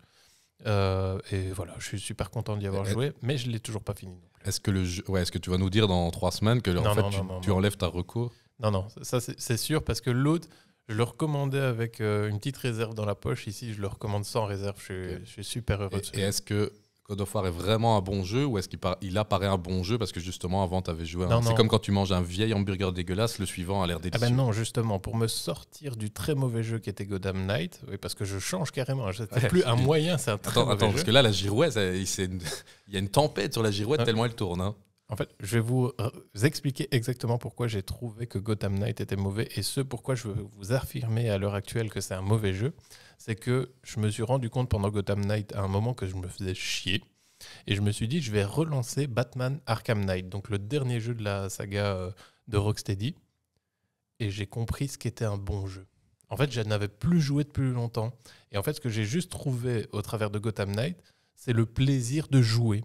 Euh, et voilà, je suis super content d'y avoir joué, mais je ne l'ai toujours pas fini. Est-ce que, le ouais, est que tu vas nous dire dans trois semaines que tu, enlèves ta recours Non, non, ça c'est sûr, parce que l'autre, je le recommandais avec euh, une petite réserve dans la poche. Ici, je le recommande sans réserve. Je, suis, super heureux. et est-ce que Code of War est vraiment un bon jeu ou est-ce qu'il apparaît un bon jeu parce que justement avant tu avais joué un... C'est comme quand tu manges un vieil hamburger dégueulasse, le suivant a l'air ah délicieux. Ah non, justement, pour me sortir du très mauvais jeu qui était Godam Knight, et parce que je change carrément, c'est plus un moyen, c'est un attends, attends, Parce que là, la girouette, il, y a une tempête sur la girouette tellement elle tourne. Hein. En fait, je vais euh, vous expliquer exactement pourquoi j'ai trouvé que Gotham Knight était mauvais et ce pourquoi je veux vous affirmer à l'heure actuelle que c'est un mauvais jeu c'est que je me suis rendu compte pendant Gotham Knight à un moment que je me faisais chier. Et je me suis dit, je vais relancer Batman Arkham Knight, donc le dernier jeu de la saga euh, de Rocksteady. Et j'ai compris ce qu'était un bon jeu. En fait, je n'avais plus joué depuis longtemps. Et en fait, ce que j'ai juste trouvé au travers de Gotham Knight, c'est le plaisir de jouer,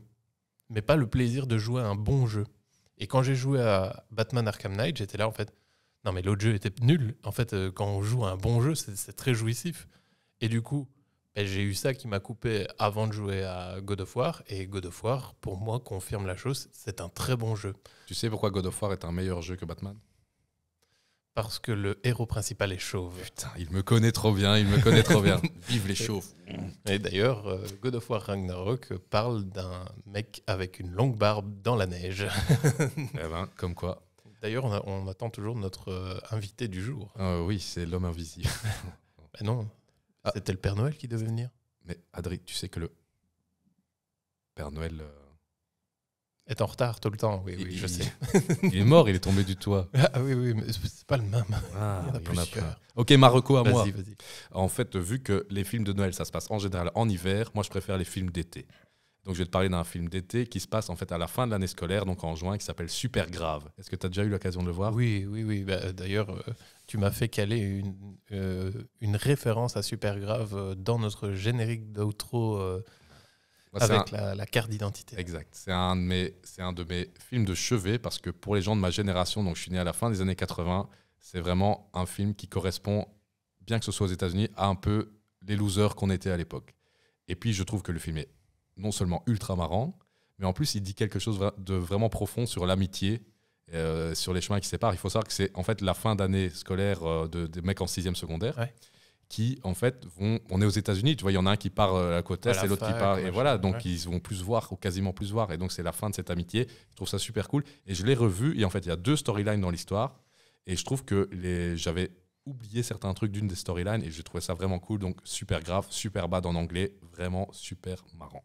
mais pas le plaisir de jouer à un bon jeu. Et quand j'ai joué à Batman Arkham Knight, j'étais là en fait, non mais l'autre jeu était nul. En fait, euh, quand on joue à un bon jeu, c'est très jouissif. Et du coup, ben, j'ai eu ça qui m'a coupé avant de jouer à God of War. Et God of War, pour moi, confirme la chose, c'est un très bon jeu. Tu sais pourquoi God of War est un meilleur jeu que Batman parce que le héros principal est chauve. Putain, il me connaît trop bien, il me connaît trop bien. (laughs) Vive les chauves. Et d'ailleurs, euh, God of War Ragnarok parle d'un mec avec une longue barbe dans la neige. (laughs) eh ben, comme quoi. D'ailleurs, on, attend toujours notre euh, invité du jour. Euh, oui, c'est l'homme invisible. (laughs) ben non, ah. C'était le Père Noël qui devait venir. Mais Adri, tu sais que le Père Noël euh, est en retard tout le temps. Oui, oui, je sais. (laughs) il est mort, il est tombé du toit. (laughs) Ah oui, oui, mais c'est pas le même. Ah, a, Ok, Marocco à moi. vas y Vas-y. En fait, vu que les films de Noël, ça se passe en général en hiver, moi je préfère les films d'été. Donc je vais te parler d'un film d'été qui se passe en fait à la fin de l'année scolaire, donc en juin, qui s'appelle Super Grave. Est-ce que tu as déjà eu l'occasion de le voir Oui, oui, oui. Bah, euh, d'ailleurs, euh, tu m'as fait caler une, euh, une référence à Super Grave euh, dans notre générique d'outro euh, bah, avec la, carte d'identité. Exact. C'est un, de mes, un de mes films de chevet parce que pour les gens de ma génération, donc je suis né à la fin des années 80, c'est vraiment un film qui correspond, bien que ce soit aux États-Unis, à un peu les losers qu'on était à l'époque. Et puis je trouve que le film est non seulement ultra marrant, mais en plus il dit quelque chose de vraiment profond sur l'amitié euh, sur les chemins qui séparent. Il faut savoir que c'est en fait la fin d'année scolaire euh, de, des mecs en 6 sixième secondaire. Qui en fait vont. On est aux États-Unis, tu vois, il y en a un qui part euh, à la côte l'autre qui part. Et voilà, donc ils vont plus voir ou quasiment plus voir. Et donc c'est la fin de cette amitié. Je trouve ça super cool. Et je l'ai revu. Et en fait, il y a deux storylines dans l'histoire. Et je trouve que les... j'avais oublié certains trucs d'une des storylines et je trouvais ça vraiment cool. Donc super grave, super bad en anglais, vraiment super marrant.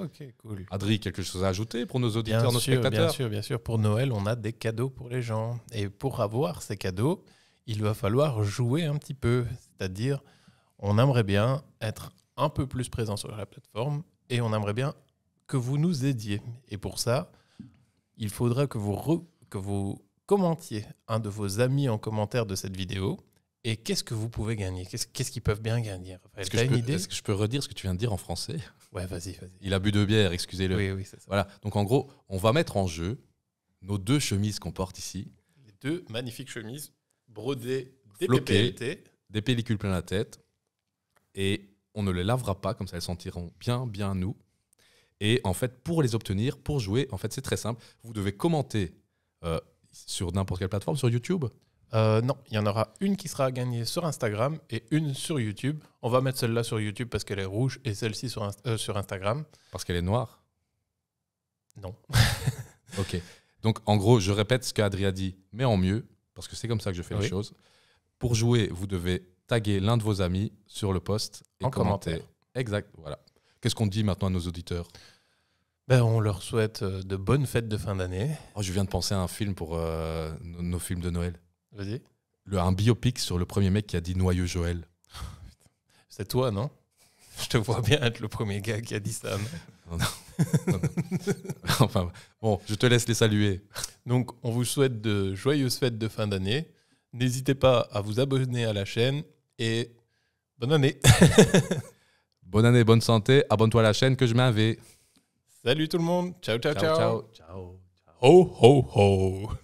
Ok, cool. Adri, quelque chose à ajouter pour nos auditeurs, bien nos sûr, spectateurs Bien sûr, bien sûr. Pour Noël, on a des cadeaux pour les gens. Et pour avoir ces cadeaux, il va falloir jouer un petit peu. C'est-à-dire, on aimerait bien être un peu plus présent sur la plateforme et on aimerait bien que vous nous aidiez. Et pour ça, il faudra que vous, que vous commentiez un de vos amis en commentaire de cette vidéo. Et qu'est-ce que vous pouvez gagner Qu'est-ce qu'ils peuvent bien gagner Est-ce que, est que je peux redire ce que tu viens de dire en français Ouais, vas-y, vas-y. Il a bu deux bières, excusez-le. Oui, oui, c'est ça. Voilà. Donc en gros, on va mettre en jeu nos deux chemises qu'on porte ici. Les deux magnifiques chemises brodées des Des pellicules plein la tête. Et on ne les lavera pas, comme ça elles sentiront bien, bien nous. Et en fait, pour les obtenir, pour jouer, en fait, c'est très simple. Vous devez commenter euh, sur n'importe quelle plateforme, sur YouTube. Euh, non, il y en aura une qui sera gagnée sur Instagram et une sur YouTube. On va mettre celle-là sur YouTube parce qu'elle est rouge et celle-ci sur, euh, Instagram. Parce qu'elle est noire Non. (laughs) ok. Donc en gros, je répète ce qu'Adria dit, mais en mieux, parce que c'est comme ça que je fais les choses. Pour jouer, vous devez taguer l'un de vos amis sur le post et commenter. Exact, voilà. Qu'est-ce qu'on dit maintenant à nos auditeurs ben, on leur souhaite euh, de bonnes fêtes de fin d'année. Oh, je viens de penser à un film pour nos films de Noël. Vas-y. un biopic sur le premier mec qui a dit noyeux Joël. (laughs) C'est toi, non Je te vois bien être le premier gars qui a dit ça. Non, (laughs) enfin, bon, je te laisse les saluer. Donc, on vous souhaite de joyeuses fêtes de fin d'année. N'hésitez pas à vous abonner à la chaîne et bonne année. (laughs) bonne année, bonne santé. Abonne-toi à la chaîne que je m'invite. Salut tout le monde. Ciao, ciao, ciao. Ciao, ciao. ciao. Ho, ho, ho.